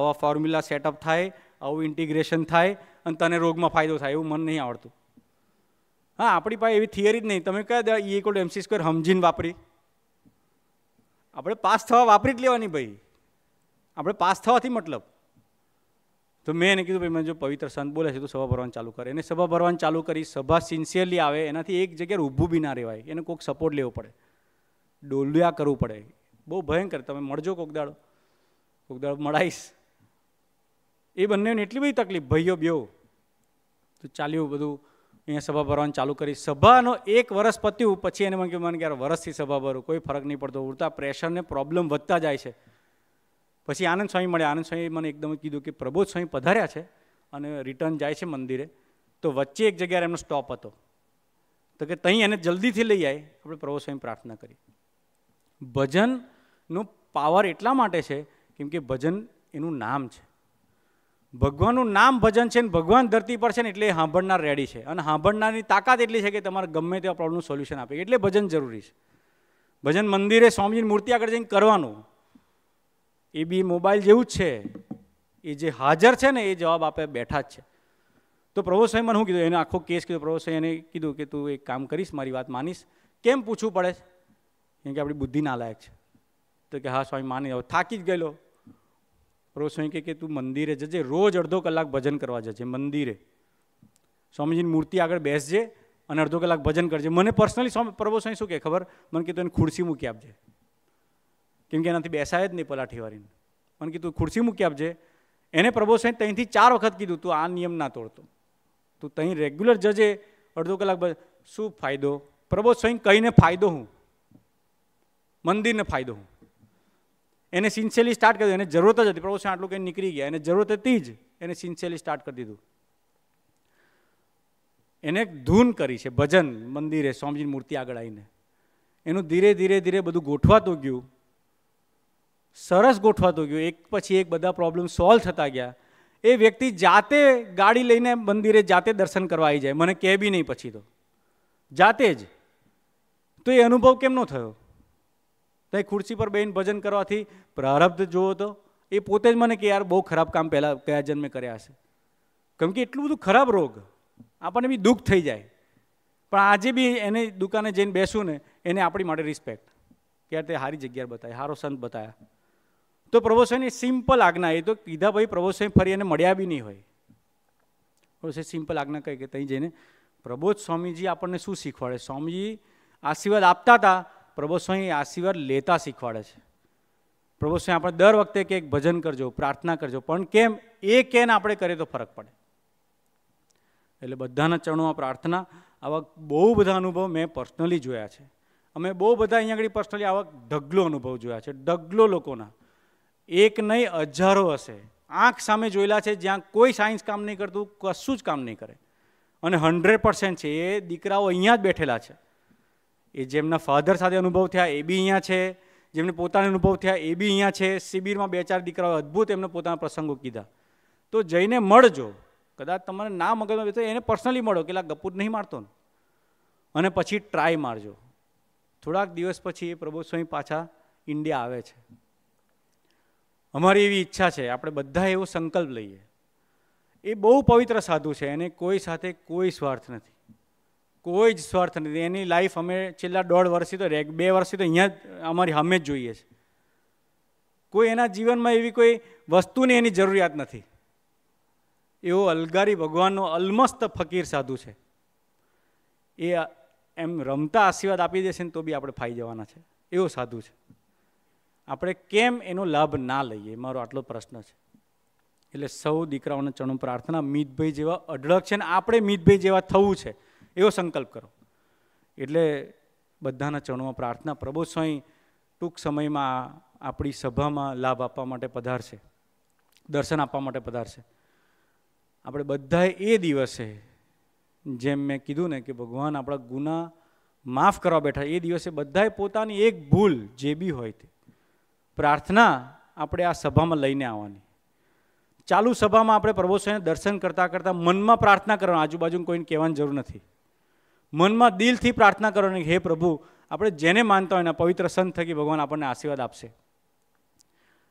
આવા ફોર્મ્યુલા સેટઅપ થાય આવું ઇન્ટિગ્રેશન થાય અને તને રોગમાં ફાયદો થાય એવું મને નહીં આવડતું હા આપણી પાસે એવી થિયરી જ નહીં તમે કયા E equal to MC square સમજીને વાપરી આપણે પાસ થવા વાપરી જ લેવાની ભાઈ આપણે પાસ થવાથી મતલબ તો મેં એને કીધું ભાઈ મને જો પવિત્ર સંત બોલે છે તો સભા ભરવાનું ચાલુ કરે એને સભા ભરવાનું ચાલુ કરી સભા સિન્સિયરલી આવે એનાથી એક જગ્યાએ ઊભું બી ના રહેવાય એને કોઈક સપોર્ટ લેવો પડે ડોલિયા કરવું પડે બહુ ભયંકર તમે મળજો કોક દાડો કોક દાડો મળાઈશ એ બંનેને એટલી બધી તકલીફ ભાઈઓ બેઓ તો ચાલ્યું બધું અહીંયા સભા ભરવાનું ચાલુ કરી સભાનો એક વર્ષ પત્યું પછી એને મને કહ્યું મને ક્યારે વરસથી સભા ભરું કોઈ ફરક નહીં પડતો ઉડતા પ્રેશરને પ્રોબ્લેમ વધતા જાય છે પછી આનંદ સ્વામી મળે આનંદ સ્વામી મને એકદમ કીધું કે પ્રબોધ સ્વામી પધાર્યા છે અને રિટર્ન જાય છે મંદિરે તો વચ્ચે એક જગ્યાએ એમનો સ્ટોપ હતો તો કે તહીં એને જલ્દીથી લઈ આવી આપણે પ્રભુ સ્વામી પ્રાર્થના કરી ભજનનો પાવર એટલા માટે છે કેમ કે ભજન એનું નામ છે ભગવાનનું નામ ભજન છે ને ભગવાન ધરતી પર છે ને એટલે સાંભળનાર રેડી છે અને સાંભળનારની તાકાત એટલી છે કે તમારે ગમે તેવા પ્રોબ્લેમનું સોલ્યુશન આપે એટલે ભજન જરૂરી છે ભજન મંદિરે સ્વામીની મૂર્તિ આગળ જઈને કરવાનું એ બી મોબાઈલ જેવું જ છે એ જે હાજર છે ને એ જવાબ આપે બેઠા જ છે તો પ્રભુ સ્વામી મને શું કીધું એને આખો કેસ કીધો પ્રભુ સ્વામી એને કીધું કે તું એક કામ કરીશ મારી વાત માનીશ કેમ પૂછવું પડે છે કેમ કે આપણી બુદ્ધિ નાલાયક છે તો કે હા સ્વામી માની હવે થાકી જ ગયેલો પ્રભુ સ્વામી કે તું મંદિરે જજે રોજ અડધો કલાક ભજન કરવા જજે મંદિરે સ્વામીજીની મૂર્તિ આગળ બેસજે અને અડધો કલાક ભજન કરજે મને પર્સનલી સ્વામી પ્રભુ સ્વામી શું કહે ખબર મને કીધું એને ખુરશી મૂકી આપજે કેમ કે એનાથી બેસાય જ નહીં પલાઠી વાળીને મને કીધું ખુરશી મૂકી આપજે એને પ્રભો સાહેબ ત્યાંથી ચાર વખત કીધું તું આ નિયમ ના તોડતો તું ત્યાં રેગ્યુલર જજે અડધો કલાક બાદ શું ફાયદો પ્રભો સ્વયં કહીને ફાયદો હું મંદિરને ફાયદો હું એને સિન્સિયરલી સ્ટાર્ટ કરી દીધું એને જરૂરત જ હતી પ્રભુ સ્વામી આટલું કંઈ નીકળી ગયા એને જરૂરત હતી જ એને સિન્સિયરલી સ્ટાર્ટ કરી દીધું એને ધૂન કરી છે ભજન મંદિરે સ્વામીજીની મૂર્તિ આગળ આવીને એનું ધીરે ધીરે ધીરે બધું ગોઠવાતું ગયું સરસ ગોઠવાતું ગયું એક પછી એક બધા પ્રોબ્લેમ સોલ્વ થતા ગયા એ વ્યક્તિ જાતે ગાડી લઈને મંદિરે જાતે દર્શન કરવા આવી જાય મને કહે બી નહીં પછી તો જાતે જ તો એ અનુભવ કેમનો થયો તો એ ખુરશી પર બેન ભજન કરવાથી પ્રારબ્ધ જુઓ તો એ પોતે જ મને કે યાર બહુ ખરાબ કામ પહેલાં કયા જન્મે કર્યા હશે કેમ કે એટલું બધું ખરાબ રોગ આપણને બી દુઃખ થઈ જાય પણ આજે બી એને દુકાને જઈને બેસું ને એને આપણી માટે રિસ્પેક્ટ કે તે સારી જગ્યા બતાવી સારો સંત બતાવ્યા તો પ્રભુસ્વામી સિમ્પલ આજ્ઞા એ તો કીધા ભાઈ પ્રભુસ્વામી ફરી એને મળ્યા બી નહીં હોય પ્રભુસ્વામી સિમ્પલ આજ્ઞા કહી કે ત્યાં જઈને પ્રબોધ સ્વામીજી આપણને શું શીખવાડે સ્વામીજી આશીર્વાદ આપતા હતા પ્રભુસ્વામી આશીર્વાદ લેતા શીખવાડે છે પ્રભુસ્વામી આપણે દર વખતે કે એક ભજન કરજો પ્રાર્થના કરજો પણ કેમ એ કેન આપણે કરીએ તો ફરક પડે એટલે બધાના ચરણોમાં પ્રાર્થના આવા બહુ બધા અનુભવ મેં પર્સનલી જોયા છે અમે બહુ બધા અહીંયા આગળ પર્સનલી આવા ઢગલો અનુભવ જોયા છે ઢગલો લોકોના એક નહીં હજારો હશે આંખ સામે જોયેલા છે જ્યાં કોઈ સાયન્સ કામ નહીં કરતું કશું જ કામ નહીં કરે અને હંડ્રેડ પર્સન્ટ છે એ દીકરાઓ અહીંયા જ બેઠેલા છે એ જેમના ફાધર સાથે અનુભવ થયા એ બી અહીંયા છે જેમને પોતાનો અનુભવ થયા એ બી અહીંયા છે શિબિરમાં બે ચાર દીકરાઓ અદ્ભુત એમને પોતાના પ્રસંગો કીધા તો જઈને મળજો કદાચ તમારે ના મગજમાં બેસો એને પર્સનલી મળો કે ગપૂર નહીં મારતો ને અને પછી ટ્રાય મારજો થોડાક દિવસ પછી એ પ્રભુ સ્વામી પાછા ઇન્ડિયા આવે છે અમારી એવી ઈચ્છા છે આપણે બધા એવો સંકલ્પ લઈએ એ બહુ પવિત્ર સાધુ છે એને કોઈ સાથે કોઈ સ્વાર્થ નથી કોઈ જ સ્વાર્થ નથી એની લાઈફ અમે છેલ્લા દોઢ વર્ષથી તો રેગ બે વર્ષથી તો અહીંયા અમારી હમે જ જોઈએ છે કોઈ એના જીવનમાં એવી કોઈ વસ્તુની એની જરૂરિયાત નથી એવો અલગારી ભગવાનનો અલમસ્ત ફકીર સાધુ છે એ એમ રમતા આશીર્વાદ આપી દેશે ને તો બી આપણે ફાઈ જવાના છે એવો સાધુ છે આપણે કેમ એનો લાભ ના લઈએ મારો આટલો પ્રશ્ન છે એટલે સૌ દીકરાઓને ચણું પ્રાર્થના મિતભાઈ જેવા અઢળક છે ને આપણે મિતભાઈ જેવા થવું છે એવો સંકલ્પ કરો એટલે બધાના ચણુમાં પ્રાર્થના પ્રભુ સ્વાઈ ટૂંક સમયમાં આપણી સભામાં લાભ આપવા માટે પધારશે દર્શન આપવા માટે પધારશે આપણે બધાએ એ દિવસે જેમ મેં કીધું ને કે ભગવાન આપણા ગુના માફ કરવા બેઠા એ દિવસે બધાએ પોતાની એક ભૂલ જે બી હોય તે પ્રાર્થના આપણે આ સભામાં લઈને આવવાની ચાલુ સભામાં આપણે પ્રભુ પ્રભુસ્વામીને દર્શન કરતાં કરતાં મનમાં પ્રાર્થના કરવાની આજુબાજુ કોઈને કહેવાની જરૂર નથી મનમાં દિલથી પ્રાર્થના કરવાની હે પ્રભુ આપણે જેને માનતા હોય ને પવિત્ર સંત થકી ભગવાન આપણને આશીર્વાદ આપશે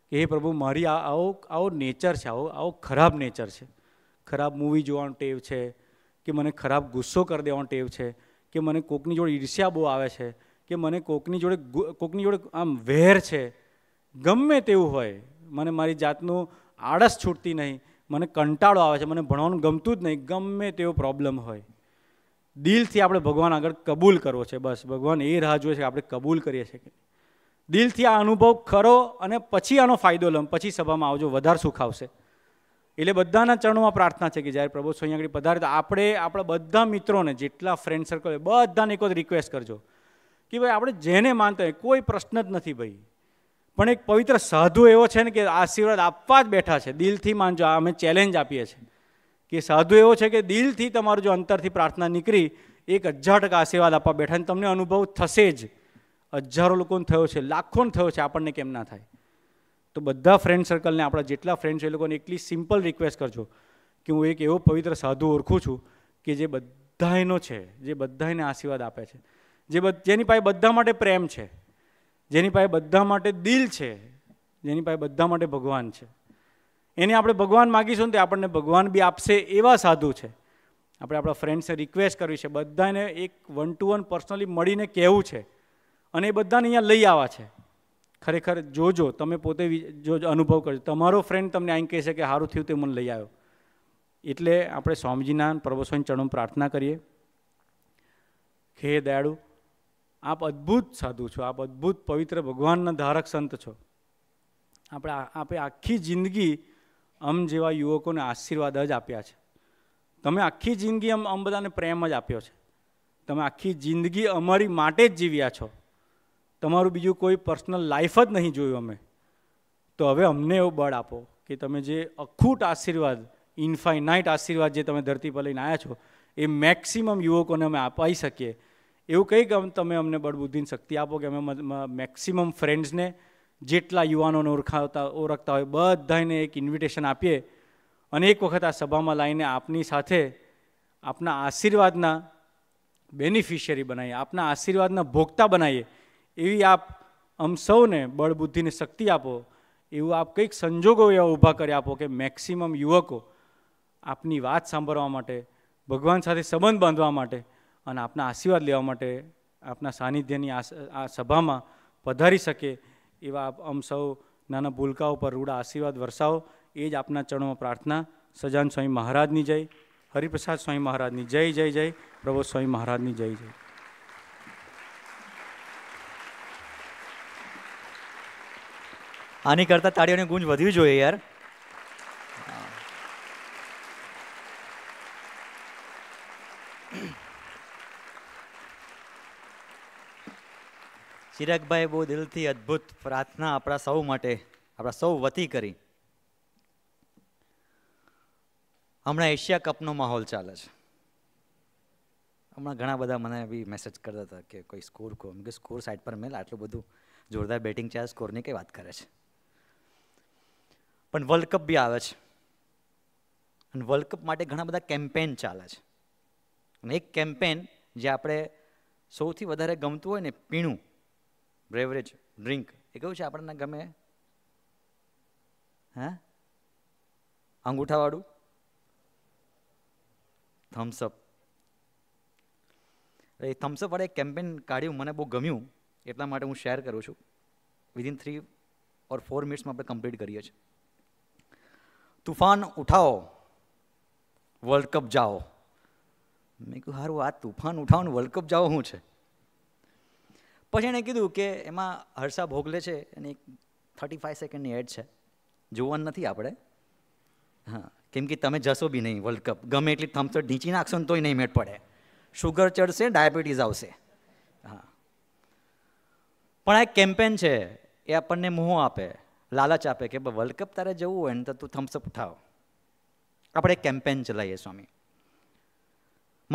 કે હે પ્રભુ મારી આવો આવો નેચર છે આવો આવો ખરાબ નેચર છે ખરાબ મૂવી જોવાનો ટેવ છે કે મને ખરાબ ગુસ્સો કરી દેવાનો ટેવ છે કે મને કોકની જોડે ઈર્ષ્યા બહુ આવે છે કે મને કોકની જોડે કોકની જોડે આમ વેર છે ગમે તેવું હોય મને મારી જાતનું આળસ છૂટતી નહીં મને કંટાળો આવે છે મને ભણવાનું ગમતું જ નહીં ગમે તેવો પ્રોબ્લેમ હોય દિલથી આપણે ભગવાન આગળ કબૂલ કરવો છે બસ ભગવાન એ રાહ જોઈએ છે આપણે કબૂલ કરીએ છીએ દિલથી આ અનુભવ ખરો અને પછી આનો ફાયદો લમ પછી સભામાં આવજો વધારે સુખ આવશે એટલે બધાના ચરણોમાં પ્રાર્થના છે કે જ્યારે પ્રભુ સ્વામી આગળ પધારે તો આપણે આપણા બધા મિત્રોને જેટલા ફ્રેન્ડ સર્કલ બધાને એક રિક્વેસ્ટ કરજો કે ભાઈ આપણે જેને માનતા હોય કોઈ પ્રશ્ન જ નથી ભાઈ પણ એક પવિત્ર સાધુ એવો છે ને કે આશીર્વાદ આપવા જ બેઠા છે દિલથી માનજો અમે ચેલેન્જ આપીએ છીએ કે સાધુ એવો છે કે દિલથી તમારું જો અંતરથી પ્રાર્થના નીકળી એક હજાર ટકા આશીર્વાદ આપવા બેઠા ને તમને અનુભવ થશે જ હજારો લોકોને થયો છે લાખોને થયો છે આપણને કેમ ના થાય તો બધા ફ્રેન્ડ સર્કલને આપણા જેટલા ફ્રેન્ડ છે એ લોકોને એટલી સિમ્પલ રિક્વેસ્ટ કરજો કે હું એક એવો પવિત્ર સાધુ ઓળખું છું કે જે બધાયનો છે જે બધાને આશીર્વાદ આપે છે જે જેની પાસે બધા માટે પ્રેમ છે જેની પાસે બધા માટે દિલ છે જેની પાસે બધા માટે ભગવાન છે એને આપણે ભગવાન માગીશું ને તે આપણને ભગવાન બી આપશે એવા સાધુ છે આપણે આપણા ફ્રેન્ડ્સને રિક્વેસ્ટ કરવી છે બધાને એક વન ટુ વન પર્સનલી મળીને કહેવું છે અને એ બધાને અહીંયા લઈ આવવા છે ખરેખર જોજો તમે પોતે જો અનુભવ કરજો તમારો ફ્રેન્ડ તમને અહીં કહેશે કે સારું થયું તે મને લઈ આવ્યો એટલે આપણે સ્વામીજીના પ્રભુસ્વામી ચરણમાં પ્રાર્થના કરીએ ખે દયાળુ આપ અદ્ભુત સાધુ છો આપ અદ્ભુત પવિત્ર ભગવાનના ધારક સંત છો આપણે આપણે આખી જિંદગી અમ જેવા યુવકોને આશીર્વાદ જ આપ્યા છે તમે આખી જિંદગી અમ અમ બધાને પ્રેમ જ આપ્યો છે તમે આખી જિંદગી અમારી માટે જ જીવ્યા છો તમારું બીજું કોઈ પર્સનલ લાઈફ જ નહીં જોયું અમે તો હવે અમને એવું બળ આપો કે તમે જે અખૂટ આશીર્વાદ ઇન્ફાઇનાઇટ આશીર્વાદ જે તમે ધરતી પર લઈને આવ્યા છો એ મેક્સિમમ યુવકોને અમે અપાઈ શકીએ એવું કંઈ કે તમે અમને બળબુદ્ધિની શક્તિ આપો કે અમે મેક્સિમમ ફ્રેન્ડ્સને જેટલા યુવાનોને ઓળખાવતા ઓળખતા હોય બધાને એક ઇન્વિટેશન આપીએ અને એક વખત આ સભામાં લાવીને આપની સાથે આપના આશીર્વાદના બેનિફિશિયરી બનાવીએ આપના આશીર્વાદના ભોગતા બનાવીએ એવી આપ આમ સૌને બળબુદ્ધિને શક્તિ આપો એવું આપ કંઈક સંજોગો એવા ઊભા કરી આપો કે મેક્સિમમ યુવકો આપની વાત સાંભળવા માટે ભગવાન સાથે સંબંધ બાંધવા માટે અને આપના આશીર્વાદ લેવા માટે આપના સાનિધ્યની આ સભામાં પધારી શકે એવા આપ અમ સૌ નાના ભૂલકાઓ પર રૂડા આશીર્વાદ વરસાવો એ જ આપના ચરણોમાં પ્રાર્થના સજાન સ્વામી મહારાજની જય હરિપ્રસાદ સ્વામી મહારાજની જય જય જય પ્રભુ સ્વામી મહારાજની જય જય આની કરતાં તાળીઓની ગુંજ વધવી જોઈએ યાર ચિરાગભાઈ બહુ દિલથી અદ્ભુત પ્રાર્થના આપણા સૌ માટે આપણા સૌ વતી કરી હમણાં એશિયા કપનો માહોલ ચાલે છે હમણાં ઘણા બધા મને બી મેસેજ કરતા હતા કે કોઈ સ્કોર કોમ કે સ્કોર સાઇડ પર મેલ આટલું બધું જોરદાર બેટિંગ ચાર્જ સ્કોરની કઈ વાત કરે છે પણ વર્લ્ડ કપ બી આવે છે અને વર્લ્ડ કપ માટે ઘણા બધા કેમ્પેન ચાલે છે અને એક કેમ્પેન જે આપણે સૌથી વધારે ગમતું હોય ને પીણું બેવરેજ ડ્રિંક એ કયું છે આપણને ગમે હે અંગૂઠાવાળું થમ્સઅપ એ થમ્સઅપવાળા એક કેમ્પેન કાઢ્યું મને બહુ ગમ્યું એટલા માટે હું શેર કરું છું વિધિન થ્રી ઓર ફોર મિનિટ્સમાં આપણે કમ્પ્લીટ કરીએ છીએ તુફાન ઉઠાવો વર્લ્ડ કપ જાઓ મેં કહ્યું હારું આ તુફાન ઉઠાવવાનું વર્લ્ડ કપ જાઓ શું છે પછી એણે કીધું કે એમાં હર્ષા ભોગલે છે એની થર્ટી ફાઈવ સેકન્ડની એડ છે જોવાનું નથી આપણે હા કેમ કે તમે જશો બી નહીં વર્લ્ડ કપ ગમે એટલી થમસટ નીચી નાખશો ને તોય નહીં મેટ પડે શુગર ચડશે ડાયાબિટીસ આવશે હા પણ આ એક કેમ્પેન છે એ આપણને મોહ આપે લાલચ આપે કે વર્લ્ડ કપ તારે જવું હોય ને તો તું થમ્સઅપ ઉઠાવ આપણે એક કેમ્પેન ચલાવીએ સ્વામી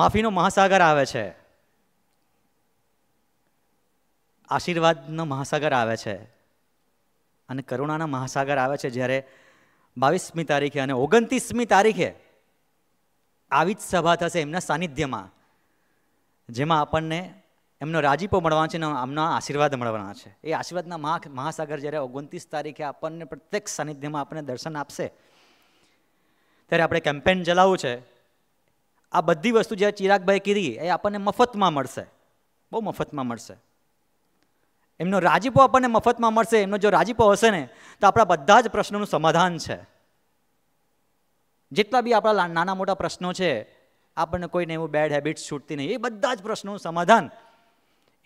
માફીનો મહાસાગર આવે છે આશીર્વાદનો મહાસાગર આવે છે અને કરુણાના મહાસાગર આવે છે જ્યારે બાવીસમી તારીખે અને ઓગણત્રીસમી તારીખે આવી જ સભા થશે એમના સાનિધ્યમાં જેમાં આપણને એમનો રાજીપો મળવાનો છે અને આમના આશીર્વાદ મળવાના છે એ આશીર્વાદના મહા મહાસાગર જ્યારે ઓગણત્રીસ તારીખે આપણને પ્રત્યેક સાનિધ્યમાં આપણને દર્શન આપશે ત્યારે આપણે કેમ્પેન ચલાવવું છે આ બધી વસ્તુ જ્યારે ચિરાગભાઈ કીધી એ આપણને મફતમાં મળશે બહુ મફતમાં મળશે એમનો રાજીપો આપણને મફતમાં મળશે એમનો જો રાજીપો હશે ને તો આપણા બધા જ પ્રશ્નોનું સમાધાન છે જેટલા બી આપણા નાના મોટા પ્રશ્નો છે આપણને કોઈને એવું બેડ હેબિટ્સ છૂટતી નહીં એ બધા જ પ્રશ્નોનું સમાધાન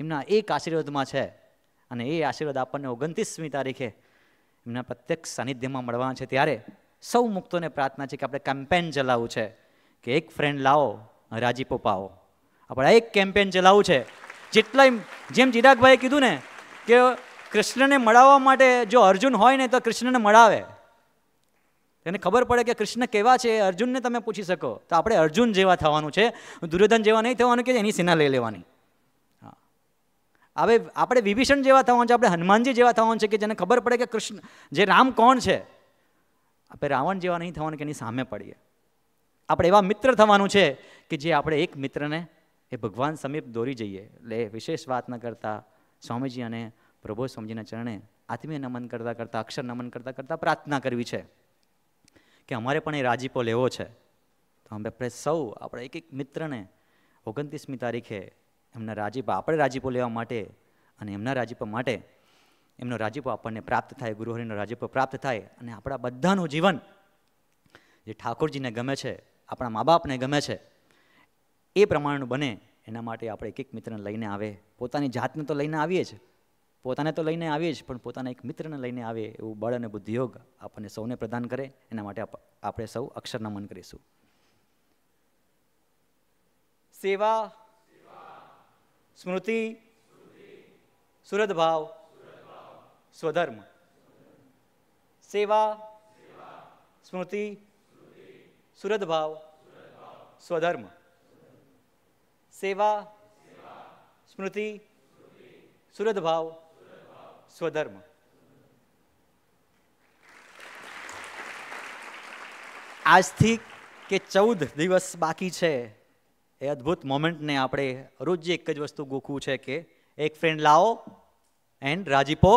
એમના એક આશીર્વાદમાં છે અને એ આશીર્વાદ આપણને ઓગણત્રીસમી તારીખે એમના પ્રત્યક્ષ સાનિધ્યમાં મળવાના છે ત્યારે સૌ મુક્તોને પ્રાર્થના છે કે આપણે કેમ્પેન ચલાવવું છે કે એક ફ્રેન્ડ લાવો રાજીપો પાવો આપણે એક કેમ્પેન ચલાવવું છે જેટલા જેમ ચિરાગભાઈએ કીધું ને કે કૃષ્ણને મળાવવા માટે જો અર્જુન હોય ને તો કૃષ્ણને મળાવે એને ખબર પડે કે કૃષ્ણ કેવા છે અર્જુનને તમે પૂછી શકો તો આપણે અર્જુન જેવા થવાનું છે દુર્યોધન જેવા નહીં થવાનું કે એની સેના લઈ લેવાની હવે આપણે વિભીષણ જેવા થવાનું છે આપણે હનુમાનજી જેવા થવાનું છે કે જેને ખબર પડે કે કૃષ્ણ જે રામ કોણ છે આપણે રાવણ જેવા નહીં થવાનું કે એની સામે પડીએ આપણે એવા મિત્ર થવાનું છે કે જે આપણે એક મિત્રને એ ભગવાન સમીપ દોરી જઈએ એટલે વિશેષ વાત ન કરતા સ્વામીજી અને પ્રભો સ્વામીજીના ચરણે આત્મીય નમન કરતાં કરતાં અક્ષર નમન કરતાં કરતાં પ્રાર્થના કરવી છે કે અમારે પણ એ રાજીપો લેવો છે તો અમે સૌ આપણે એક એક મિત્રને ઓગણત્રીસમી તારીખે એમના રાજીપા આપણે રાજીપો લેવા માટે અને એમના રાજીપા માટે એમનો રાજીપો આપણને પ્રાપ્ત થાય ગુરુહરિનો રાજીપો પ્રાપ્ત થાય અને આપણા બધાનું જીવન જે ઠાકોરજીને ગમે છે આપણા મા બાપને ગમે છે એ પ્રમાણનું બને એના માટે આપણે એક એક મિત્રને લઈને આવે પોતાની જાતને તો લઈને આવીએ જ પોતાને તો લઈને આવીએ જ પણ પોતાના એક મિત્રને લઈને આવે એવું બળ અને બુદ્ધિયોગ આપણને સૌને પ્રદાન કરે એના માટે આપણે સૌ અક્ષર નમન કરીશું સેવા સ્મૃતિ સુરદભાવ સ્વધર્મ સેવા સ્મૃતિ સુરદભાવ સ્વધર્મ સેવા સ્મૃતિ સુરદભાવ સ્વધર્મ આજથી કે ચૌદ દિવસ બાકી છે એ અદ્ભુત મોમેન્ટને આપણે રોજ એક જ વસ્તુ ગોખવું છે કે એક ફ્રેન્ડ લાવો એન્ડ રાજીપો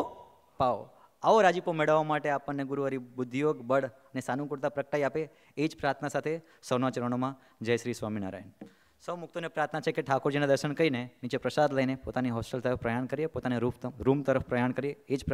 પાઓ આવો રાજીપો મેળવવા માટે આપણને ગુરુવારી બુદ્ધિયોગ બળ અને સાનુકૂળતા પ્રગટાઈ આપે એ જ પ્રાર્થના સાથે સૌના ચરણોમાં જય શ્રી સ્વામિનારાયણ સૌ મુક્તોને પ્રાર્થના છે કે ઠાકોરજીના દર્શન કરીને નીચે પ્રસાદ લઈને પોતાની હોસ્ટેલ તરફ પ્રયાણ કરીએ પોતાના રૂમ તરફ પ્રયાણ કરીએ એ જ